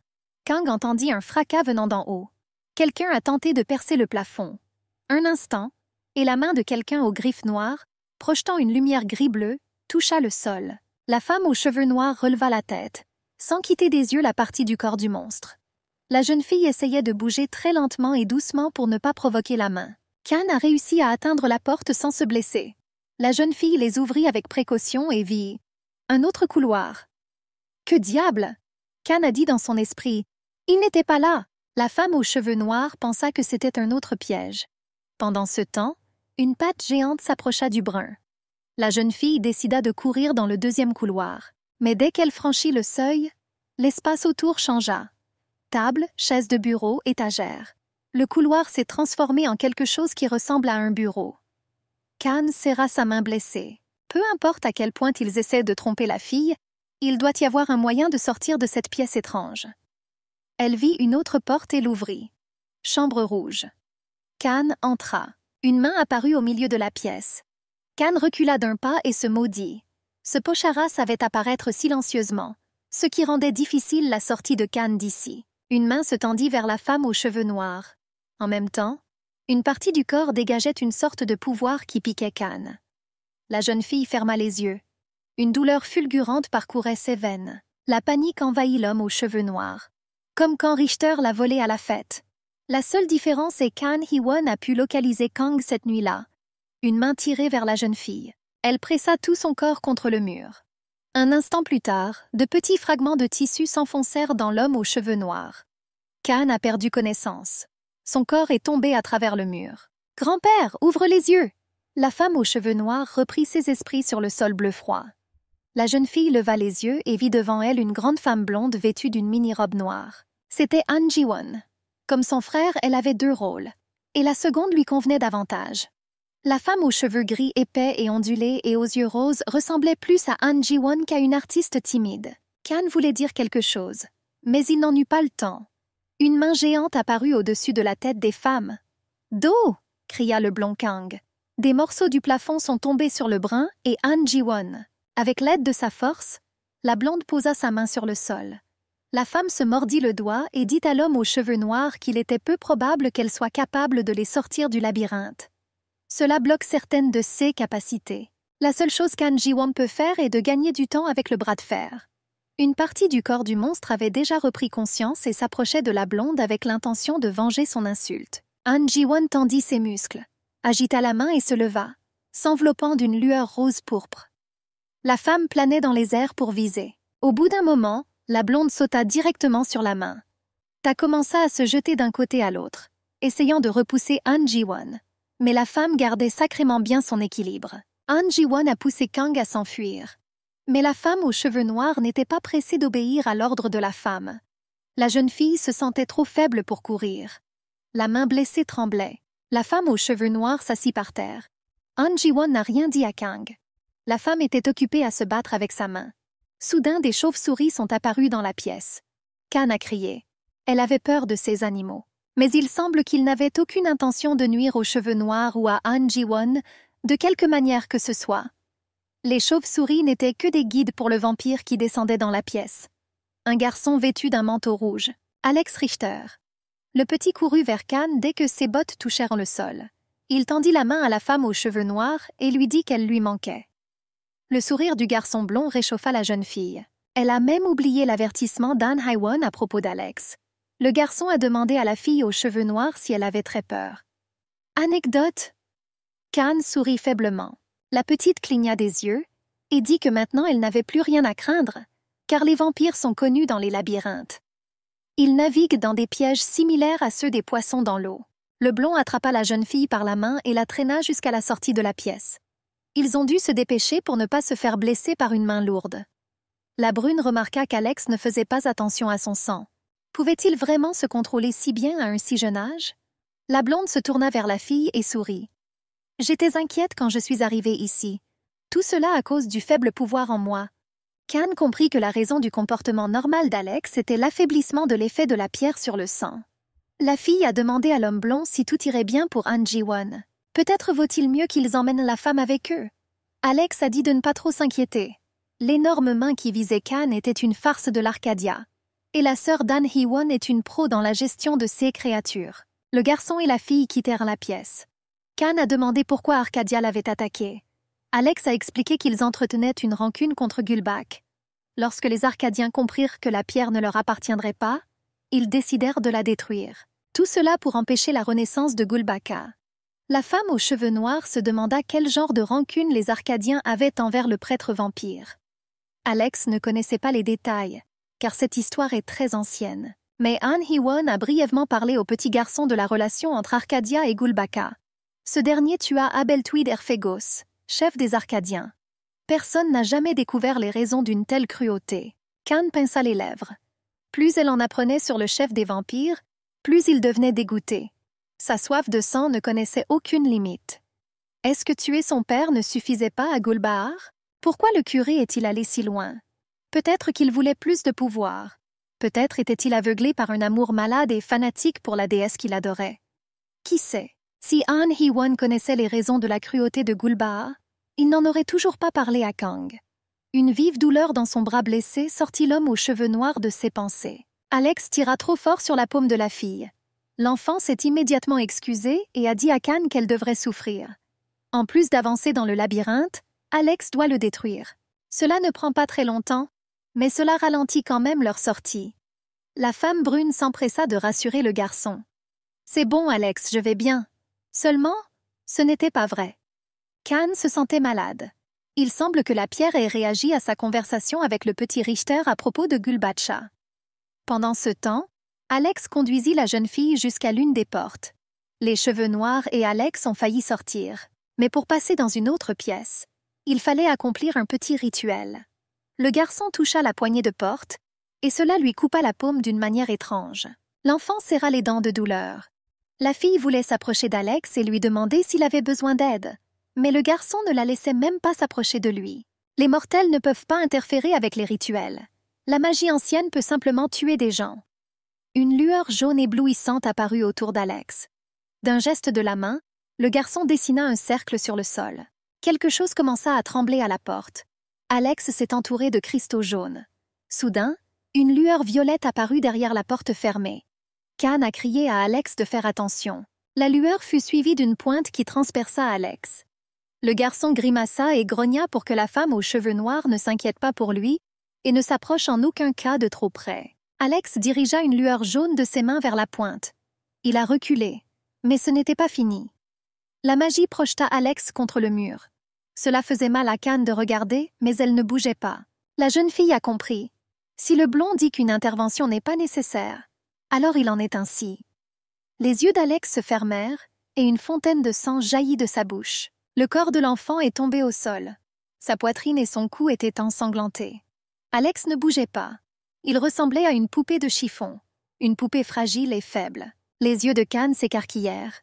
Kang entendit un fracas venant d'en haut. Quelqu'un a tenté de percer le plafond. Un instant, et la main de quelqu'un aux griffes noires, projetant une lumière gris-bleu, toucha le sol. La femme aux cheveux noirs releva la tête, sans quitter des yeux la partie du corps du monstre. La jeune fille essayait de bouger très lentement et doucement pour ne pas provoquer la main. Khan a réussi à atteindre la porte sans se blesser. La jeune fille les ouvrit avec précaution et vit un autre couloir. Que diable Khan a dit dans son esprit. Il n'était pas là. La femme aux cheveux noirs pensa que c'était un autre piège. Pendant ce temps, une patte géante s'approcha du brun. La jeune fille décida de courir dans le deuxième couloir. Mais dès qu'elle franchit le seuil, l'espace autour changea. Table, chaises de bureau, étagères. Le couloir s'est transformé en quelque chose qui ressemble à un bureau. Khan serra sa main blessée. Peu importe à quel point ils essaient de tromper la fille, il doit y avoir un moyen de sortir de cette pièce étrange. Elle vit une autre porte et l'ouvrit. Chambre rouge. Khan entra. Une main apparut au milieu de la pièce. Khan recula d'un pas et se maudit. Ce pochara savait apparaître silencieusement, ce qui rendait difficile la sortie de Khan d'ici. Une main se tendit vers la femme aux cheveux noirs. En même temps, une partie du corps dégageait une sorte de pouvoir qui piquait Cannes. La jeune fille ferma les yeux. Une douleur fulgurante parcourait ses veines. La panique envahit l'homme aux cheveux noirs. Comme quand Richter l'a volé à la fête. La seule différence est qu'An Hee-won a pu localiser Kang cette nuit-là. Une main tirée vers la jeune fille. Elle pressa tout son corps contre le mur. Un instant plus tard, de petits fragments de tissu s'enfoncèrent dans l'homme aux cheveux noirs. Khan a perdu connaissance. Son corps est tombé à travers le mur. Grand-père, ouvre les yeux La femme aux cheveux noirs reprit ses esprits sur le sol bleu froid. La jeune fille leva les yeux et vit devant elle une grande femme blonde vêtue d'une mini-robe noire. C'était Anjiwon. Comme son frère, elle avait deux rôles, et la seconde lui convenait davantage. La femme aux cheveux gris épais et ondulés et aux yeux roses ressemblait plus à Han Ji-won qu'à une artiste timide. Kan voulait dire quelque chose, mais il n'en eut pas le temps. Une main géante apparut au-dessus de la tête des femmes. Do cria le blond Kang. Des morceaux du plafond sont tombés sur le brun et Han Ji-won. Avec l'aide de sa force, la blonde posa sa main sur le sol. La femme se mordit le doigt et dit à l'homme aux cheveux noirs qu'il était peu probable qu'elle soit capable de les sortir du labyrinthe. Cela bloque certaines de ses capacités. La seule chose qu'An Jiwon peut faire est de gagner du temps avec le bras de fer. Une partie du corps du monstre avait déjà repris conscience et s'approchait de la blonde avec l'intention de venger son insulte. ji Jiwon tendit ses muscles, agita la main et se leva, s'enveloppant d'une lueur rose-pourpre. La femme planait dans les airs pour viser. Au bout d'un moment, la blonde sauta directement sur la main. Ta commença à se jeter d'un côté à l'autre, essayant de repousser ji Jiwon mais la femme gardait sacrément bien son équilibre. Han ji a poussé Kang à s'enfuir. Mais la femme aux cheveux noirs n'était pas pressée d'obéir à l'ordre de la femme. La jeune fille se sentait trop faible pour courir. La main blessée tremblait. La femme aux cheveux noirs s'assit par terre. Han ji n'a rien dit à Kang. La femme était occupée à se battre avec sa main. Soudain, des chauves-souris sont apparues dans la pièce. Kan a crié. Elle avait peur de ces animaux mais il semble qu'il n'avait aucune intention de nuire aux cheveux noirs ou à Han Ji-won, de quelque manière que ce soit. Les chauves-souris n'étaient que des guides pour le vampire qui descendait dans la pièce. Un garçon vêtu d'un manteau rouge, Alex Richter. Le petit courut vers Khan dès que ses bottes touchèrent le sol. Il tendit la main à la femme aux cheveux noirs et lui dit qu'elle lui manquait. Le sourire du garçon blond réchauffa la jeune fille. Elle a même oublié l'avertissement d'Anne Haiwon à propos d'Alex. Le garçon a demandé à la fille aux cheveux noirs si elle avait très peur. Anecdote Khan sourit faiblement. La petite cligna des yeux et dit que maintenant elle n'avait plus rien à craindre, car les vampires sont connus dans les labyrinthes. Ils naviguent dans des pièges similaires à ceux des poissons dans l'eau. Le blond attrapa la jeune fille par la main et la traîna jusqu'à la sortie de la pièce. Ils ont dû se dépêcher pour ne pas se faire blesser par une main lourde. La brune remarqua qu'Alex ne faisait pas attention à son sang. Pouvait-il vraiment se contrôler si bien à un si jeune âge? La blonde se tourna vers la fille et sourit. J'étais inquiète quand je suis arrivée ici. Tout cela à cause du faible pouvoir en moi. Khan comprit que la raison du comportement normal d'Alex était l'affaiblissement de l'effet de la pierre sur le sang. La fille a demandé à l'homme blond si tout irait bien pour Angie Peut-être vaut-il mieux qu'ils emmènent la femme avec eux. Alex a dit de ne pas trop s'inquiéter. L'énorme main qui visait Khan était une farce de l'Arcadia et la sœur d'An Hee-won est une pro dans la gestion de ces créatures. Le garçon et la fille quittèrent la pièce. Khan a demandé pourquoi Arcadia l'avait attaqué. Alex a expliqué qu'ils entretenaient une rancune contre Gulbak. Lorsque les Arcadiens comprirent que la pierre ne leur appartiendrait pas, ils décidèrent de la détruire. Tout cela pour empêcher la renaissance de Gulbaka. La femme aux cheveux noirs se demanda quel genre de rancune les Arcadiens avaient envers le prêtre vampire. Alex ne connaissait pas les détails, car cette histoire est très ancienne. Mais Han Hee-won a brièvement parlé au petit garçon de la relation entre Arcadia et Gulbaka. Ce dernier tua Abel Tweed Erfegos, chef des Arcadiens. Personne n'a jamais découvert les raisons d'une telle cruauté. Khan pinça les lèvres. Plus elle en apprenait sur le chef des vampires, plus il devenait dégoûté. Sa soif de sang ne connaissait aucune limite. Est-ce que tuer son père ne suffisait pas à Gulbahar Pourquoi le curé est-il allé si loin Peut-être qu'il voulait plus de pouvoir. Peut-être était-il aveuglé par un amour malade et fanatique pour la déesse qu'il adorait. Qui sait Si Han Hee-won connaissait les raisons de la cruauté de Gulbaa, il n'en aurait toujours pas parlé à Kang. Une vive douleur dans son bras blessé sortit l'homme aux cheveux noirs de ses pensées. Alex tira trop fort sur la paume de la fille. L'enfant s'est immédiatement excusé et a dit à Kang qu'elle devrait souffrir. En plus d'avancer dans le labyrinthe, Alex doit le détruire. Cela ne prend pas très longtemps, mais cela ralentit quand même leur sortie. La femme brune s'empressa de rassurer le garçon. C'est bon, Alex, je vais bien. Seulement, ce n'était pas vrai. Khan se sentait malade. Il semble que la pierre ait réagi à sa conversation avec le petit Richter à propos de Gulbacha. Pendant ce temps, Alex conduisit la jeune fille jusqu'à l'une des portes. Les cheveux noirs et Alex ont failli sortir. Mais pour passer dans une autre pièce, il fallait accomplir un petit rituel. Le garçon toucha la poignée de porte, et cela lui coupa la paume d'une manière étrange. L'enfant serra les dents de douleur. La fille voulait s'approcher d'Alex et lui demander s'il avait besoin d'aide, mais le garçon ne la laissait même pas s'approcher de lui. Les mortels ne peuvent pas interférer avec les rituels. La magie ancienne peut simplement tuer des gens. Une lueur jaune éblouissante apparut autour d'Alex. D'un geste de la main, le garçon dessina un cercle sur le sol. Quelque chose commença à trembler à la porte. Alex s'est entouré de cristaux jaunes. Soudain, une lueur violette apparut derrière la porte fermée. Khan a crié à Alex de faire attention. La lueur fut suivie d'une pointe qui transperça Alex. Le garçon grimaça et grogna pour que la femme aux cheveux noirs ne s'inquiète pas pour lui et ne s'approche en aucun cas de trop près. Alex dirigea une lueur jaune de ses mains vers la pointe. Il a reculé, mais ce n'était pas fini. La magie projeta Alex contre le mur. Cela faisait mal à Cannes de regarder, mais elle ne bougeait pas. La jeune fille a compris. Si le blond dit qu'une intervention n'est pas nécessaire, alors il en est ainsi. Les yeux d'Alex se fermèrent, et une fontaine de sang jaillit de sa bouche. Le corps de l'enfant est tombé au sol. Sa poitrine et son cou étaient ensanglantés. Alex ne bougeait pas. Il ressemblait à une poupée de chiffon, une poupée fragile et faible. Les yeux de Cannes s'écarquillèrent.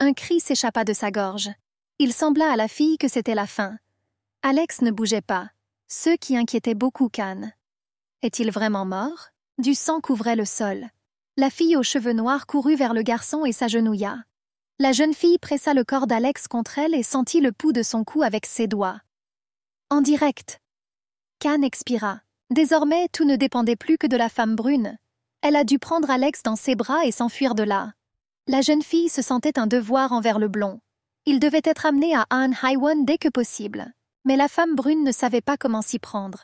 Un cri s'échappa de sa gorge. Il sembla à la fille que c'était la fin. Alex ne bougeait pas, ce qui inquiétait beaucoup Cannes. Est-il vraiment mort Du sang couvrait le sol. La fille aux cheveux noirs courut vers le garçon et s'agenouilla. La jeune fille pressa le corps d'Alex contre elle et sentit le pouls de son cou avec ses doigts. En direct. Cannes expira. Désormais, tout ne dépendait plus que de la femme brune. Elle a dû prendre Alex dans ses bras et s'enfuir de là. La jeune fille se sentait un devoir envers le blond. Il devait être amené à Hai Haiwan dès que possible, mais la femme brune ne savait pas comment s'y prendre.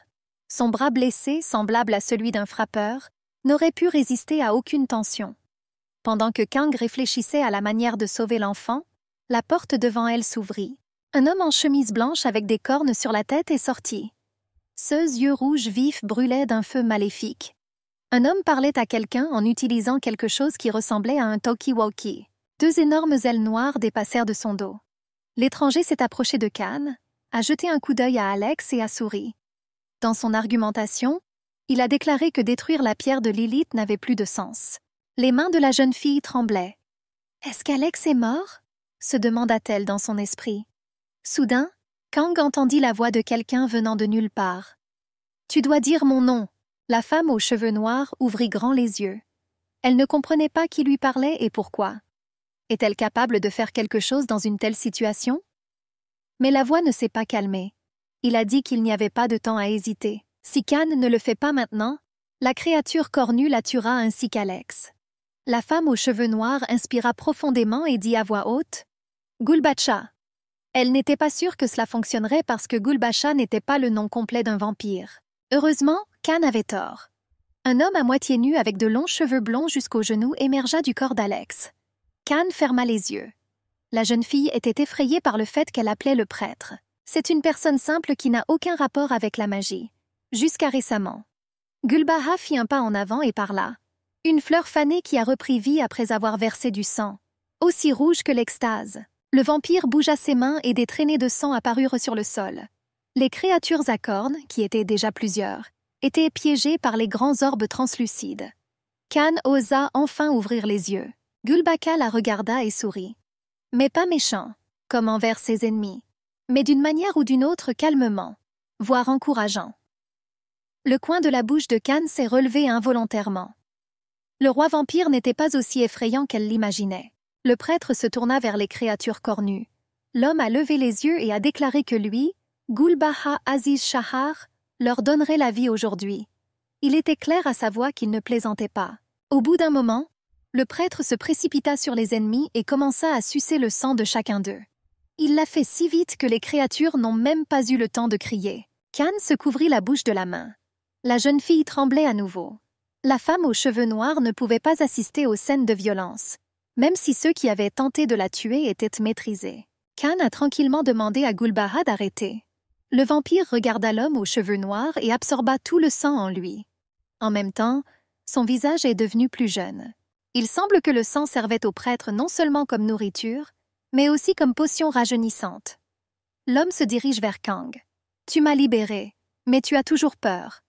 Son bras blessé, semblable à celui d'un frappeur, n'aurait pu résister à aucune tension. Pendant que Kang réfléchissait à la manière de sauver l'enfant, la porte devant elle s'ouvrit. Un homme en chemise blanche avec des cornes sur la tête est sorti. Ses yeux rouges vifs brûlaient d'un feu maléfique. Un homme parlait à quelqu'un en utilisant quelque chose qui ressemblait à un talkie-walkie. Deux énormes ailes noires dépassèrent de son dos. L'étranger s'est approché de Cannes, a jeté un coup d'œil à Alex et a souri. Dans son argumentation, il a déclaré que détruire la pierre de Lilith n'avait plus de sens. Les mains de la jeune fille tremblaient. Est-ce qu'Alex est mort se demanda-t-elle dans son esprit. Soudain, Kang entendit la voix de quelqu'un venant de nulle part. Tu dois dire mon nom. La femme aux cheveux noirs ouvrit grand les yeux. Elle ne comprenait pas qui lui parlait et pourquoi. Est-elle capable de faire quelque chose dans une telle situation Mais la voix ne s'est pas calmée. Il a dit qu'il n'y avait pas de temps à hésiter. Si Khan ne le fait pas maintenant, la créature cornue la tuera ainsi qu'Alex. La femme aux cheveux noirs inspira profondément et dit à voix haute Gulbacha. Elle n'était pas sûre que cela fonctionnerait parce que Gulbacha n'était pas le nom complet d'un vampire. Heureusement, Khan avait tort. Un homme à moitié nu avec de longs cheveux blonds jusqu'aux genoux émergea du corps d'Alex. Khan ferma les yeux. La jeune fille était effrayée par le fait qu'elle appelait le prêtre. C'est une personne simple qui n'a aucun rapport avec la magie. Jusqu'à récemment. Gulbaha fit un pas en avant et parla. Une fleur fanée qui a repris vie après avoir versé du sang. Aussi rouge que l'extase. Le vampire bougea ses mains et des traînées de sang apparurent sur le sol. Les créatures à cornes, qui étaient déjà plusieurs, étaient piégées par les grands orbes translucides. Khan osa enfin ouvrir les yeux. Gulbaka la regarda et sourit. Mais pas méchant, comme envers ses ennemis, mais d'une manière ou d'une autre calmement, voire encourageant. Le coin de la bouche de Khan s'est relevé involontairement. Le roi vampire n'était pas aussi effrayant qu'elle l'imaginait. Le prêtre se tourna vers les créatures cornues. L'homme a levé les yeux et a déclaré que lui, Gulbaha Aziz Shahar, leur donnerait la vie aujourd'hui. Il était clair à sa voix qu'il ne plaisantait pas. Au bout d'un moment, le prêtre se précipita sur les ennemis et commença à sucer le sang de chacun d'eux. Il l'a fait si vite que les créatures n'ont même pas eu le temps de crier. Khan se couvrit la bouche de la main. La jeune fille tremblait à nouveau. La femme aux cheveux noirs ne pouvait pas assister aux scènes de violence, même si ceux qui avaient tenté de la tuer étaient maîtrisés. Khan a tranquillement demandé à Gulbara d'arrêter. Le vampire regarda l'homme aux cheveux noirs et absorba tout le sang en lui. En même temps, son visage est devenu plus jeune. Il semble que le sang servait aux prêtres non seulement comme nourriture, mais aussi comme potion rajeunissante. L'homme se dirige vers Kang. Tu m'as libéré, mais tu as toujours peur.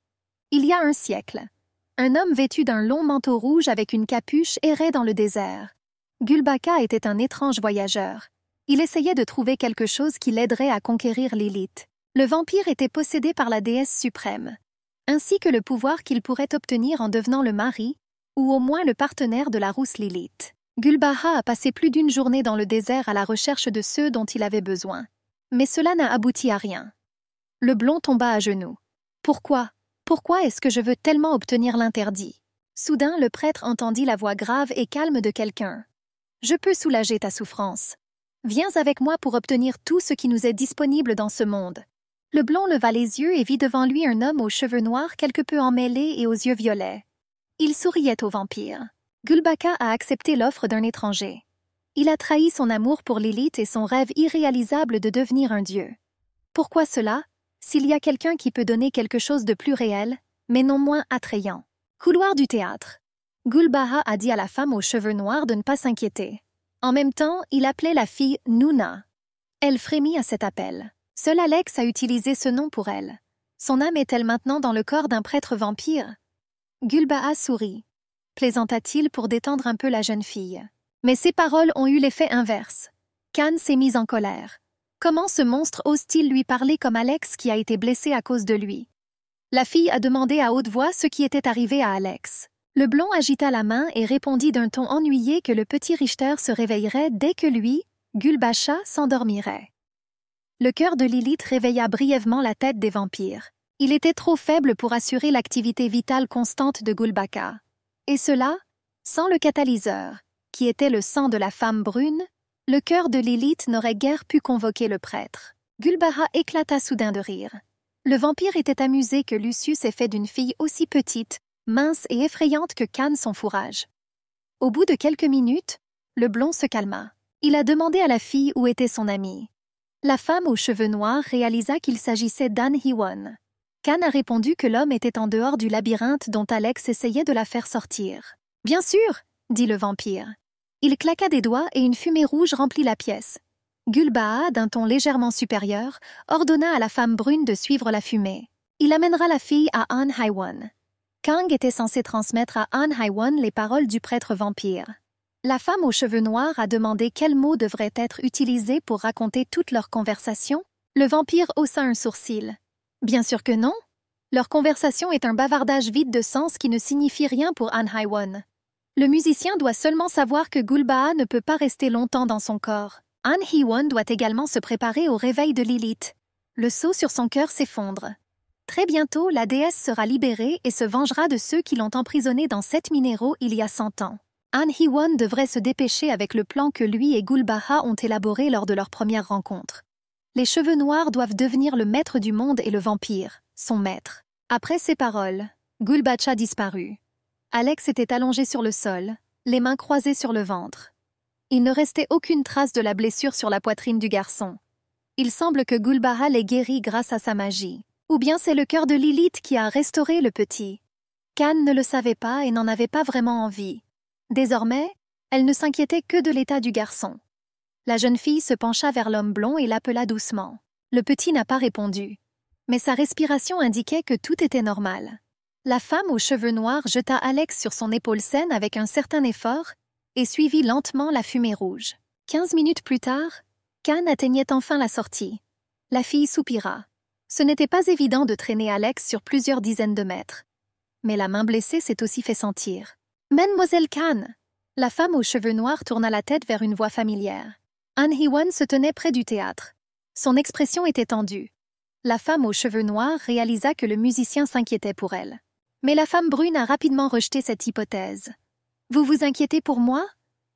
Il y a un siècle, un homme vêtu d'un long manteau rouge avec une capuche errait dans le désert. Gulbaka était un étrange voyageur. Il essayait de trouver quelque chose qui l'aiderait à conquérir l'élite. Le vampire était possédé par la déesse suprême, ainsi que le pouvoir qu'il pourrait obtenir en devenant le mari, ou au moins le partenaire de la rousse Lilith. Gulbaha a passé plus d'une journée dans le désert à la recherche de ceux dont il avait besoin. Mais cela n'a abouti à rien. Le blond tomba à genoux. Pourquoi Pourquoi est-ce que je veux tellement obtenir l'interdit Soudain, le prêtre entendit la voix grave et calme de quelqu'un. Je peux soulager ta souffrance. Viens avec moi pour obtenir tout ce qui nous est disponible dans ce monde. Le blond leva les yeux et vit devant lui un homme aux cheveux noirs quelque peu emmêlés et aux yeux violets. Il souriait au vampire. Gulbaka a accepté l'offre d'un étranger. Il a trahi son amour pour l'élite et son rêve irréalisable de devenir un dieu. Pourquoi cela S'il y a quelqu'un qui peut donner quelque chose de plus réel, mais non moins attrayant. Couloir du théâtre. Gulbaha a dit à la femme aux cheveux noirs de ne pas s'inquiéter. En même temps, il appelait la fille Nuna. Elle frémit à cet appel. Seul Alex a utilisé ce nom pour elle. Son âme est-elle maintenant dans le corps d'un prêtre vampire Gulbaa sourit. Plaisanta-t-il pour détendre un peu la jeune fille. Mais ses paroles ont eu l'effet inverse. Khan s'est mise en colère. Comment ce monstre ose-t-il lui parler comme Alex qui a été blessé à cause de lui La fille a demandé à haute voix ce qui était arrivé à Alex. Le blond agita la main et répondit d'un ton ennuyé que le petit Richter se réveillerait dès que lui, Gulbacha, s'endormirait. Le cœur de Lilith réveilla brièvement la tête des vampires. Il était trop faible pour assurer l'activité vitale constante de Gulbaka. Et cela, sans le catalyseur, qui était le sang de la femme brune, le cœur de l'élite n'aurait guère pu convoquer le prêtre. Gulbara éclata soudain de rire. Le vampire était amusé que Lucius ait fait d'une fille aussi petite, mince et effrayante que Cannes son fourrage. Au bout de quelques minutes, le blond se calma. Il a demandé à la fille où était son amie. La femme aux cheveux noirs réalisa qu'il s'agissait d'Anne Hiwon. Khan a répondu que l'homme était en dehors du labyrinthe dont Alex essayait de la faire sortir. Bien sûr, dit le vampire. Il claqua des doigts et une fumée rouge remplit la pièce. Gulbaa, d'un ton légèrement supérieur, ordonna à la femme brune de suivre la fumée. Il amènera la fille à An Haiwan. Kang était censé transmettre à An Haiwan les paroles du prêtre vampire. La femme aux cheveux noirs a demandé quels mots devraient être utilisés pour raconter toute leur conversation. Le vampire haussa un sourcil. Bien sûr que non. Leur conversation est un bavardage vide de sens qui ne signifie rien pour An Haiwon. Le musicien doit seulement savoir que Gulbaha ne peut pas rester longtemps dans son corps. An Hiwon doit également se préparer au réveil de Lilith. Le sceau sur son cœur s'effondre. Très bientôt, la déesse sera libérée et se vengera de ceux qui l'ont emprisonnée dans sept minéraux il y a cent ans. An Hiwon devrait se dépêcher avec le plan que lui et Gulbaha ont élaboré lors de leur première rencontre. Les cheveux noirs doivent devenir le maître du monde et le vampire, son maître. Après ces paroles, Gulbacha disparut. Alex était allongé sur le sol, les mains croisées sur le ventre. Il ne restait aucune trace de la blessure sur la poitrine du garçon. Il semble que Gulbara l'ait guéri grâce à sa magie. Ou bien c'est le cœur de Lilith qui a restauré le petit. Khan ne le savait pas et n'en avait pas vraiment envie. Désormais, elle ne s'inquiétait que de l'état du garçon. La jeune fille se pencha vers l'homme blond et l'appela doucement. Le petit n'a pas répondu. Mais sa respiration indiquait que tout était normal. La femme aux cheveux noirs jeta Alex sur son épaule saine avec un certain effort et suivit lentement la fumée rouge. Quinze minutes plus tard, Cannes atteignait enfin la sortie. La fille soupira. Ce n'était pas évident de traîner Alex sur plusieurs dizaines de mètres. Mais la main blessée s'est aussi fait sentir. Mademoiselle Cannes !» La femme aux cheveux noirs tourna la tête vers une voix familière. Han se tenait près du théâtre. Son expression était tendue. La femme aux cheveux noirs réalisa que le musicien s'inquiétait pour elle. Mais la femme brune a rapidement rejeté cette hypothèse. Vous vous inquiétez pour moi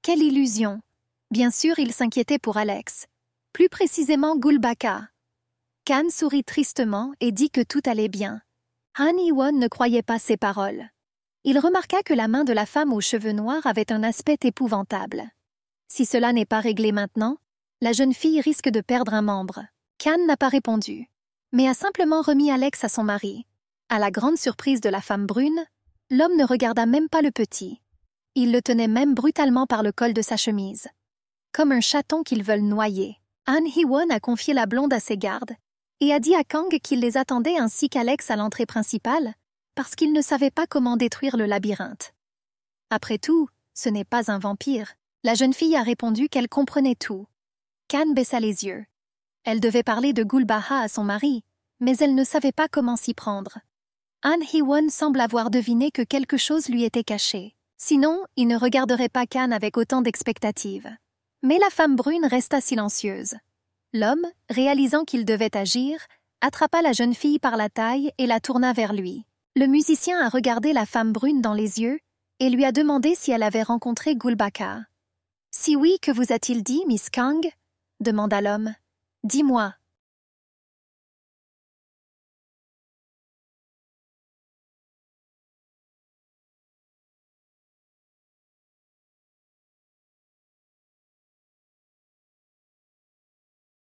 Quelle illusion Bien sûr, il s'inquiétait pour Alex. Plus précisément, Gulbaka. Khan sourit tristement et dit que tout allait bien. Han hi ne croyait pas ses paroles. Il remarqua que la main de la femme aux cheveux noirs avait un aspect épouvantable. Si cela n'est pas réglé maintenant, la jeune fille risque de perdre un membre. Khan n'a pas répondu, mais a simplement remis Alex à son mari. À la grande surprise de la femme brune, l'homme ne regarda même pas le petit. Il le tenait même brutalement par le col de sa chemise. Comme un chaton qu'ils veulent noyer. Han Hee-won a confié la blonde à ses gardes et a dit à Kang qu'il les attendait ainsi qu'Alex à l'entrée principale, parce qu'il ne savait pas comment détruire le labyrinthe. Après tout, ce n'est pas un vampire, la jeune fille a répondu qu'elle comprenait tout. Khan baissa les yeux. Elle devait parler de Gulbaha à son mari, mais elle ne savait pas comment s'y prendre. Han Hee-won semble avoir deviné que quelque chose lui était caché. Sinon, il ne regarderait pas Khan avec autant d'expectative. Mais la femme brune resta silencieuse. L'homme, réalisant qu'il devait agir, attrapa la jeune fille par la taille et la tourna vers lui. Le musicien a regardé la femme brune dans les yeux et lui a demandé si elle avait rencontré Gulbaka. Si oui, que vous a-t-il dit, Miss Kang demanda l'homme. Dis-moi,